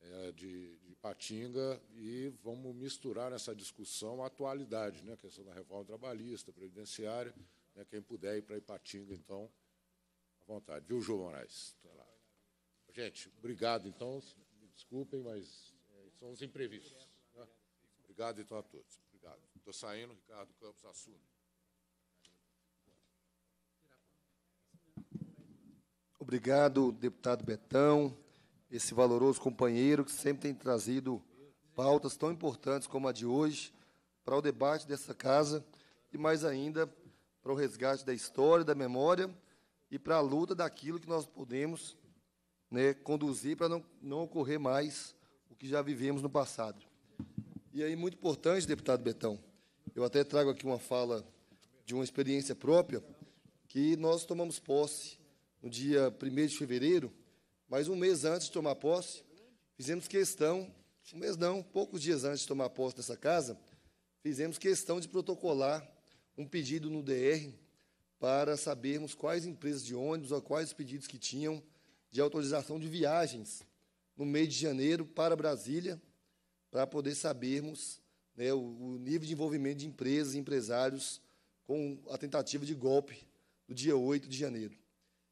é, de, de Patinga, e vamos misturar nessa discussão a atualidade, né, é a questão da reforma trabalhista, previdenciária, né, quem puder ir para Ipatinga, então, à vontade. Viu, João Moraes? Tá lá. Gente, obrigado, então. Me desculpem, mas é, são os imprevistos. Né? Obrigado, então, a todos. Obrigado. Estou saindo, Ricardo Campos assume. Obrigado, deputado Betão, esse valoroso companheiro que sempre tem trazido pautas tão importantes como a de hoje para o debate dessa casa e mais ainda para o resgate da história, da memória e para a luta daquilo que nós podemos né, conduzir para não, não ocorrer mais o que já vivemos no passado. E aí, muito importante, deputado Betão, eu até trago aqui uma fala de uma experiência própria, que nós tomamos posse no dia 1 de fevereiro, mas um mês antes de tomar posse, fizemos questão, um mês não, poucos dias antes de tomar posse dessa casa, fizemos questão de protocolar um pedido no DR para sabermos quais empresas de ônibus ou quais pedidos que tinham de autorização de viagens no mês de janeiro para Brasília, para poder sabermos né, o, o, nível de envolvimento de empresas e empresários com a tentativa de golpe do dia 8 de janeiro.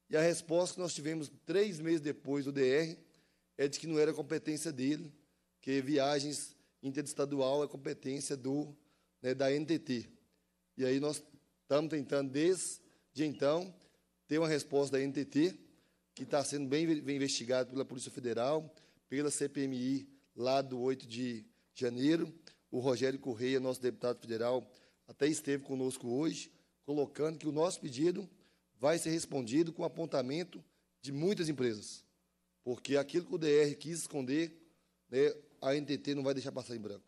E a resposta que nós tivemos três meses depois do DR é de que não era competência dele, que viagens interestadual é competência do, né, da NTT. E aí nós estamos tentando, desde então, ter uma resposta da NTT, que está sendo bem investigado pela Polícia Federal, pela CPMI, lá do 8 de janeiro. O Rogério Correia, nosso deputado federal, até esteve conosco hoje, colocando que o nosso pedido vai ser respondido com apontamento de muitas empresas, porque aquilo que o DR quis esconder, né, a NTT não vai deixar passar em branco.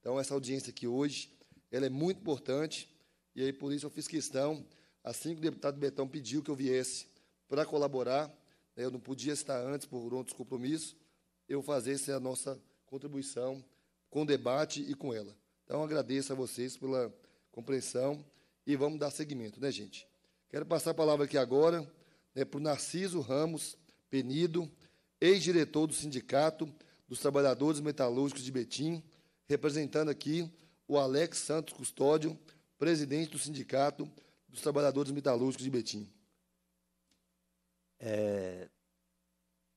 Então, essa audiência aqui hoje, ela é muito importante, e aí por isso eu fiz questão, assim que o deputado Betão pediu que eu viesse para colaborar, eu não podia estar antes por outros compromissos, eu fazer essa nossa contribuição com debate e com ela. Então, agradeço a vocês pela compreensão e vamos dar seguimento, né, gente? Quero passar a palavra aqui agora né, para o Narciso Ramos Penido, ex-diretor do Sindicato dos Trabalhadores Metalúrgicos de Betim, representando aqui o Alex Santos Custódio, presidente do Sindicato dos Trabalhadores Metalúrgicos de Betim. É,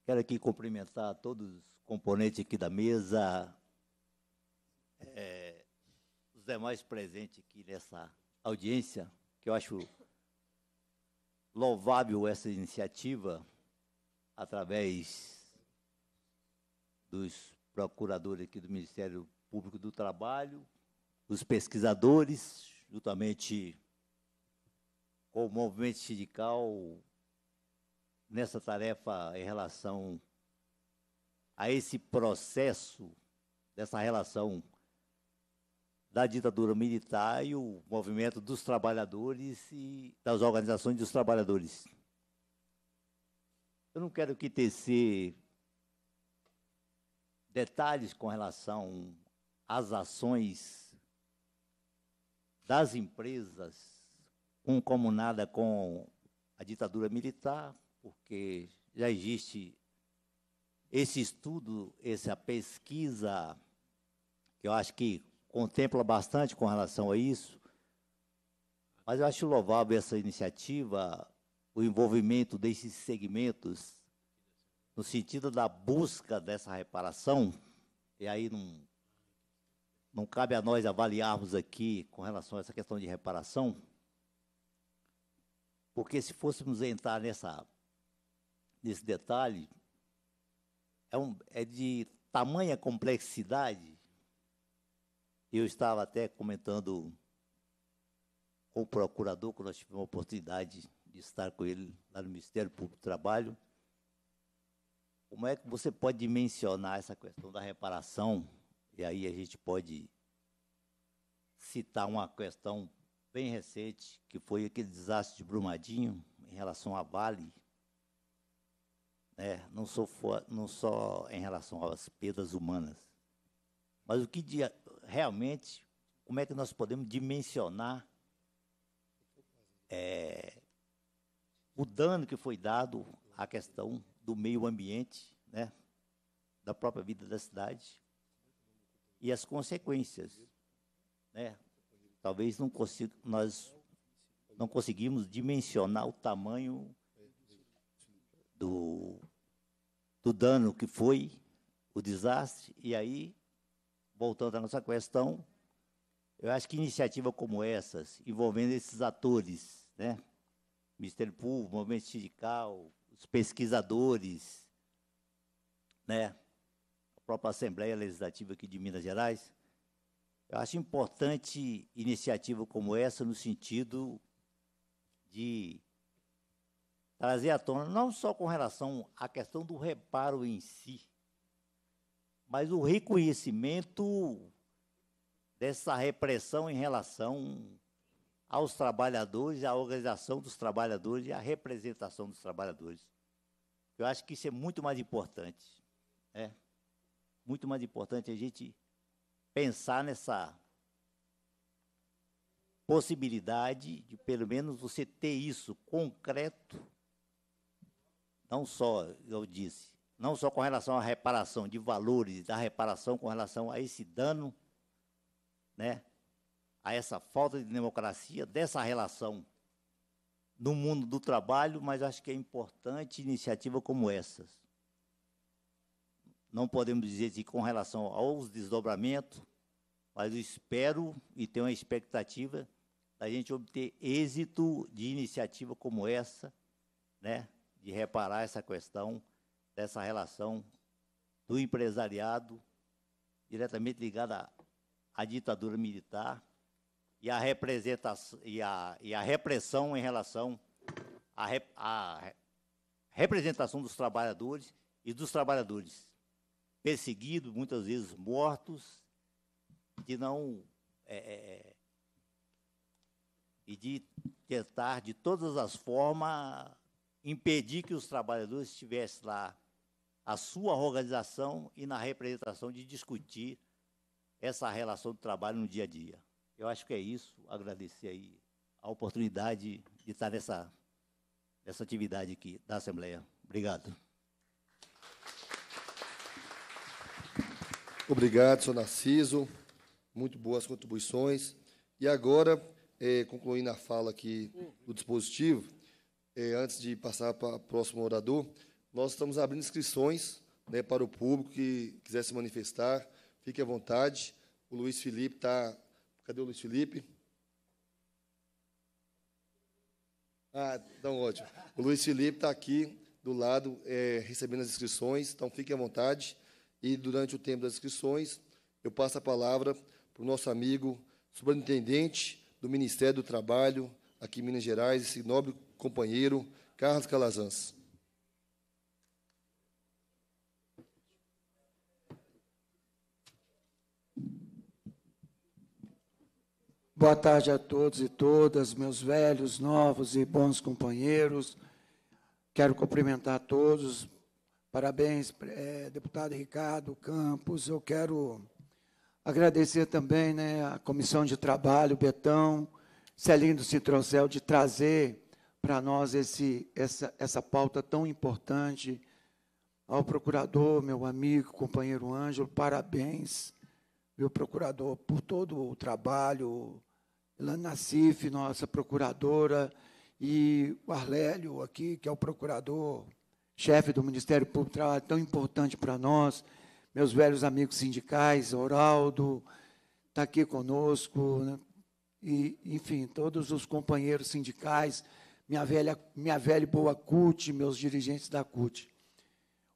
quero aqui cumprimentar todos os componentes aqui da mesa, é, os demais presentes aqui nessa audiência, que eu acho louvável essa iniciativa através dos procuradores aqui do Ministério Público do Trabalho, os pesquisadores, juntamente com o movimento sindical, nessa tarefa em relação a esse processo, dessa relação da ditadura militar e o movimento dos trabalhadores e das organizações dos trabalhadores. Eu não quero que tecer detalhes com relação às ações das empresas concomunada com a ditadura militar, porque já existe esse estudo, essa pesquisa, que eu acho que contempla bastante com relação a isso, mas eu acho louvável essa iniciativa, o envolvimento desses segmentos, no sentido da busca dessa reparação, e aí não, não cabe a nós avaliarmos aqui com relação a essa questão de reparação, porque se fôssemos entrar nessa nesse detalhe é, um, é de tamanha complexidade. Eu estava até comentando com o procurador, que nós tivemos a oportunidade de estar com ele lá no Ministério Público do Trabalho. Como é que você pode mencionar essa questão da reparação? E aí a gente pode citar uma questão bem recente, que foi aquele desastre de Brumadinho, em relação à Vale, né, não, não só em relação às perdas humanas, mas o que realmente, como é que nós podemos dimensionar é, o dano que foi dado à questão do meio ambiente, né, da própria vida da cidade e as consequências, né? Talvez não consiga, nós não conseguimos dimensionar o tamanho do, do dano que foi o desastre, e aí, voltando à nossa questão, eu acho que iniciativa como essas, envolvendo esses atores, né? Ministério Público, movimento sindical, os pesquisadores, né? A própria Assembleia Legislativa aqui de Minas Gerais. Eu acho importante iniciativa como essa no sentido de trazer à tona, não só com relação à questão do reparo em si, mas o reconhecimento dessa repressão em relação aos trabalhadores, à organização dos trabalhadores e à representação dos trabalhadores. Eu acho que isso é muito mais importante. É muito mais importante a gente pensar nessa possibilidade de, pelo menos, você ter isso concreto não só, eu disse, não só com relação à reparação de valores, da reparação com relação a esse dano, né, a essa falta de democracia, dessa relação no mundo do trabalho, mas acho que é importante iniciativa como essas. Não podemos dizer que com relação aos desdobramentos, mas eu espero e tenho a expectativa da gente obter êxito de iniciativa como essa, né, de reparar essa questão dessa relação do empresariado diretamente ligada à, ditadura militar e à, representação, e, à, e repressão em relação à, à representação dos trabalhadores e dos trabalhadores perseguidos, muitas vezes mortos, de não é, é, é e de tentar de todas as formas impedir que os trabalhadores estivessem lá a sua organização e na representação de discutir essa relação do trabalho no dia a dia. Eu acho que é isso. Agradecer aí a oportunidade de estar nessa, nessa atividade aqui da Assembleia. Obrigado. Obrigado, senhor Narciso. Muito boas contribuições. E agora, é, concluindo a fala aqui do dispositivo, eh, antes de passar para o próximo orador, nós estamos abrindo inscrições né, para o público que quiser se manifestar, fique à vontade. O Luiz Felipe está. Cadê o Luiz Felipe? Ah, então ótimo. O Luiz Felipe está aqui do lado, é, recebendo as inscrições, então fique à vontade. E durante o tempo das inscrições, eu passo a palavra para o nosso amigo, superintendente do Ministério do Trabalho, aqui em Minas Gerais, esse nobre companheiro Carlos Calazans. Boa tarde a todos e todas, meus velhos, novos e bons companheiros. Quero cumprimentar todos. Parabéns, é, deputado Ricardo Campos. Eu quero agradecer também né, a Comissão de Trabalho, Betão, Celindo do de trazer para nós esse, essa, essa pauta tão importante. Ao procurador, meu amigo, companheiro Ângelo, parabéns, meu procurador, por todo o trabalho. Elana Nassif, nossa procuradora, e o Arlélio aqui, que é o procurador, chefe do Ministério Público, trabalho tão importante para nós. Meus velhos amigos sindicais, Oraldo, está aqui conosco, né? e, enfim, todos os companheiros sindicais minha velha, minha velha e boa CUT, meus dirigentes da CUT.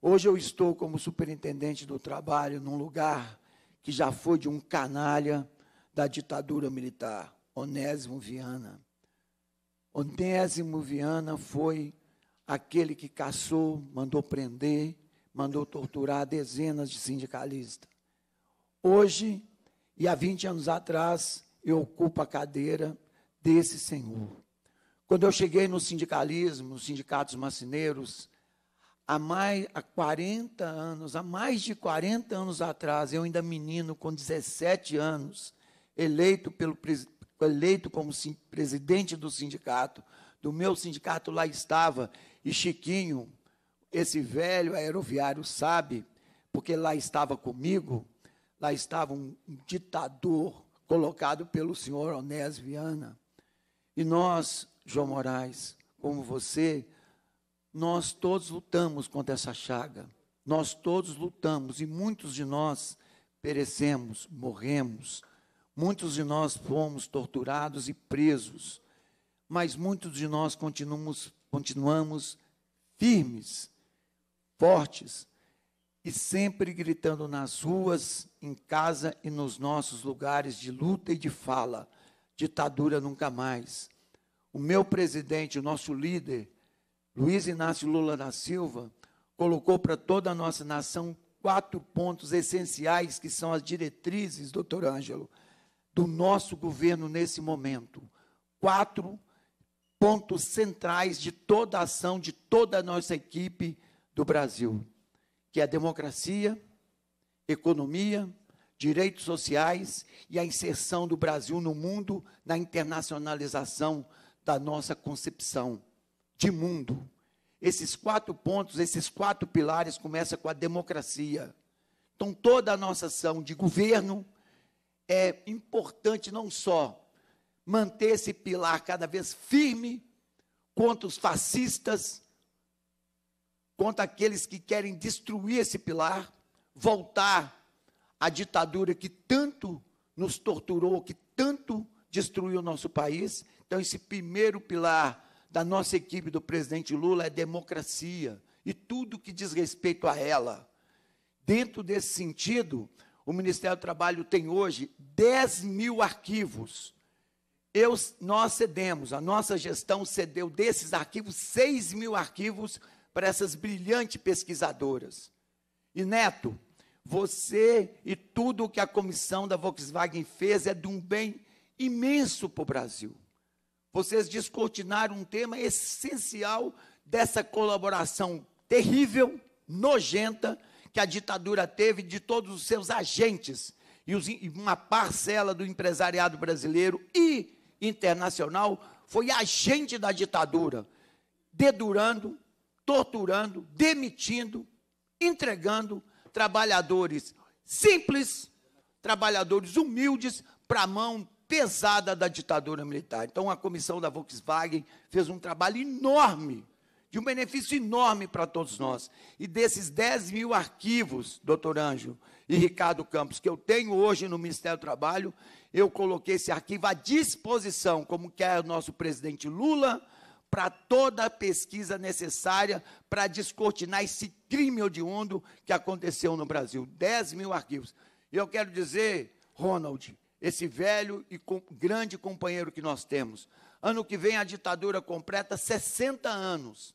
Hoje eu estou como superintendente do trabalho num lugar que já foi de um canalha da ditadura militar, Onésimo Viana. Onésimo Viana foi aquele que caçou, mandou prender, mandou torturar dezenas de sindicalistas. Hoje, e há 20 anos atrás, eu ocupo a cadeira desse senhor. Quando eu cheguei no sindicalismo, nos sindicatos marceneiros, há mais há 40 anos, há mais de 40 anos atrás, eu ainda menino com 17 anos, eleito pelo eleito como presidente do sindicato, do meu sindicato lá estava e Chiquinho, esse velho aeroviário sabe, porque lá estava comigo, lá estava um ditador colocado pelo senhor Onésio Viana. E nós João Moraes, como você, nós todos lutamos contra essa chaga. Nós todos lutamos e muitos de nós perecemos, morremos. Muitos de nós fomos torturados e presos. Mas muitos de nós continuamos, continuamos firmes, fortes e sempre gritando nas ruas, em casa e nos nossos lugares de luta e de fala: ditadura nunca mais o meu presidente, o nosso líder, Luiz Inácio Lula da Silva, colocou para toda a nossa nação quatro pontos essenciais que são as diretrizes, doutor Ângelo, do nosso governo nesse momento. Quatro pontos centrais de toda a ação de toda a nossa equipe do Brasil, que é a democracia, economia, direitos sociais e a inserção do Brasil no mundo na internacionalização da nossa concepção de mundo. Esses quatro pontos, esses quatro pilares começa com a democracia. Então toda a nossa ação de governo é importante não só manter esse pilar cada vez firme contra os fascistas, contra aqueles que querem destruir esse pilar, voltar à ditadura que tanto nos torturou, que tanto destruiu o nosso país, então, esse primeiro pilar da nossa equipe do presidente Lula é democracia e tudo que diz respeito a ela. Dentro desse sentido, o Ministério do Trabalho tem hoje 10 mil arquivos. Eu, nós cedemos, a nossa gestão cedeu desses arquivos 6 mil arquivos para essas brilhantes pesquisadoras. E Neto, você e tudo o que a comissão da Volkswagen fez é de um bem imenso para o Brasil. Vocês descortinaram um tema essencial dessa colaboração terrível, nojenta, que a ditadura teve de todos os seus agentes e uma parcela do empresariado brasileiro e internacional foi agente da ditadura, dedurando, torturando, demitindo, entregando trabalhadores simples, trabalhadores humildes para a mão pesada da ditadura militar. Então, a comissão da Volkswagen fez um trabalho enorme, de um benefício enorme para todos nós. E desses 10 mil arquivos, doutor Anjo e Ricardo Campos, que eu tenho hoje no Ministério do Trabalho, eu coloquei esse arquivo à disposição, como quer o nosso presidente Lula, para toda a pesquisa necessária para descortinar esse crime hediondo que aconteceu no Brasil. 10 mil arquivos. E eu quero dizer, Ronald, esse velho e com, grande companheiro que nós temos. Ano que vem a ditadura completa 60 anos.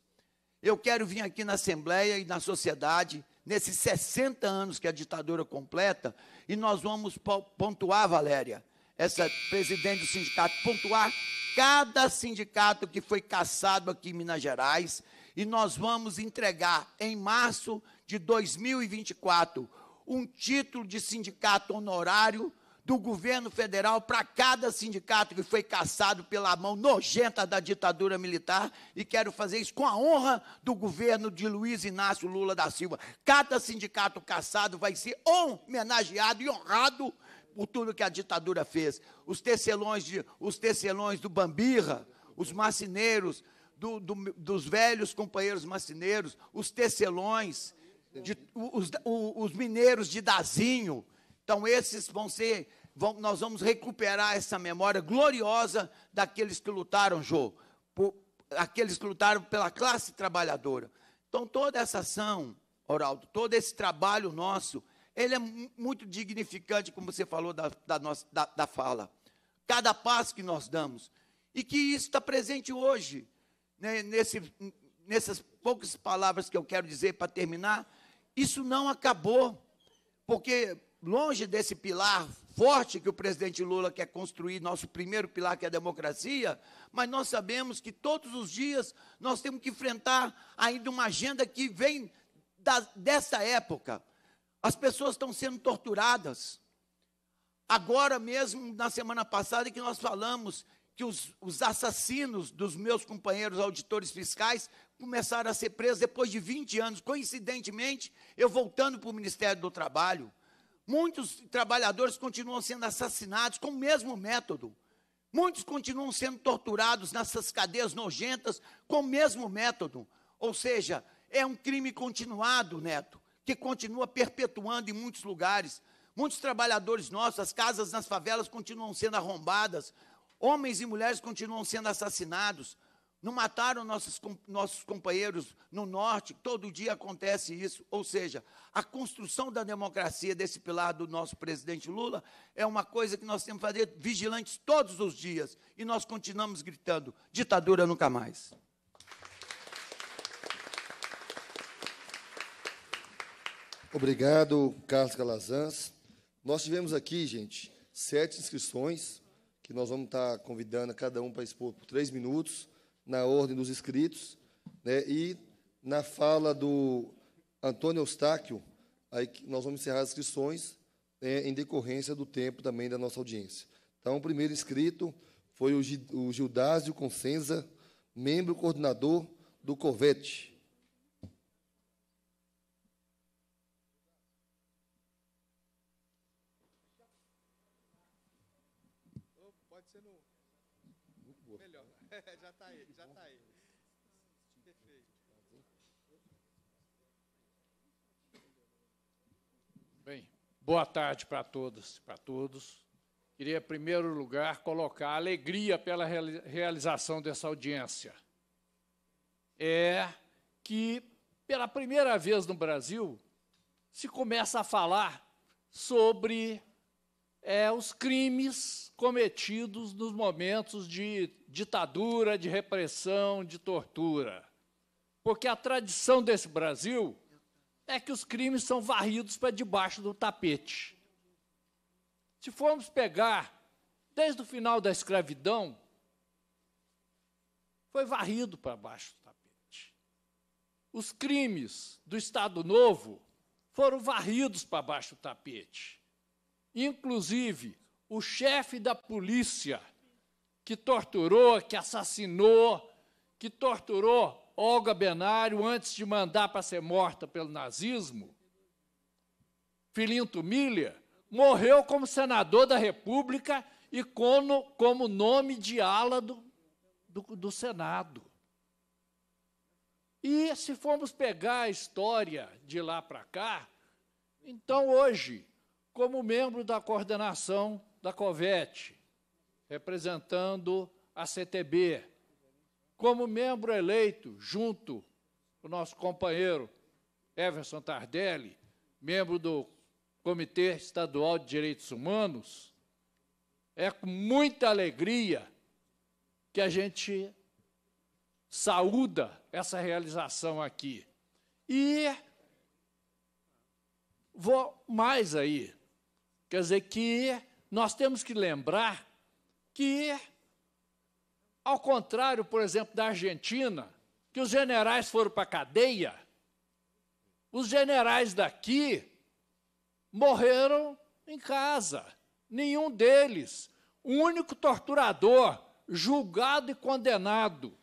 Eu quero vir aqui na Assembleia e na sociedade, nesses 60 anos que a ditadura completa, e nós vamos pontuar, Valéria, essa presidente do sindicato, pontuar cada sindicato que foi caçado aqui em Minas Gerais, e nós vamos entregar em março de 2024 um título de sindicato honorário do governo federal para cada sindicato que foi caçado pela mão nojenta da ditadura militar e quero fazer isso com a honra do governo de Luiz Inácio Lula da Silva. Cada sindicato caçado vai ser homenageado e honrado por tudo que a ditadura fez. Os tecelões, de, os tecelões do Bambirra, os marceneiros, do, do, dos velhos companheiros marceneiros, os tecelões, de, os, os mineiros de Dazinho, então, esses vão ser, vão, nós vamos recuperar essa memória gloriosa daqueles que lutaram, Jô, por, aqueles que lutaram pela classe trabalhadora. Então, toda essa ação, Oraldo, todo esse trabalho nosso, ele é muito dignificante, como você falou da, da, nossa, da, da fala. Cada passo que nós damos. E que isso está presente hoje, né, nesse, nessas poucas palavras que eu quero dizer para terminar. Isso não acabou, porque longe desse pilar forte que o presidente Lula quer construir, nosso primeiro pilar, que é a democracia, mas nós sabemos que todos os dias nós temos que enfrentar ainda uma agenda que vem da, dessa época. As pessoas estão sendo torturadas. Agora mesmo, na semana passada, que nós falamos que os, os assassinos dos meus companheiros auditores fiscais começaram a ser presos depois de 20 anos. Coincidentemente, eu voltando para o Ministério do Trabalho. Muitos trabalhadores continuam sendo assassinados com o mesmo método. Muitos continuam sendo torturados nessas cadeias nojentas com o mesmo método. Ou seja, é um crime continuado, Neto, que continua perpetuando em muitos lugares. Muitos trabalhadores nossos, as casas nas favelas continuam sendo arrombadas, homens e mulheres continuam sendo assassinados. Não mataram nossos, nossos companheiros no norte, todo dia acontece isso. Ou seja, a construção da democracia desse pilar do nosso presidente Lula é uma coisa que nós temos que fazer vigilantes todos os dias. E nós continuamos gritando: ditadura nunca mais. Obrigado, Carlos Calazans. Nós tivemos aqui, gente, sete inscrições que nós vamos estar convidando cada um para expor por três minutos na ordem dos escritos, né? E na fala do Antônio Eustáquio, aí nós vamos encerrar as inscrições né, em decorrência do tempo também da nossa audiência. Então, o primeiro inscrito foi o Gildásio Consenza, membro coordenador do COVET, Boa tarde para todas, para todos. Queria, em primeiro lugar, colocar alegria pela realização dessa audiência. É que, pela primeira vez no Brasil, se começa a falar sobre é, os crimes cometidos nos momentos de ditadura, de repressão, de tortura. Porque a tradição desse Brasil é que os crimes são varridos para debaixo do tapete. Se formos pegar desde o final da escravidão, foi varrido para baixo do tapete. Os crimes do Estado Novo foram varridos para baixo do tapete. Inclusive, o chefe da polícia que torturou, que assassinou, que torturou Olga Benário antes de mandar para ser morta pelo nazismo, Filinto Milha, morreu como senador da República e como, como nome de ala do, do, do Senado. E se formos pegar a história de lá para cá, então hoje, como membro da coordenação da COVET, representando a CTB, como membro eleito, junto o nosso companheiro Everson Tardelli, membro do Comitê Estadual de Direitos Humanos, é com muita alegria que a gente saúda essa realização aqui. E vou mais aí. Quer dizer que nós temos que lembrar que ao contrário, por exemplo, da Argentina, que os generais foram para a cadeia, os generais daqui morreram em casa. Nenhum deles. O único torturador julgado e condenado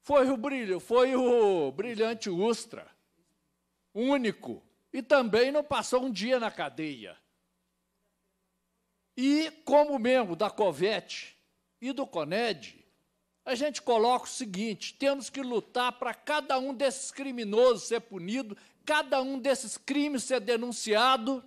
foi o brilho, foi o brilhante Ustra. Único. E também não passou um dia na cadeia. E como membro da Covete, e do CONED, a gente coloca o seguinte: temos que lutar para cada um desses criminosos ser punido, cada um desses crimes ser denunciado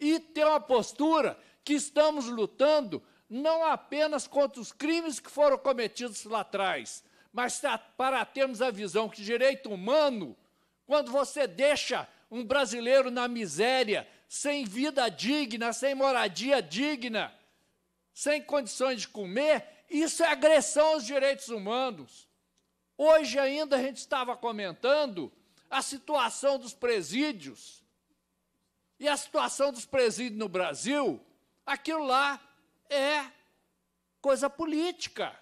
e ter uma postura que estamos lutando não apenas contra os crimes que foram cometidos lá atrás, mas tá, para termos a visão que direito humano, quando você deixa um brasileiro na miséria, sem vida digna, sem moradia digna, sem condições de comer, isso é agressão aos direitos humanos. Hoje ainda a gente estava comentando a situação dos presídios. E a situação dos presídios no Brasil, aquilo lá é coisa política.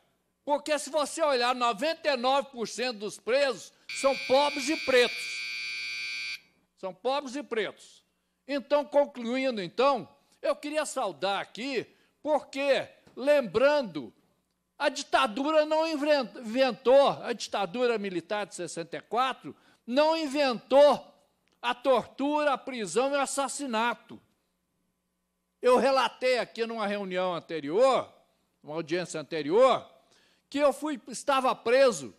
Porque se você olhar, 99% dos presos são pobres e pretos. São pobres e pretos. Então, concluindo, então, eu queria saudar aqui porque, lembrando, a ditadura não inventou, a ditadura militar de 64 não inventou a tortura, a prisão e o assassinato. Eu relatei aqui numa reunião anterior, numa audiência anterior, que eu fui, estava preso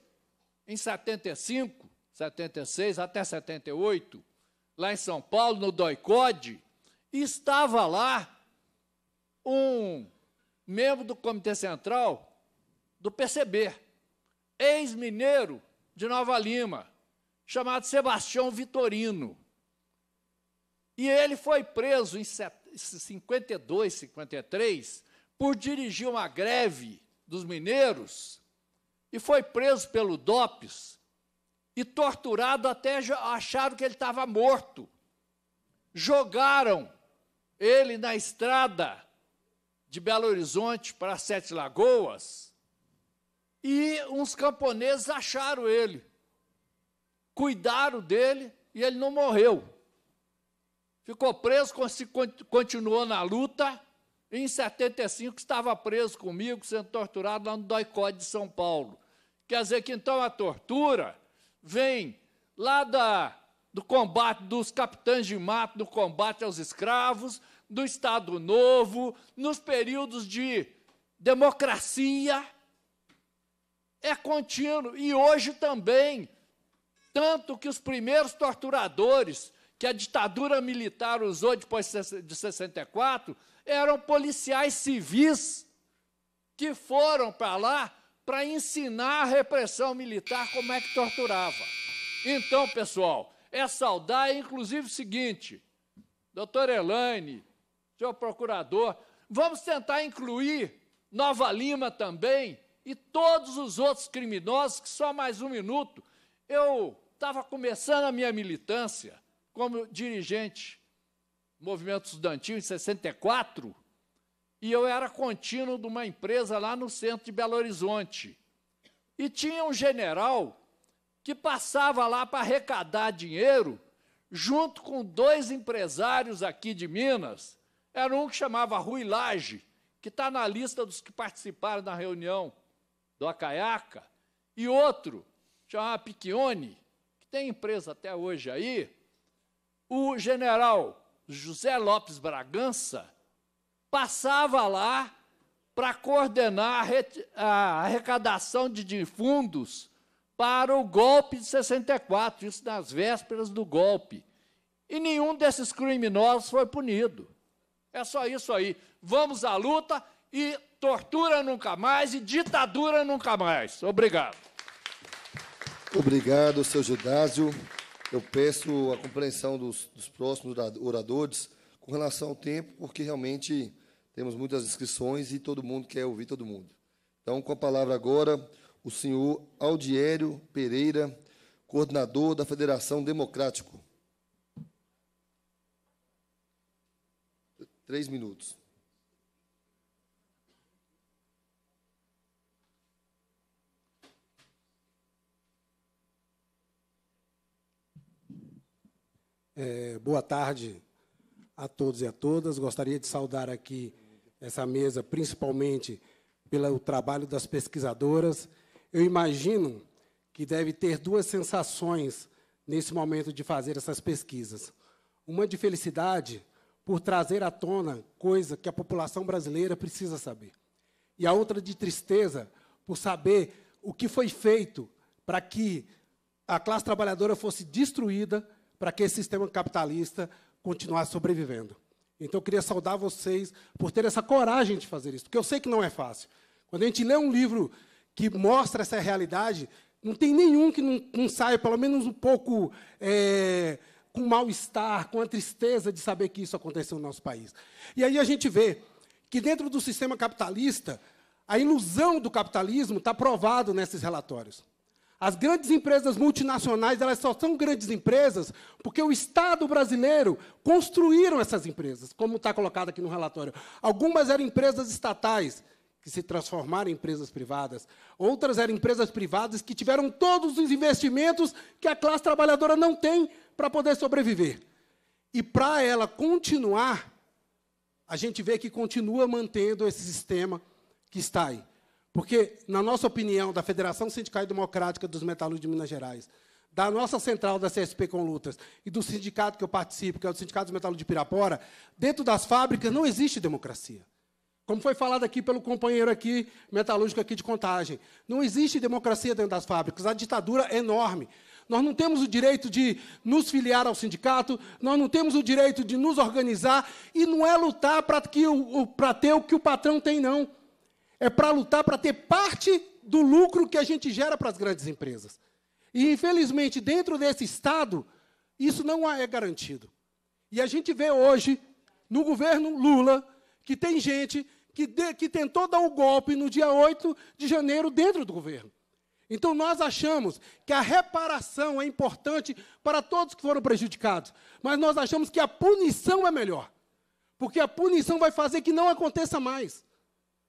em 75, 76 até 78, lá em São Paulo, no Doicode, e estava lá um membro do Comitê Central do PCB, ex-mineiro de Nova Lima, chamado Sebastião Vitorino. E ele foi preso em 52, 53, por dirigir uma greve dos mineiros e foi preso pelo DOPS e torturado até acharam que ele estava morto. Jogaram ele na estrada de Belo Horizonte para Sete Lagoas, e uns camponeses acharam ele, cuidaram dele e ele não morreu. Ficou preso, continuou na luta. E em 75 estava preso comigo, sendo torturado lá no Doicó de São Paulo. Quer dizer que então a tortura vem lá da, do combate dos capitães de mato, do combate aos escravos, do Estado Novo, nos períodos de democracia. É contínuo. E hoje também. Tanto que os primeiros torturadores que a ditadura militar usou depois de 64 eram policiais civis que foram para lá para ensinar a repressão militar como é que torturava. Então, pessoal, é saudar, inclusive, o seguinte: doutora Elaine, senhor procurador, vamos tentar incluir Nova Lima também e todos os outros criminosos, que só mais um minuto. Eu estava começando a minha militância como dirigente do movimento estudantil em 64, e eu era contínuo de uma empresa lá no centro de Belo Horizonte. E tinha um general que passava lá para arrecadar dinheiro junto com dois empresários aqui de Minas, era um que chamava Rui Lage, que está na lista dos que participaram da reunião do Acaiaca, e outro, chamava Piccione, que tem empresa até hoje aí, o general José Lopes Bragança passava lá para coordenar a arrecadação de fundos para o golpe de 64, isso nas vésperas do golpe. E nenhum desses criminosos foi punido. É só isso aí. Vamos à luta e tortura nunca mais e ditadura nunca mais. Obrigado. Obrigado, seu Judásio. Eu peço a compreensão dos, dos próximos oradores com relação ao tempo, porque realmente temos muitas inscrições e todo mundo quer ouvir todo mundo. Então, com a palavra agora, o senhor Aldiério Pereira, coordenador da Federação Democrático. Três minutos. É, boa tarde a todos e a todas. Gostaria de saudar aqui essa mesa, principalmente pelo trabalho das pesquisadoras. Eu imagino que deve ter duas sensações nesse momento de fazer essas pesquisas. Uma de felicidade, por trazer à tona coisa que a população brasileira precisa saber. E a outra de tristeza por saber o que foi feito para que a classe trabalhadora fosse destruída, para que esse sistema capitalista continuasse sobrevivendo. Então, eu queria saudar vocês por ter essa coragem de fazer isso, porque eu sei que não é fácil. Quando a gente lê um livro que mostra essa realidade, não tem nenhum que não, não saia, pelo menos um pouco. É, com mal-estar, com a tristeza de saber que isso aconteceu no nosso país. E aí a gente vê que dentro do sistema capitalista, a ilusão do capitalismo está provado nesses relatórios. As grandes empresas multinacionais, elas só são grandes empresas porque o Estado brasileiro construíram essas empresas, como está colocado aqui no relatório. Algumas eram empresas estatais, que se transformaram em empresas privadas. Outras eram empresas privadas que tiveram todos os investimentos que a classe trabalhadora não tem, para poder sobreviver. E para ela continuar, a gente vê que continua mantendo esse sistema que está aí. Porque, na nossa opinião, da Federação Sindical Democrática dos Metalúrgicos de Minas Gerais, da nossa central da CSP com Lutas e do sindicato que eu participo, que é o Sindicato dos Metalúrgicos de Pirapora, dentro das fábricas não existe democracia. Como foi falado aqui pelo companheiro aqui, metalúrgico aqui de contagem. Não existe democracia dentro das fábricas. A ditadura é enorme. Nós não temos o direito de nos filiar ao sindicato, nós não temos o direito de nos organizar, e não é lutar para ter o que o patrão tem, não. É para lutar para ter parte do lucro que a gente gera para as grandes empresas. E, infelizmente, dentro desse Estado, isso não é garantido. E a gente vê hoje, no governo Lula, que tem gente que, de, que tentou dar o um golpe no dia 8 de janeiro dentro do governo. Então nós achamos que a reparação é importante para todos que foram prejudicados, mas nós achamos que a punição é melhor, porque a punição vai fazer que não aconteça mais.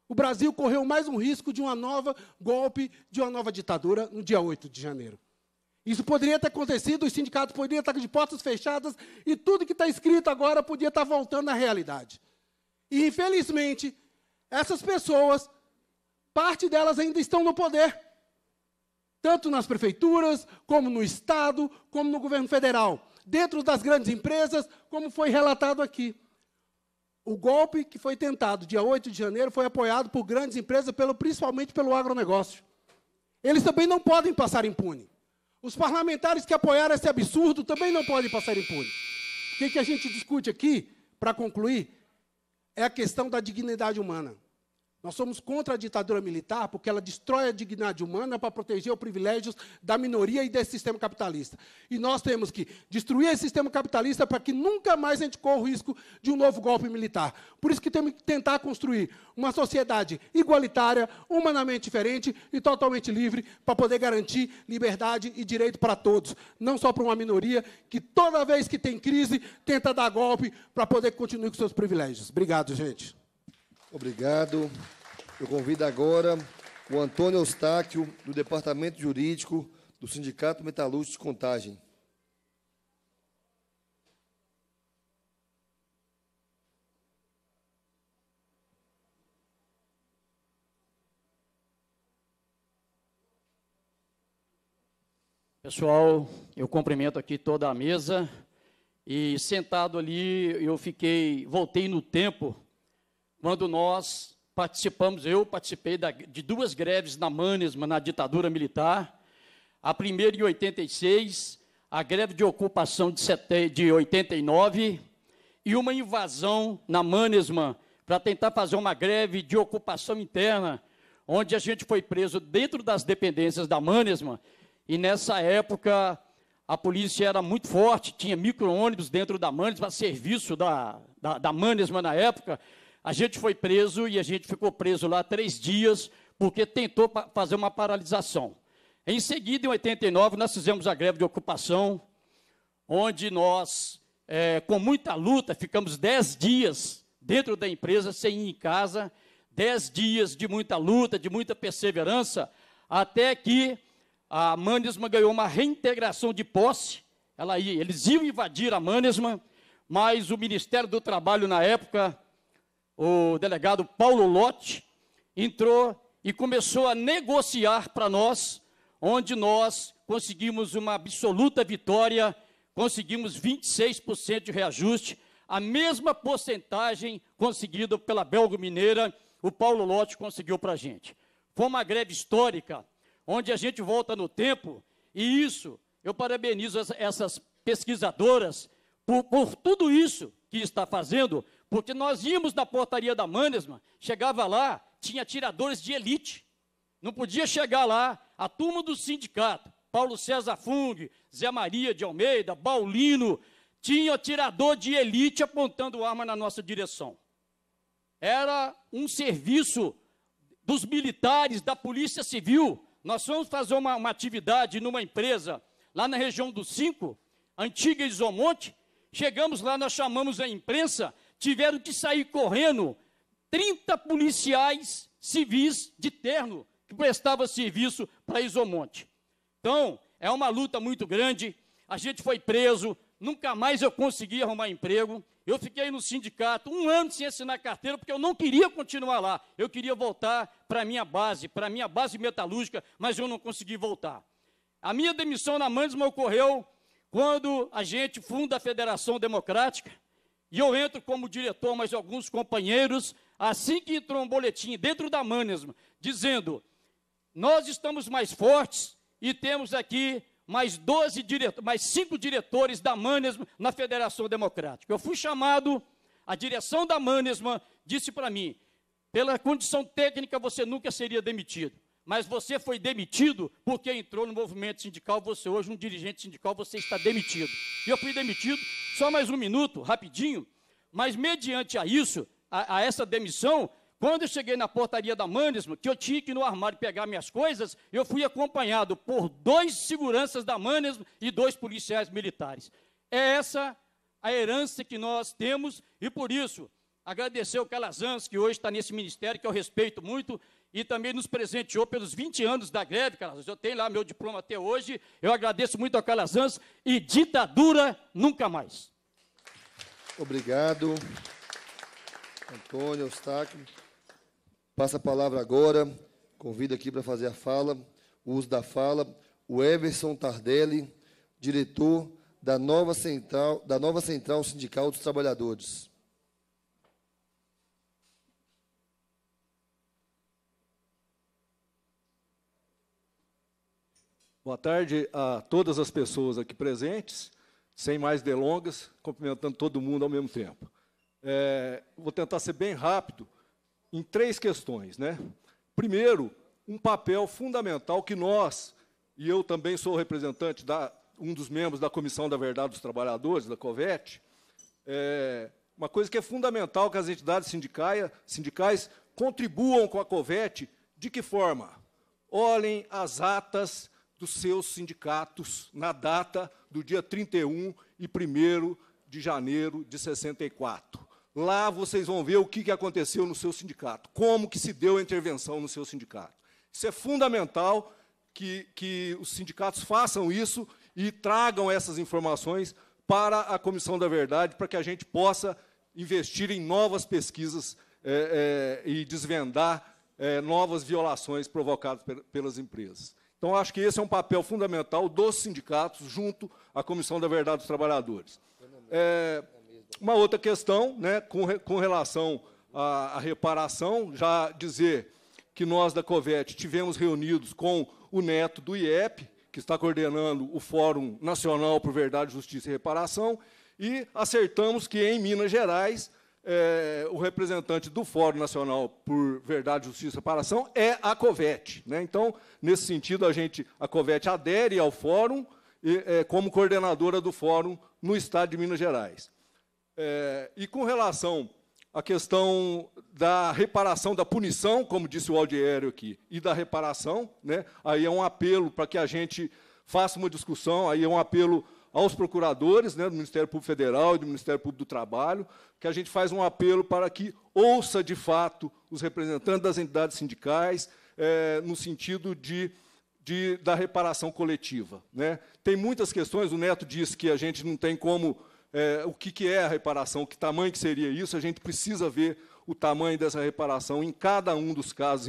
O Brasil correu mais um risco de uma nova golpe, de uma nova ditadura no dia 8 de janeiro. Isso poderia ter acontecido, os sindicatos poderiam estar de portas fechadas e tudo que está escrito agora podia estar voltando à realidade. E, infelizmente, essas pessoas, parte delas ainda estão no poder tanto nas prefeituras, como no Estado, como no governo federal, dentro das grandes empresas, como foi relatado aqui. O golpe que foi tentado dia 8 de janeiro foi apoiado por grandes empresas, pelo, principalmente pelo agronegócio. Eles também não podem passar impune. Os parlamentares que apoiaram esse absurdo também não podem passar impune. O que, que a gente discute aqui, para concluir, é a questão da dignidade humana. Nós somos contra a ditadura militar porque ela destrói a dignidade humana para proteger os privilégios da minoria e desse sistema capitalista. E nós temos que destruir esse sistema capitalista para que nunca mais a gente corra o risco de um novo golpe militar. Por isso que temos que tentar construir uma sociedade igualitária, humanamente diferente e totalmente livre para poder garantir liberdade e direito para todos, não só para uma minoria que toda vez que tem crise tenta dar golpe para poder continuar com seus privilégios. Obrigado, gente. Obrigado. Eu convido agora o Antônio Eustáquio, do Departamento Jurídico do Sindicato Metalúrgico de Contagem. Pessoal, eu cumprimento aqui toda a mesa e sentado ali eu fiquei, voltei no tempo quando nós participamos, eu participei da, de duas greves na Manesma, na ditadura militar. A primeira em 86, a greve de ocupação de, sete, de 89 e uma invasão na Manesma para tentar fazer uma greve de ocupação interna, onde a gente foi preso dentro das dependências da Manesma. E nessa época a polícia era muito forte, tinha micro-ônibus dentro da Manesma, serviço da, da, da Manesma na época, a gente foi preso e a gente ficou preso lá três dias porque tentou fazer uma paralisação. Em seguida, em 89, nós fizemos a greve de ocupação, onde nós, é, com muita luta, ficamos dez dias dentro da empresa, sem ir em casa, dez dias de muita luta, de muita perseverança, até que a Manesma ganhou uma reintegração de posse. Ela ia, eles iam invadir a Manesma, mas o Ministério do Trabalho, na época, o delegado Paulo Lotti, entrou e começou a negociar para nós, onde nós conseguimos uma absoluta vitória, conseguimos 26% de reajuste, a mesma porcentagem conseguida pela Belgo Mineira, o Paulo Lotti conseguiu para a gente. Foi uma greve histórica, onde a gente volta no tempo, e isso, eu parabenizo essas pesquisadoras por, por tudo isso que está fazendo, porque nós íamos na portaria da Mannesmann, chegava lá, tinha tiradores de elite. Não podia chegar lá a turma do sindicato, Paulo César Fung, Zé Maria de Almeida, Baulino, tinha tirador de elite apontando arma na nossa direção. Era um serviço dos militares, da Polícia Civil. Nós fomos fazer uma, uma atividade numa empresa lá na região do cinco, antiga Isomonte. Chegamos lá, nós chamamos a imprensa, tiveram que sair correndo 30 policiais civis de terno que prestava serviço para Isomonte. Então, é uma luta muito grande. A gente foi preso, nunca mais eu consegui arrumar emprego. Eu fiquei no sindicato um ano sem assinar carteira, porque eu não queria continuar lá. Eu queria voltar para a minha base, para a minha base metalúrgica, mas eu não consegui voltar. A minha demissão na Mansma ocorreu quando a gente funda a Federação Democrática, e eu entro como diretor, mas alguns companheiros, assim que entrou um boletim dentro da Manesma, dizendo: nós estamos mais fortes e temos aqui mais 12 diretores, mais cinco diretores da Manesma na Federação Democrática. Eu fui chamado, a direção da Manesma disse para mim: pela condição técnica você nunca seria demitido mas você foi demitido porque entrou no movimento sindical, você hoje é um dirigente sindical, você está demitido. E eu fui demitido, só mais um minuto, rapidinho, mas mediante a isso, a, a essa demissão, quando eu cheguei na portaria da Manisma, que eu tinha que ir no armário pegar minhas coisas, eu fui acompanhado por dois seguranças da Manisma e dois policiais militares. É essa a herança que nós temos e por isso agradecer o Calazans, que hoje está nesse ministério, que eu respeito muito, e também nos presenteou pelos 20 anos da greve, Calazans. Eu tenho lá meu diploma até hoje, eu agradeço muito ao Calazans e ditadura nunca mais. Obrigado, Antônio Eustáquio. Passa a palavra agora, convido aqui para fazer a fala, o uso da fala, o Everson Tardelli, diretor da nova central, da nova central sindical dos trabalhadores. Boa tarde a todas as pessoas aqui presentes, sem mais delongas, cumprimentando todo mundo ao mesmo tempo. É, vou tentar ser bem rápido em três questões. Né? Primeiro, um papel fundamental que nós, e eu também sou representante, da, um dos membros da Comissão da Verdade dos Trabalhadores, da COVET, é, uma coisa que é fundamental que as entidades sindicais, sindicais contribuam com a COVET, de que forma? Olhem as atas dos seus sindicatos na data do dia 31 e 1 de janeiro de 64. Lá vocês vão ver o que aconteceu no seu sindicato, como que se deu a intervenção no seu sindicato. Isso é fundamental que, que os sindicatos façam isso e tragam essas informações para a Comissão da Verdade, para que a gente possa investir em novas pesquisas é, é, e desvendar é, novas violações provocadas pelas empresas. Então, acho que esse é um papel fundamental dos sindicatos junto à Comissão da Verdade dos Trabalhadores. É, uma outra questão, né, com, com relação à, à, reparação, já dizer que nós da COVET tivemos reunidos com o neto do IEP, que está coordenando o Fórum Nacional por Verdade, Justiça e Reparação, e acertamos que em Minas Gerais é, o representante do Fórum Nacional por Verdade, Justiça e Reparação é a COVET. Né? Então, nesse sentido, a gente, a COVET adere ao Fórum e, é, como coordenadora do Fórum no Estado de Minas Gerais. É, e com relação à questão da reparação, da punição, como disse o Aldiério aqui, e da reparação, né? aí é um apelo para que a gente faça uma discussão, aí é um apelo aos procuradores né, do Ministério Público Federal e do Ministério Público do Trabalho, que a gente faz um apelo para que ouça de fato os representantes das entidades sindicais, é, no sentido de, de, da reparação coletiva. Né? Tem muitas questões, o Neto disse que a gente não tem como. É, o que, que é a reparação, que tamanho que seria isso, a gente precisa ver o tamanho dessa reparação em cada um dos casos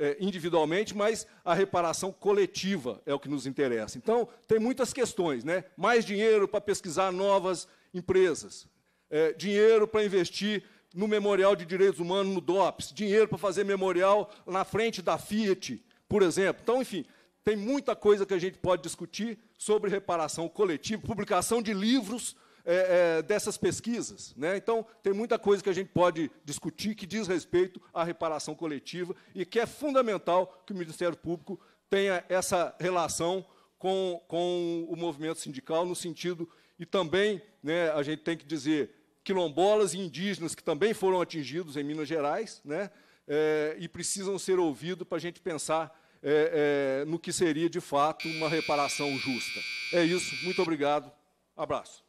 é, individualmente, mas a reparação coletiva é o que nos interessa. Então, tem muitas questões, né? Mais dinheiro para pesquisar novas empresas, é, dinheiro para investir no Memorial de Direitos Humanos no DOPS, dinheiro para fazer memorial na frente da Fiat, por exemplo. Então, enfim, tem muita coisa que a gente pode discutir sobre reparação coletiva, publicação de livros é, é, dessas pesquisas. Né? Então, tem muita coisa que a gente pode discutir que diz respeito à reparação coletiva e que é fundamental que o Ministério Público tenha essa relação com, com o movimento sindical, no sentido, e também né, a gente tem que dizer, quilombolas e indígenas que também foram atingidos em Minas Gerais, né, é, e precisam ser ouvidos para a gente pensar é, é, no que seria, de fato, uma reparação justa. É isso, muito obrigado, abraço.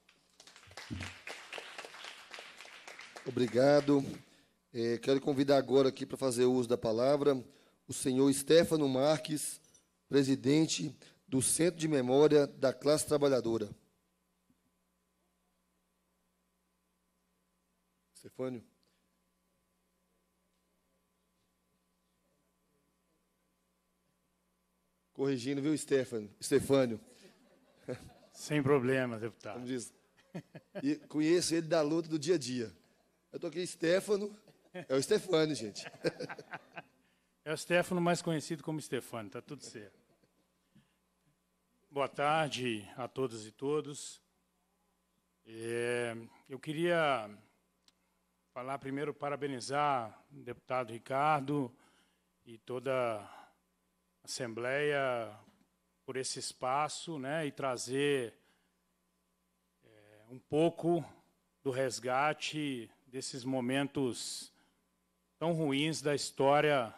Obrigado. É, quero convidar agora aqui para fazer uso da palavra o senhor Stefano Marques, presidente do Centro de Memória da Classe Trabalhadora. Stefânio. Corrigindo, viu, Stefano? Stefânio. Sem problema, deputado. Como diz, E conheço ele da luta do dia a dia. Eu aqui Stefano. É o Stefano, gente. É o Stefano, mais conhecido como Stefano, tá tudo certo. Boa tarde a todas e todos. É, eu queria falar primeiro, parabenizar o deputado Ricardo e toda a Assembleia por esse espaço né, e trazer um pouco do resgate desses momentos tão ruins da história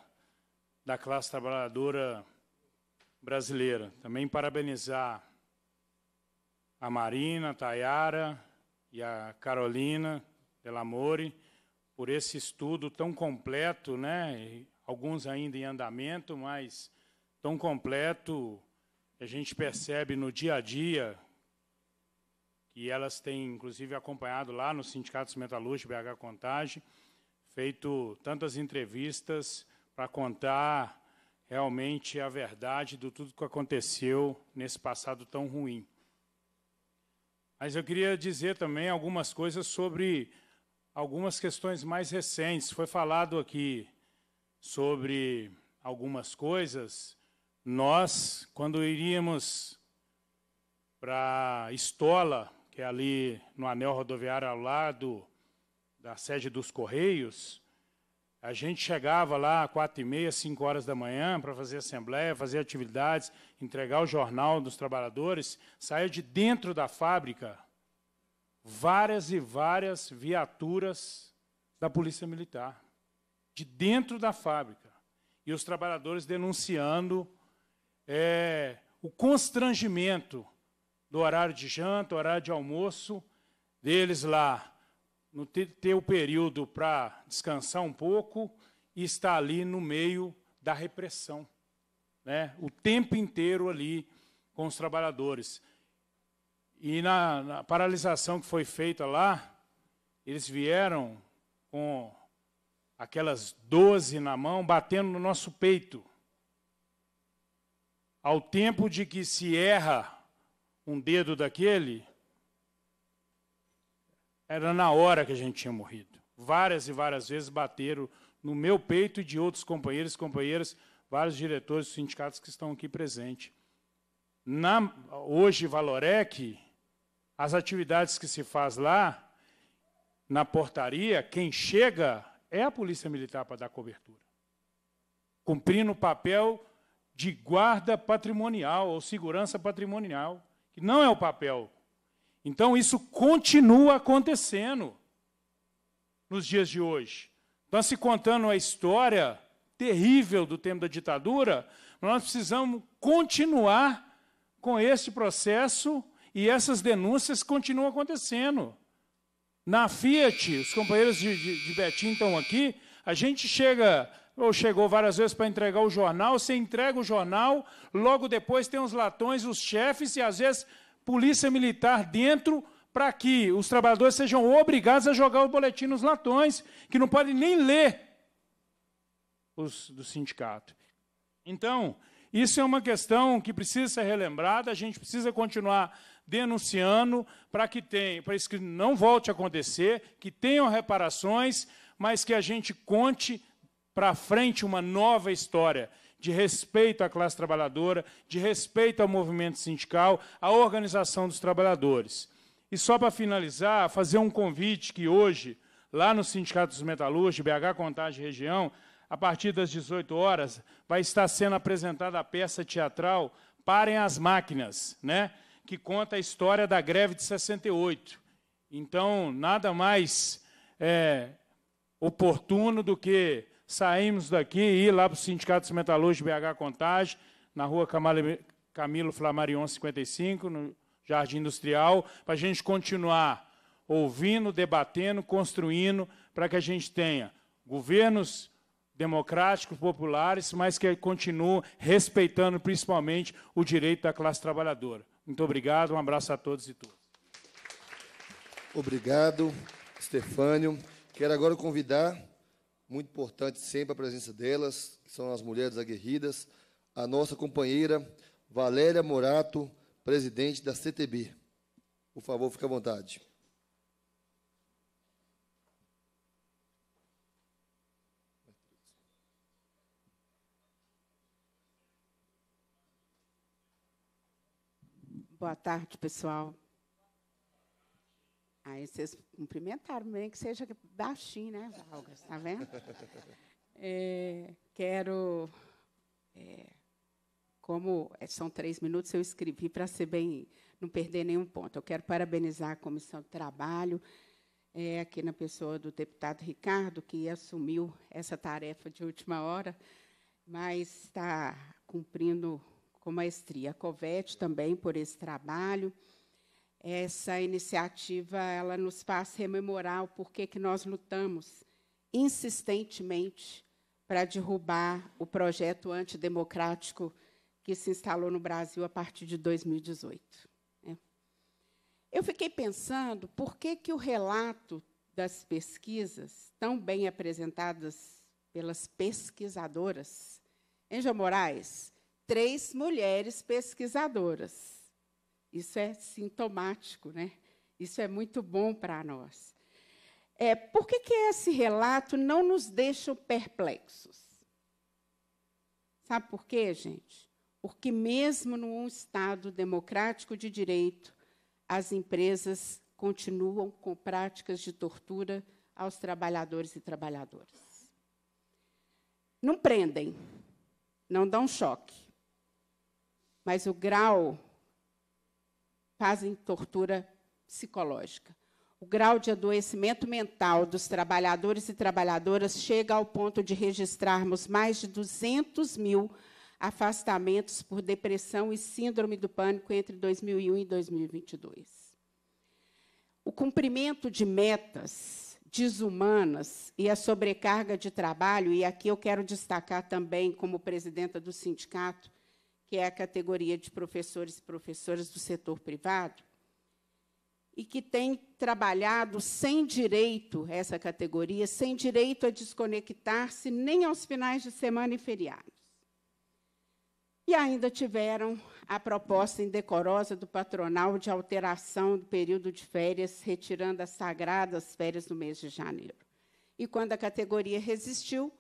da classe trabalhadora brasileira. Também parabenizar a Marina, a Tayara e a Carolina Delamore por esse estudo tão completo, né? alguns ainda em andamento, mas tão completo, a gente percebe no dia a dia e elas têm, inclusive, acompanhado lá nos sindicatos metalúrgicos BH Contagem, feito tantas entrevistas para contar realmente a verdade do tudo que aconteceu nesse passado tão ruim. Mas eu queria dizer também algumas coisas sobre algumas questões mais recentes. Foi falado aqui sobre algumas coisas. Nós, quando iríamos para Estola, que é ali no anel rodoviário ao lado da sede dos Correios, a gente chegava lá às quatro e meia, cinco horas da manhã para fazer assembleia, fazer atividades, entregar o jornal dos trabalhadores, saía de dentro da fábrica várias e várias viaturas da Polícia Militar, de dentro da fábrica. E os trabalhadores denunciando é, o constrangimento do horário de janta, horário de almoço, deles lá no ter o período para descansar um pouco e estar ali no meio da repressão, né? O tempo inteiro ali com os trabalhadores. E na, na paralisação que foi feita lá, eles vieram com aquelas 12 na mão, batendo no nosso peito. Ao tempo de que se erra um dedo daquele, era na hora que a gente tinha morrido. Várias e várias vezes bateram no meu peito e de outros companheiros e companheiras, vários diretores dos sindicatos que estão aqui presentes. Na, hoje, Valorec, as atividades que se faz lá, na portaria, quem chega é a Polícia Militar para dar cobertura. Cumprindo o papel de guarda patrimonial ou segurança patrimonial que não é o papel. Então isso continua acontecendo nos dias de hoje. Está então, se contando a história terrível do tempo da ditadura, nós precisamos continuar com esse processo e essas denúncias continuam acontecendo. Na Fiat, os companheiros de, de, de Betim estão aqui, a gente chega ou chegou várias vezes para entregar o jornal, você entrega o jornal, logo depois tem os latões, os chefes e às vezes polícia militar dentro para que os trabalhadores sejam obrigados a jogar o boletim nos latões, que não podem nem ler os do sindicato. Então, isso é uma questão que precisa ser relembrada, a gente precisa continuar denunciando para que tenha, para isso que não volte a acontecer, que tenham reparações, mas que a gente conte para frente uma nova história de respeito à classe trabalhadora, de respeito ao movimento sindical, à organização dos trabalhadores. E só para finalizar, fazer um convite que hoje, lá no Sindicato dos Metalúrgicos, BH Contagem Região, a partir das 18 horas, vai estar sendo apresentada a peça teatral Parem as Máquinas, né? que conta a história da greve de 68. Então, nada mais é, oportuno do que saímos daqui e ir lá para o Sindicato dos Metalúrgicos BH Contagem, na rua Camilo Flamarion 55, no Jardim Industrial, para a gente continuar ouvindo, debatendo, construindo, para que a gente tenha governos democráticos, populares, mas que continuem respeitando principalmente o direito da classe trabalhadora. Muito obrigado, um abraço a todos e todas. Obrigado, Stefânio. Quero agora convidar muito importante sempre a presença delas, que são as mulheres aguerridas, a nossa companheira Valéria Morato, presidente da CTB. Por favor, fique à vontade. Boa tarde, pessoal. Aí vocês cumprimentaram, bem que seja baixinho, né, Valga? Está vendo? É, quero. É, como é, são três minutos, eu escrevi para ser bem. não perder nenhum ponto. Eu quero parabenizar a comissão de trabalho, é, aqui na pessoa do deputado Ricardo, que assumiu essa tarefa de última hora, mas está cumprindo com maestria. A Covete também por esse trabalho essa iniciativa ela nos faz rememorar o porquê que nós lutamos insistentemente para derrubar o projeto antidemocrático que se instalou no Brasil a partir de 2018. Né? Eu fiquei pensando por que, que o relato das pesquisas, tão bem apresentadas pelas pesquisadoras, Enja Moraes, três mulheres pesquisadoras, isso é sintomático, né? Isso é muito bom para nós. É, por que, que esse relato não nos deixa perplexos? Sabe por quê, gente? Porque, mesmo num Estado democrático de direito, as empresas continuam com práticas de tortura aos trabalhadores e trabalhadoras. Não prendem, não dão choque. Mas o grau fazem tortura psicológica. O grau de adoecimento mental dos trabalhadores e trabalhadoras chega ao ponto de registrarmos mais de 200 mil afastamentos por depressão e síndrome do pânico entre 2001 e 2022. O cumprimento de metas desumanas e a sobrecarga de trabalho, e aqui eu quero destacar também, como presidenta do sindicato, que é a categoria de professores e professoras do setor privado, e que tem trabalhado sem direito, essa categoria, sem direito a desconectar-se nem aos finais de semana e feriados. E ainda tiveram a proposta indecorosa do patronal de alteração do período de férias, retirando as sagradas férias no mês de janeiro. E quando a categoria resistiu,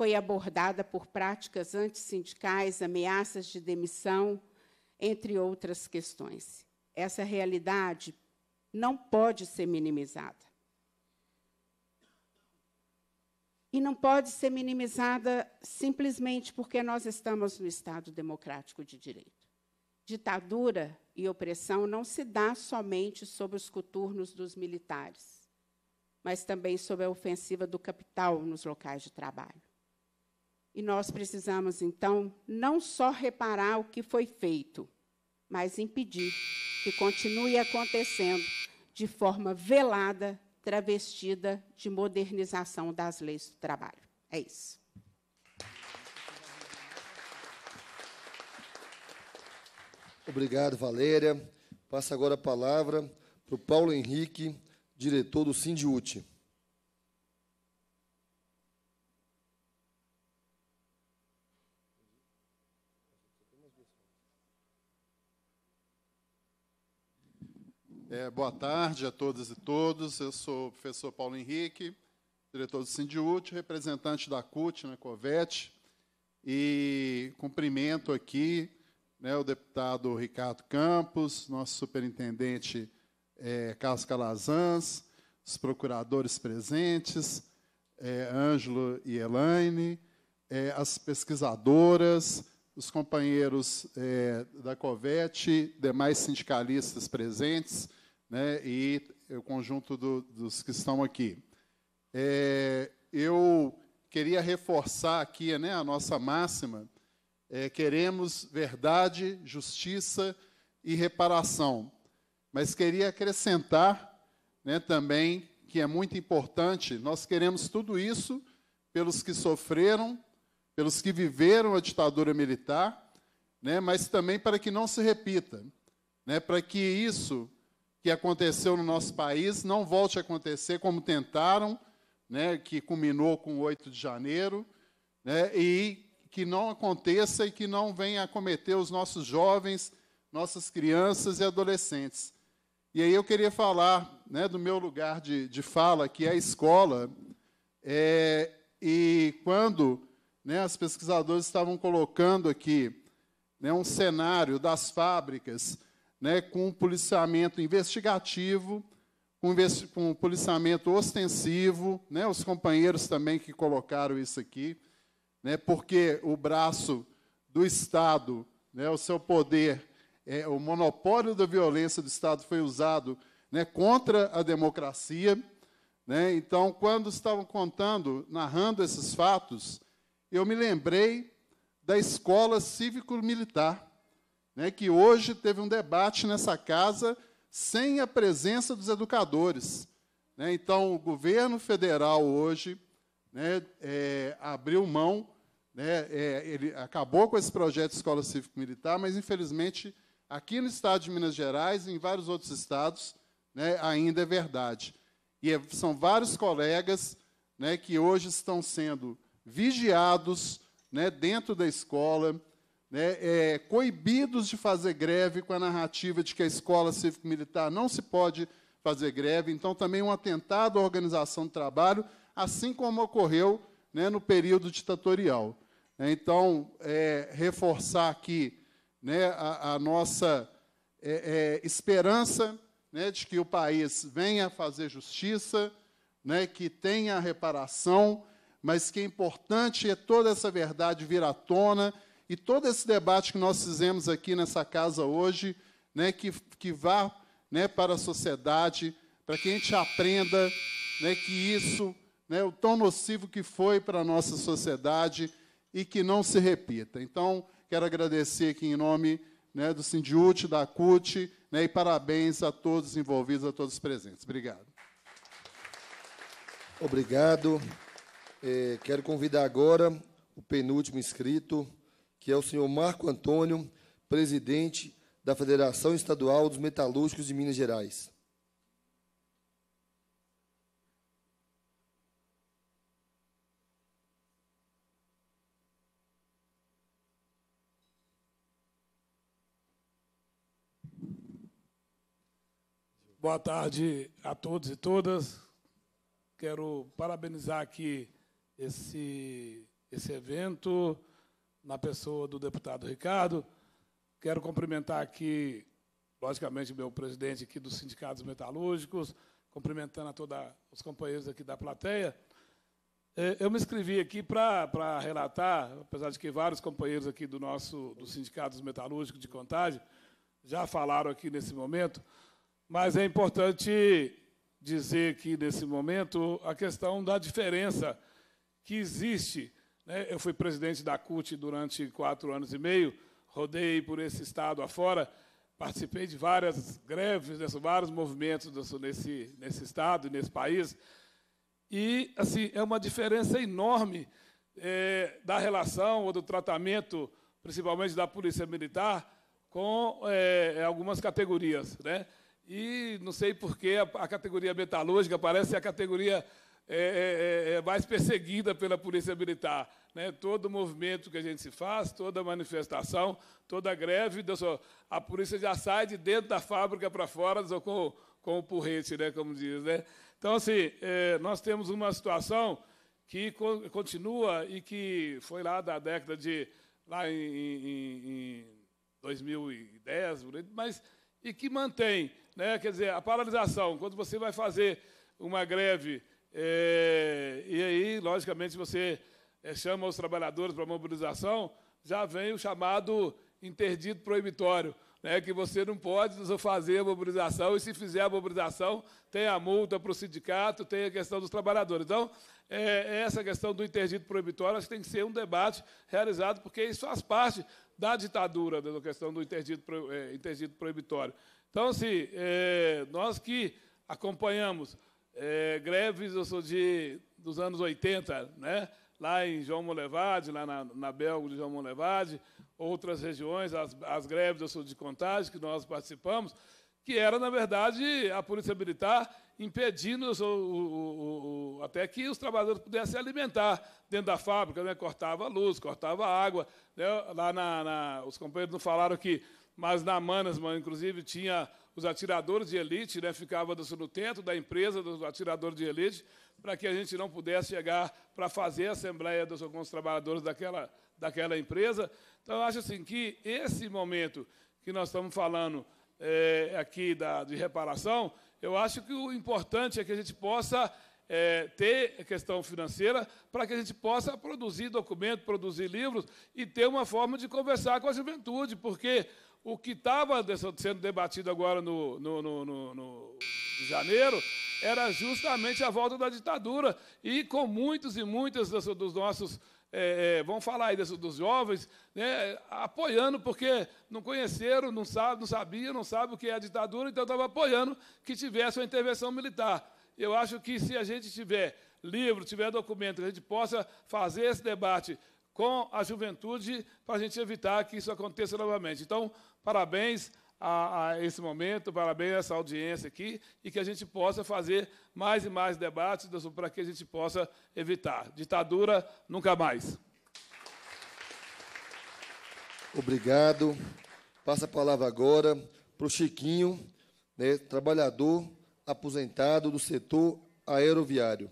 foi abordada por práticas antissindicais, ameaças de demissão, entre outras questões. Essa realidade não pode ser minimizada. E não pode ser minimizada simplesmente porque nós estamos no Estado democrático de direito. Ditadura e opressão não se dá somente sobre os coturnos dos militares, mas também sobre a ofensiva do capital nos locais de trabalho. E nós precisamos, então, não só reparar o que foi feito, mas impedir que continue acontecendo de forma velada, travestida de modernização das leis do trabalho. É isso. Obrigado, Valéria. Passa agora a palavra para o Paulo Henrique, diretor do Sindiúti. É, boa tarde a todas e todos. Eu sou o professor Paulo Henrique, diretor do Sindiúte, representante da CUT na né, Covete, e cumprimento aqui né, o deputado Ricardo Campos, nosso superintendente é, Carlos Calazans, os procuradores presentes, é, Ângelo e Elaine, é, as pesquisadoras, os companheiros é, da Covete, demais sindicalistas presentes, né, e o conjunto do, dos que estão aqui. É, eu queria reforçar aqui né, a nossa máxima: é, queremos verdade, justiça e reparação. Mas queria acrescentar né, também que é muito importante, nós queremos tudo isso pelos que sofreram, pelos que viveram a ditadura militar, né, mas também para que não se repita, né, para que isso que aconteceu no nosso país não volte a acontecer como tentaram, né, que culminou com o 8 de janeiro, né, e que não aconteça e que não venha acometer os nossos jovens, nossas crianças e adolescentes. E aí eu queria falar né, do meu lugar de, de fala, que é a escola, é, e quando né, as pesquisadores estavam colocando aqui né, um cenário das fábricas né, com policiamento investigativo, com, com policiamento ostensivo, né, os companheiros também que colocaram isso aqui, né, porque o braço do Estado, né, o seu poder, é, o monopólio da violência do Estado foi usado né, contra a democracia. Né? Então, quando estavam contando, narrando esses fatos, eu me lembrei da escola cívico-militar né, que hoje teve um debate nessa casa sem a presença dos educadores. Né? Então, o governo federal hoje né, é, abriu mão, né, é, ele acabou com esse projeto de escola cívico-militar, mas, infelizmente, aqui no estado de Minas Gerais e em vários outros estados, né, ainda é verdade. E é, são vários colegas né, que hoje estão sendo vigiados né, dentro da escola, né, é, coibidos de fazer greve com a narrativa de que a escola cívico-militar não se pode fazer greve. Então, também um atentado à organização do trabalho, assim como ocorreu né, no período ditatorial. Né, então, é, reforçar aqui né, a, a, nossa é, é, esperança né, de que o país venha fazer justiça, né, que tenha reparação, mas que é importante é toda essa verdade vir à tona e todo esse debate que nós fizemos aqui nessa casa hoje, né, que, que vá né, para a sociedade, para que a gente aprenda né, que isso, né, o tão nocivo que foi para a nossa sociedade e que não se repita. Então, quero agradecer aqui em nome né, do Sindiúti, da CUT, né, e parabéns a todos envolvidos, a todos presentes. Obrigado. Obrigado. É, quero convidar agora o penúltimo inscrito, que é o senhor Marco Antônio, presidente da Federação Estadual dos Metalúrgicos de Minas Gerais. Boa tarde a todos e todas. Quero parabenizar aqui esse, esse evento na pessoa do deputado Ricardo. Quero cumprimentar aqui, logicamente, meu presidente aqui dos sindicatos metalúrgicos, cumprimentando a todos os companheiros aqui da plateia. É, eu me inscrevi aqui para relatar, apesar de que vários companheiros aqui do nosso do Sindicato Metalúrgico de Contagem já falaram aqui nesse momento, mas é importante dizer aqui nesse momento a questão da diferença que existe né? Eu fui presidente da CUT durante quatro anos e meio, rodei por esse estado afora, participei de várias greves, de vários movimentos nesse, nesse estado, nesse país. E, assim, é uma diferença enorme é, da relação ou do tratamento, principalmente da Polícia Militar, com é, é algumas categorias. Né? E não sei por que a, a categoria metalúrgica parece a categoria é, é, é, é, mais perseguida pela polícia militar. Né? Todo movimento que a gente se faz, toda manifestação, toda greve, a polícia já sai de dentro da fábrica para fora com, com o porrete, né? como diz. Né? Então, assim, é, nós temos uma situação que continua e que foi lá da década de lá em, em, em 2010, mas e que mantém, né? Quer dizer, a paralisação. Quando você vai fazer uma greve é, e aí, logicamente, você é, chama os trabalhadores para mobilização, já vem o chamado interdito proibitório, né, que você não pode fazer a mobilização, e se fizer a mobilização, tem a multa para o sindicato, tem a questão dos trabalhadores. Então, é, é, essa questão do interdito proibitório acho que tem que ser um debate realizado, porque isso faz parte da ditadura, né, da questão do interdito, é, interdito proibitório. Então, assim, é, nós que acompanhamos é, greves eu sou de, dos anos 80, né? lá em João Molevade, lá na, na Belga de João Molevade, outras regiões, as, as greves eu sou de contagem, que nós participamos, que era, na verdade, a Polícia Militar impedindo o, o, o, até que os trabalhadores pudessem se alimentar dentro da fábrica, né? cortava a luz, cortava a água. Né? Lá na, na, os companheiros não falaram que, mas na Manas, inclusive, tinha os atiradores de elite, né, ficava no teto da empresa dos atiradores de elite, para que a gente não pudesse chegar para fazer a assembleia dos alguns trabalhadores daquela, daquela empresa. Então, eu acho assim que esse momento que nós estamos falando é, aqui da, de reparação, eu acho que o importante é que a gente possa é, ter a questão financeira para que a gente possa produzir documentos produzir livros e ter uma forma de conversar com a juventude, porque o que estava sendo debatido agora no, no, no, no, janeiro era justamente a volta da ditadura. E com muitos e muitas dos nossos, é, é, vamos falar aí desse, dos jovens, né, apoiando, porque não conheceram, não, sabiam, não sabiam, não sabem o que é a ditadura, então estava apoiando que tivesse uma intervenção militar. Eu acho que se a gente tiver livro, tiver documento, que a gente possa fazer esse debate com a juventude para a gente evitar que isso aconteça novamente. Então, parabéns a, a, esse momento, parabéns a essa audiência aqui e que a gente possa fazer mais e mais debates para que a gente possa evitar. Ditadura nunca mais. Obrigado. Passa a palavra agora para o Chiquinho, né, trabalhador aposentado do setor aeroviário.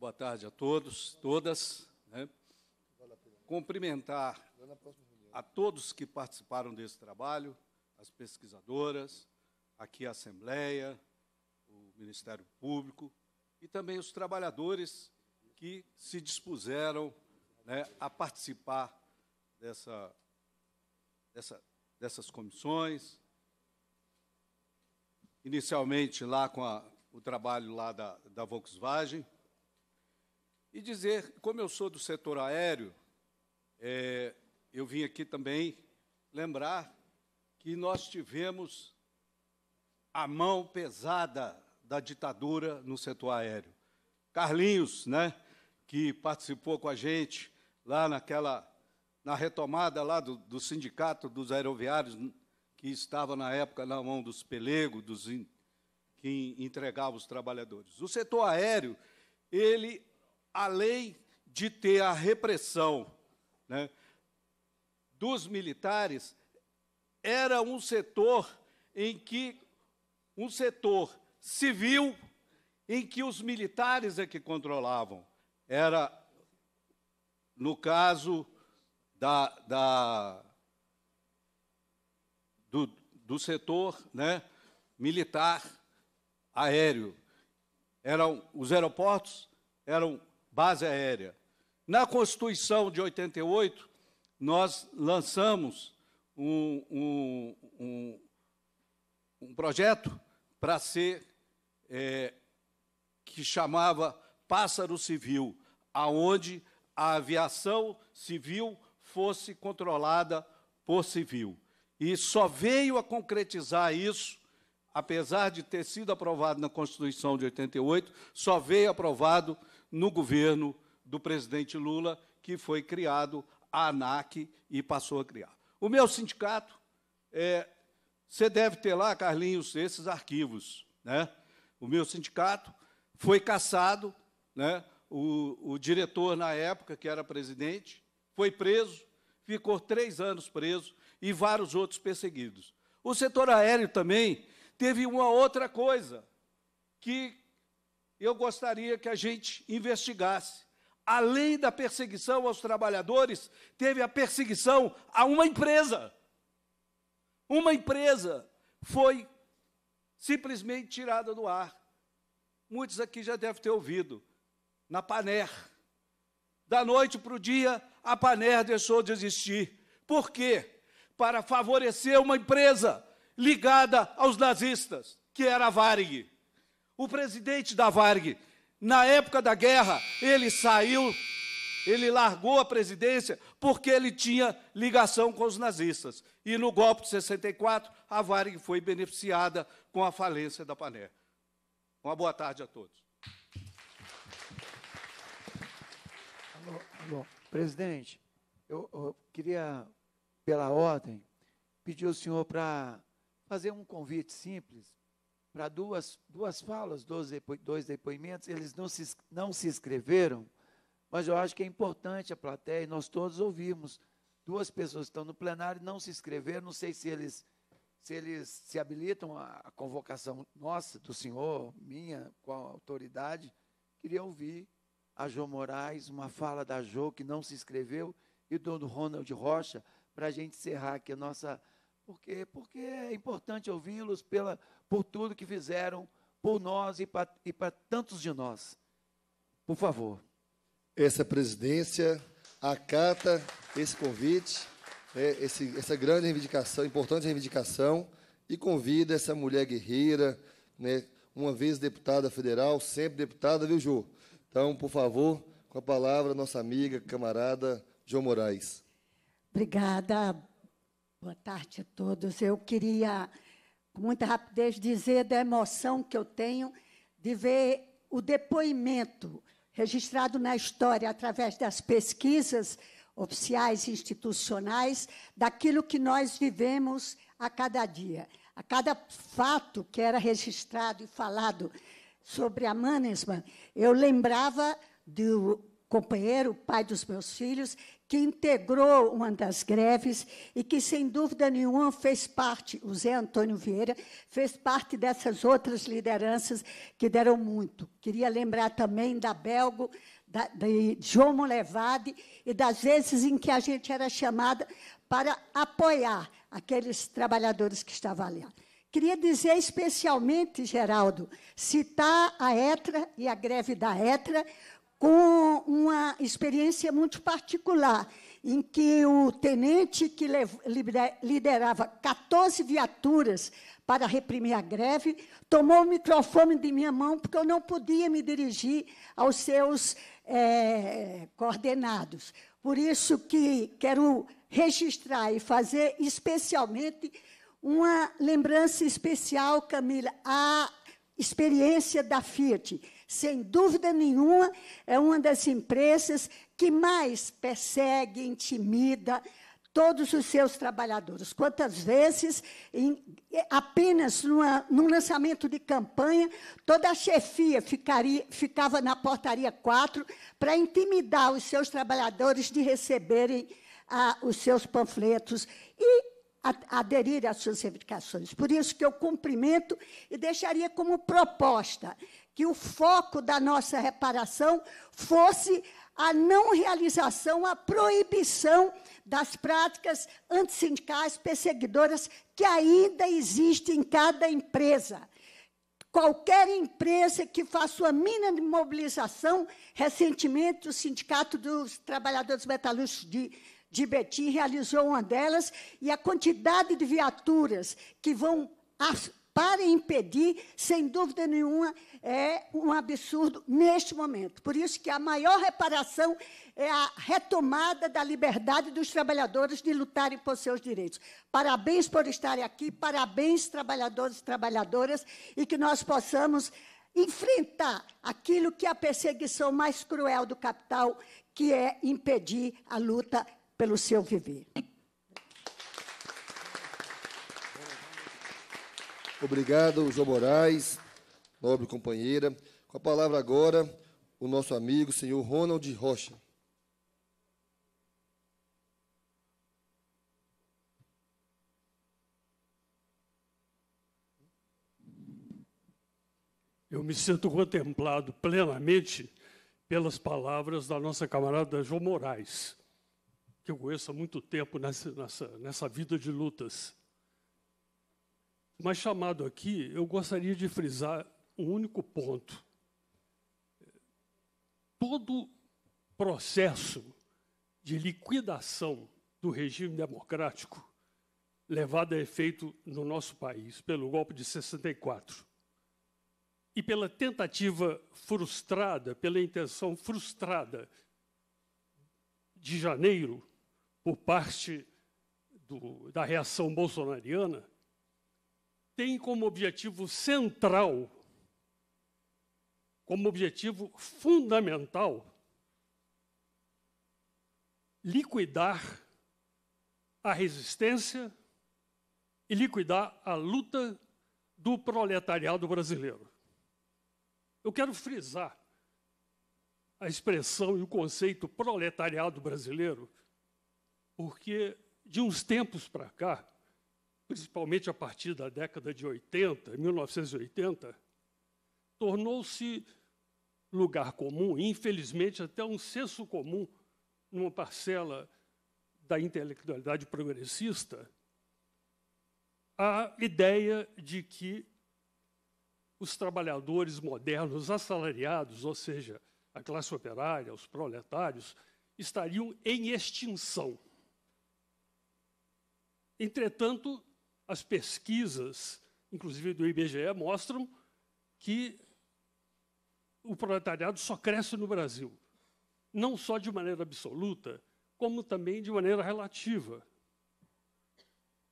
boa tarde a todos, todas. Né? Cumprimentar a todos que participaram desse trabalho, as pesquisadoras, aqui a Assembleia, o Ministério Público e também os trabalhadores que se dispuseram né, a participar dessa, dessa, dessas comissões. Inicialmente lá com a, o trabalho lá da, da Volkswagen, e dizer, como eu sou do setor aéreo, é, eu vim aqui também lembrar que nós tivemos a mão pesada da ditadura no setor aéreo. Carlinhos, né, que participou com a gente lá naquela na retomada lá do, do sindicato dos aeroviários que estava na época na mão dos pelegos, dos in, que entregavam os trabalhadores. O setor aéreo ele além de ter a repressão né, dos militares, era um setor em que um setor civil em que os militares é que controlavam. Era, no caso da, da do, do setor né, militar aéreo. Eram, os aeroportos eram base aérea. Na Constituição de 88, nós lançamos um, um, um, um projeto para ser, é, que chamava Pássaro Civil, aonde a aviação civil fosse controlada por civil. E só veio a concretizar isso, apesar de ter sido aprovado na Constituição de 88, só veio aprovado no governo do presidente Lula, que foi criado a ANAC e passou a criar. O meu sindicato, é, você deve ter lá, Carlinhos, esses arquivos. Né? O meu sindicato foi caçado, né? o, o diretor, na época, que era presidente, foi preso, ficou três anos preso e vários outros perseguidos. O setor aéreo também teve uma outra coisa que eu gostaria que a gente investigasse. Além da perseguição aos trabalhadores, teve a perseguição a uma empresa. Uma empresa foi simplesmente tirada do ar. Muitos aqui já devem ter ouvido. Na Paner. Da noite para o dia, a Paner deixou de existir. Por quê? Para favorecer uma empresa ligada aos nazistas, que era a Varig. O presidente da Varg, na época da guerra, ele saiu, ele largou a presidência porque ele tinha ligação com os nazistas. E no golpe de 64, a Varg foi beneficiada com a falência da Paner. Uma boa tarde a todos. Alô, alô. Presidente, eu, eu queria, pela ordem, pedir ao senhor para fazer um convite simples para duas, duas falas, dois depoimentos, eles não se, não se inscreveram, mas eu acho que é importante a plateia, e nós todos ouvimos. Duas pessoas estão no plenário não se inscreveram, não sei se eles se eles se habilitam à convocação nossa, do senhor, minha, com a autoridade. Queria ouvir a Jo Moraes, uma fala da Jo, que não se inscreveu, e do Ronald Rocha, para a gente encerrar aqui a nossa porque, porque é importante ouvi-los pela por tudo que fizeram por nós e para tantos de nós. Por favor. Essa presidência acata esse convite, é, esse, essa grande reivindicação, importante reivindicação, e convida essa mulher guerreira, né, uma vez deputada federal, sempre deputada, viu, Jô? Então, por favor, com a palavra, nossa amiga, camarada João Moraes. Obrigada, Boa tarde a todos. Eu queria, com muita rapidez, dizer da emoção que eu tenho de ver o depoimento registrado na história através das pesquisas oficiais e institucionais daquilo que nós vivemos a cada dia. A cada fato que era registrado e falado sobre a Manesman. eu lembrava do companheiro, pai dos meus filhos, que integrou uma das greves e que, sem dúvida nenhuma, fez parte, o Zé Antônio Vieira, fez parte dessas outras lideranças que deram muito. Queria lembrar também da Belgo, da, de João Molevade e das vezes em que a gente era chamada para apoiar aqueles trabalhadores que estavam ali. Queria dizer especialmente, Geraldo, citar a ETRA e a greve da ETRA, com uma experiência muito particular, em que o tenente que liderava 14 viaturas para reprimir a greve, tomou o microfone de minha mão, porque eu não podia me dirigir aos seus é, coordenados. Por isso que quero registrar e fazer especialmente uma lembrança especial, Camila, à experiência da Fiat sem dúvida nenhuma, é uma das empresas que mais persegue, intimida todos os seus trabalhadores. Quantas vezes, em, apenas numa, num lançamento de campanha, toda a chefia ficaria, ficava na portaria 4 para intimidar os seus trabalhadores de receberem ah, os seus panfletos e aderir às suas reivindicações. Por isso que eu cumprimento e deixaria como proposta que o foco da nossa reparação fosse a não realização, a proibição das práticas antissindicais perseguidoras que ainda existem em cada empresa. Qualquer empresa que faça sua mínima mobilização, recentemente o Sindicato dos Trabalhadores Metalúrgicos de, de Betim realizou uma delas, e a quantidade de viaturas que vão para impedir, sem dúvida nenhuma, é um absurdo neste momento. Por isso que a maior reparação é a retomada da liberdade dos trabalhadores de lutarem por seus direitos. Parabéns por estarem aqui, parabéns, trabalhadores e trabalhadoras, e que nós possamos enfrentar aquilo que é a perseguição mais cruel do capital, que é impedir a luta pelo seu viver. Obrigado, João Moraes, nobre companheira. Com a palavra agora, o nosso amigo, senhor Ronald Rocha. Eu me sinto contemplado plenamente pelas palavras da nossa camarada João Moraes, que eu conheço há muito tempo nessa, nessa, nessa vida de lutas. Mas chamado aqui, eu gostaria de frisar um único ponto. Todo processo de liquidação do regime democrático levado a efeito no nosso país pelo golpe de 64 e pela tentativa frustrada, pela intenção frustrada de janeiro por parte do, da reação bolsonariana, tem como objetivo central, como objetivo fundamental, liquidar a resistência e liquidar a luta do proletariado brasileiro. Eu quero frisar a expressão e o conceito proletariado brasileiro, porque de uns tempos para cá, principalmente a partir da década de 80, 1980, tornou-se lugar comum, infelizmente até um senso comum numa parcela da intelectualidade progressista, a ideia de que os trabalhadores modernos assalariados, ou seja, a classe operária, os proletários, estariam em extinção. Entretanto, as pesquisas, inclusive do IBGE, mostram que o proletariado só cresce no Brasil, não só de maneira absoluta, como também de maneira relativa.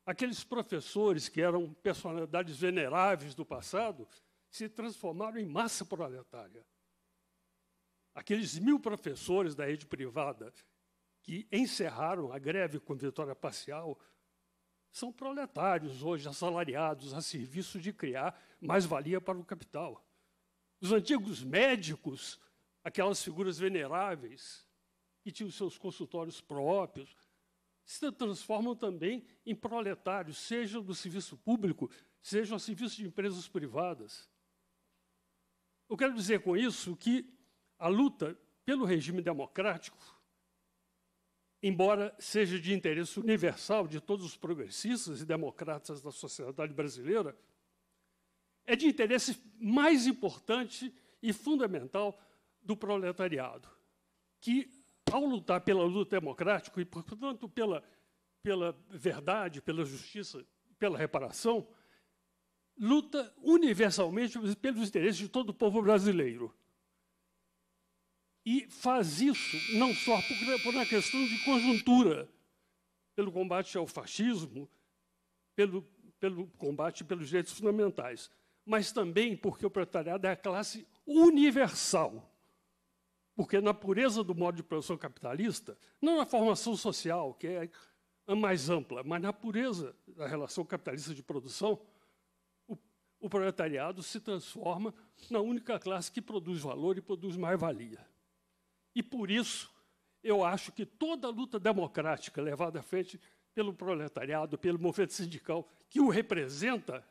Aqueles professores que eram personalidades veneráveis do passado se transformaram em massa proletária. Aqueles mil professores da rede privada que encerraram a greve com vitória parcial são proletários hoje, assalariados, a serviço de criar mais-valia para o capital. Os antigos médicos, aquelas figuras veneráveis, que tinham seus consultórios próprios, se transformam também em proletários, seja do serviço público, seja a serviço de empresas privadas. Eu quero dizer com isso que a luta pelo regime democrático embora seja de interesse universal de todos os progressistas e democratas da sociedade brasileira, é de interesse mais importante e fundamental do proletariado, que, ao lutar pela luta democrática e, portanto, pela, pela verdade, pela justiça, pela reparação, luta universalmente pelos interesses de todo o povo brasileiro. E faz isso não só por, por uma questão de conjuntura, pelo combate ao fascismo, pelo, pelo combate pelos direitos fundamentais, mas também porque o proletariado é a classe universal. Porque na pureza do modo de produção capitalista, não na formação social, que é a mais ampla, mas na pureza da relação capitalista de produção, o, o proletariado se transforma na única classe que produz valor e produz mais-valia. E por isso, eu acho que toda luta democrática levada à frente pelo proletariado, pelo movimento sindical que o representa,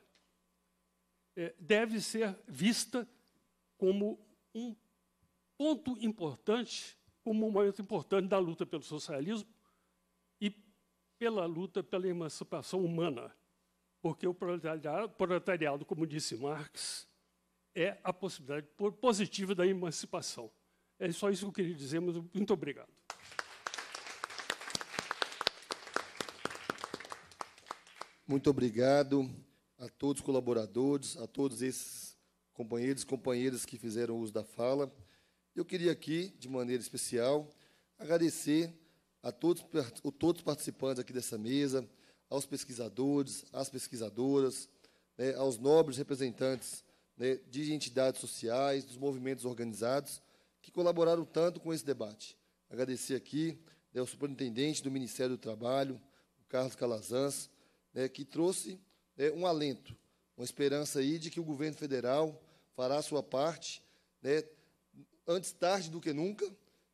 é, deve ser vista como um ponto importante, como um momento importante da luta pelo socialismo e pela luta pela emancipação humana. Porque o proletariado, proletariado como disse Marx, é a possibilidade positiva da emancipação. É só isso que eu queria dizer, mas muito obrigado. Muito obrigado a todos os colaboradores, a todos esses companheiros e companheiras que fizeram uso da fala. Eu queria aqui, de maneira especial, agradecer a todos, a todos os participantes aqui dessa mesa, aos pesquisadores, às pesquisadoras, né, aos nobres representantes né, de entidades sociais, dos movimentos organizados, que colaboraram tanto com esse debate. Agradecer aqui né, ao superintendente do Ministério do Trabalho, o Carlos Calazans, né, que trouxe né, um alento, uma esperança aí de que o governo federal fará a sua parte, né, antes tarde do que nunca,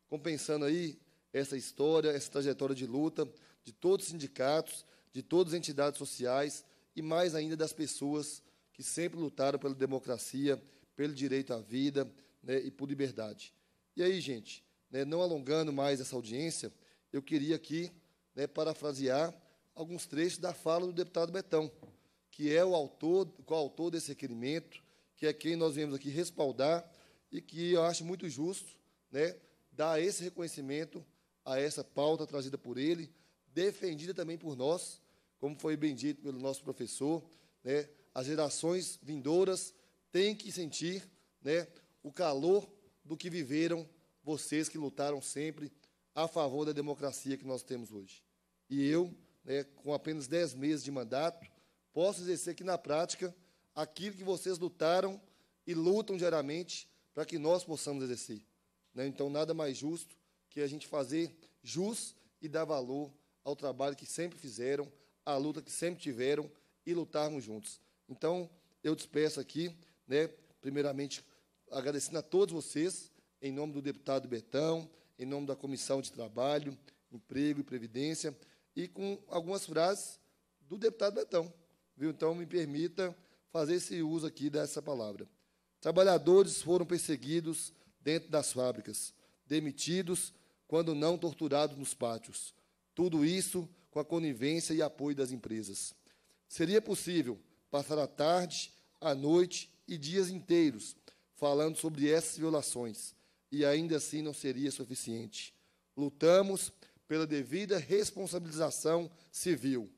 compensando aí essa história, essa trajetória de luta de todos os sindicatos, de todas as entidades sociais e mais ainda das pessoas que sempre lutaram pela democracia, pelo direito à vida né, e por liberdade. E aí, gente, né, não alongando mais essa audiência, eu queria aqui né, parafrasear alguns trechos da fala do deputado Betão, que é o autor, coautor desse requerimento, que é quem nós viemos aqui respaldar e que eu acho muito justo né, dar esse reconhecimento a essa pauta trazida por ele, defendida também por nós, como foi bem dito pelo nosso professor, né, as gerações vindouras têm que sentir né, o calor do que viveram vocês que lutaram sempre a favor da democracia que nós temos hoje. E eu, né, com apenas 10 meses de mandato, posso exercer aqui na prática aquilo que vocês lutaram e lutam diariamente para que nós possamos exercer. Né? Então, nada mais justo que a gente fazer jus e dar valor ao trabalho que sempre fizeram, à luta que sempre tiveram e lutarmos juntos. Então, eu despeço aqui, né, primeiramente, agradecendo a todos vocês, em nome do deputado Betão, em nome da Comissão de Trabalho, Emprego e Previdência, e com algumas frases do deputado Betão. Viu? Então, me permita fazer esse uso aqui dessa palavra. Trabalhadores foram perseguidos dentro das fábricas, demitidos quando não torturados nos pátios. Tudo isso com a conivência e apoio das empresas. Seria possível passar a tarde, a noite e dias inteiros falando sobre essas violações, e ainda assim não seria suficiente. Lutamos pela devida responsabilização civil,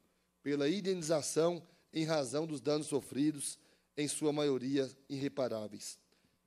pela indenização em razão dos danos sofridos, em sua maioria irreparáveis.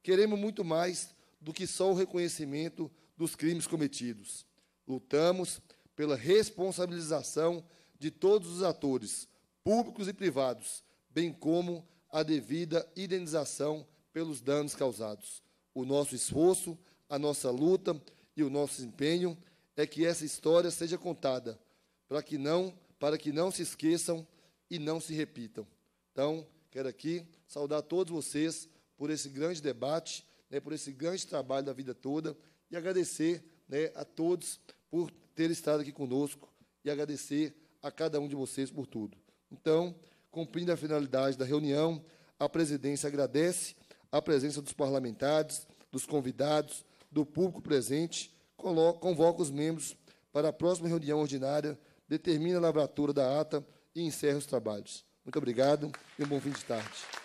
Queremos muito mais do que só o reconhecimento dos crimes cometidos. Lutamos pela responsabilização de todos os atores, públicos e privados, bem como a devida indenização pelos danos causados. O nosso esforço, a nossa luta e o nosso empenho é que essa história seja contada, para que não, para que não se esqueçam e não se repitam. Então, quero aqui saudar todos vocês por esse grande debate, né, por esse grande trabalho da vida toda e agradecer né, a todos por ter estado aqui conosco e agradecer a cada um de vocês por tudo. Então, cumprindo a finalidade da reunião, a presidência agradece a presença dos parlamentares, dos convidados, do público presente, convoca os membros para a próxima reunião ordinária, determina a lavratura da ata e encerra os trabalhos. Muito obrigado e um bom fim de tarde.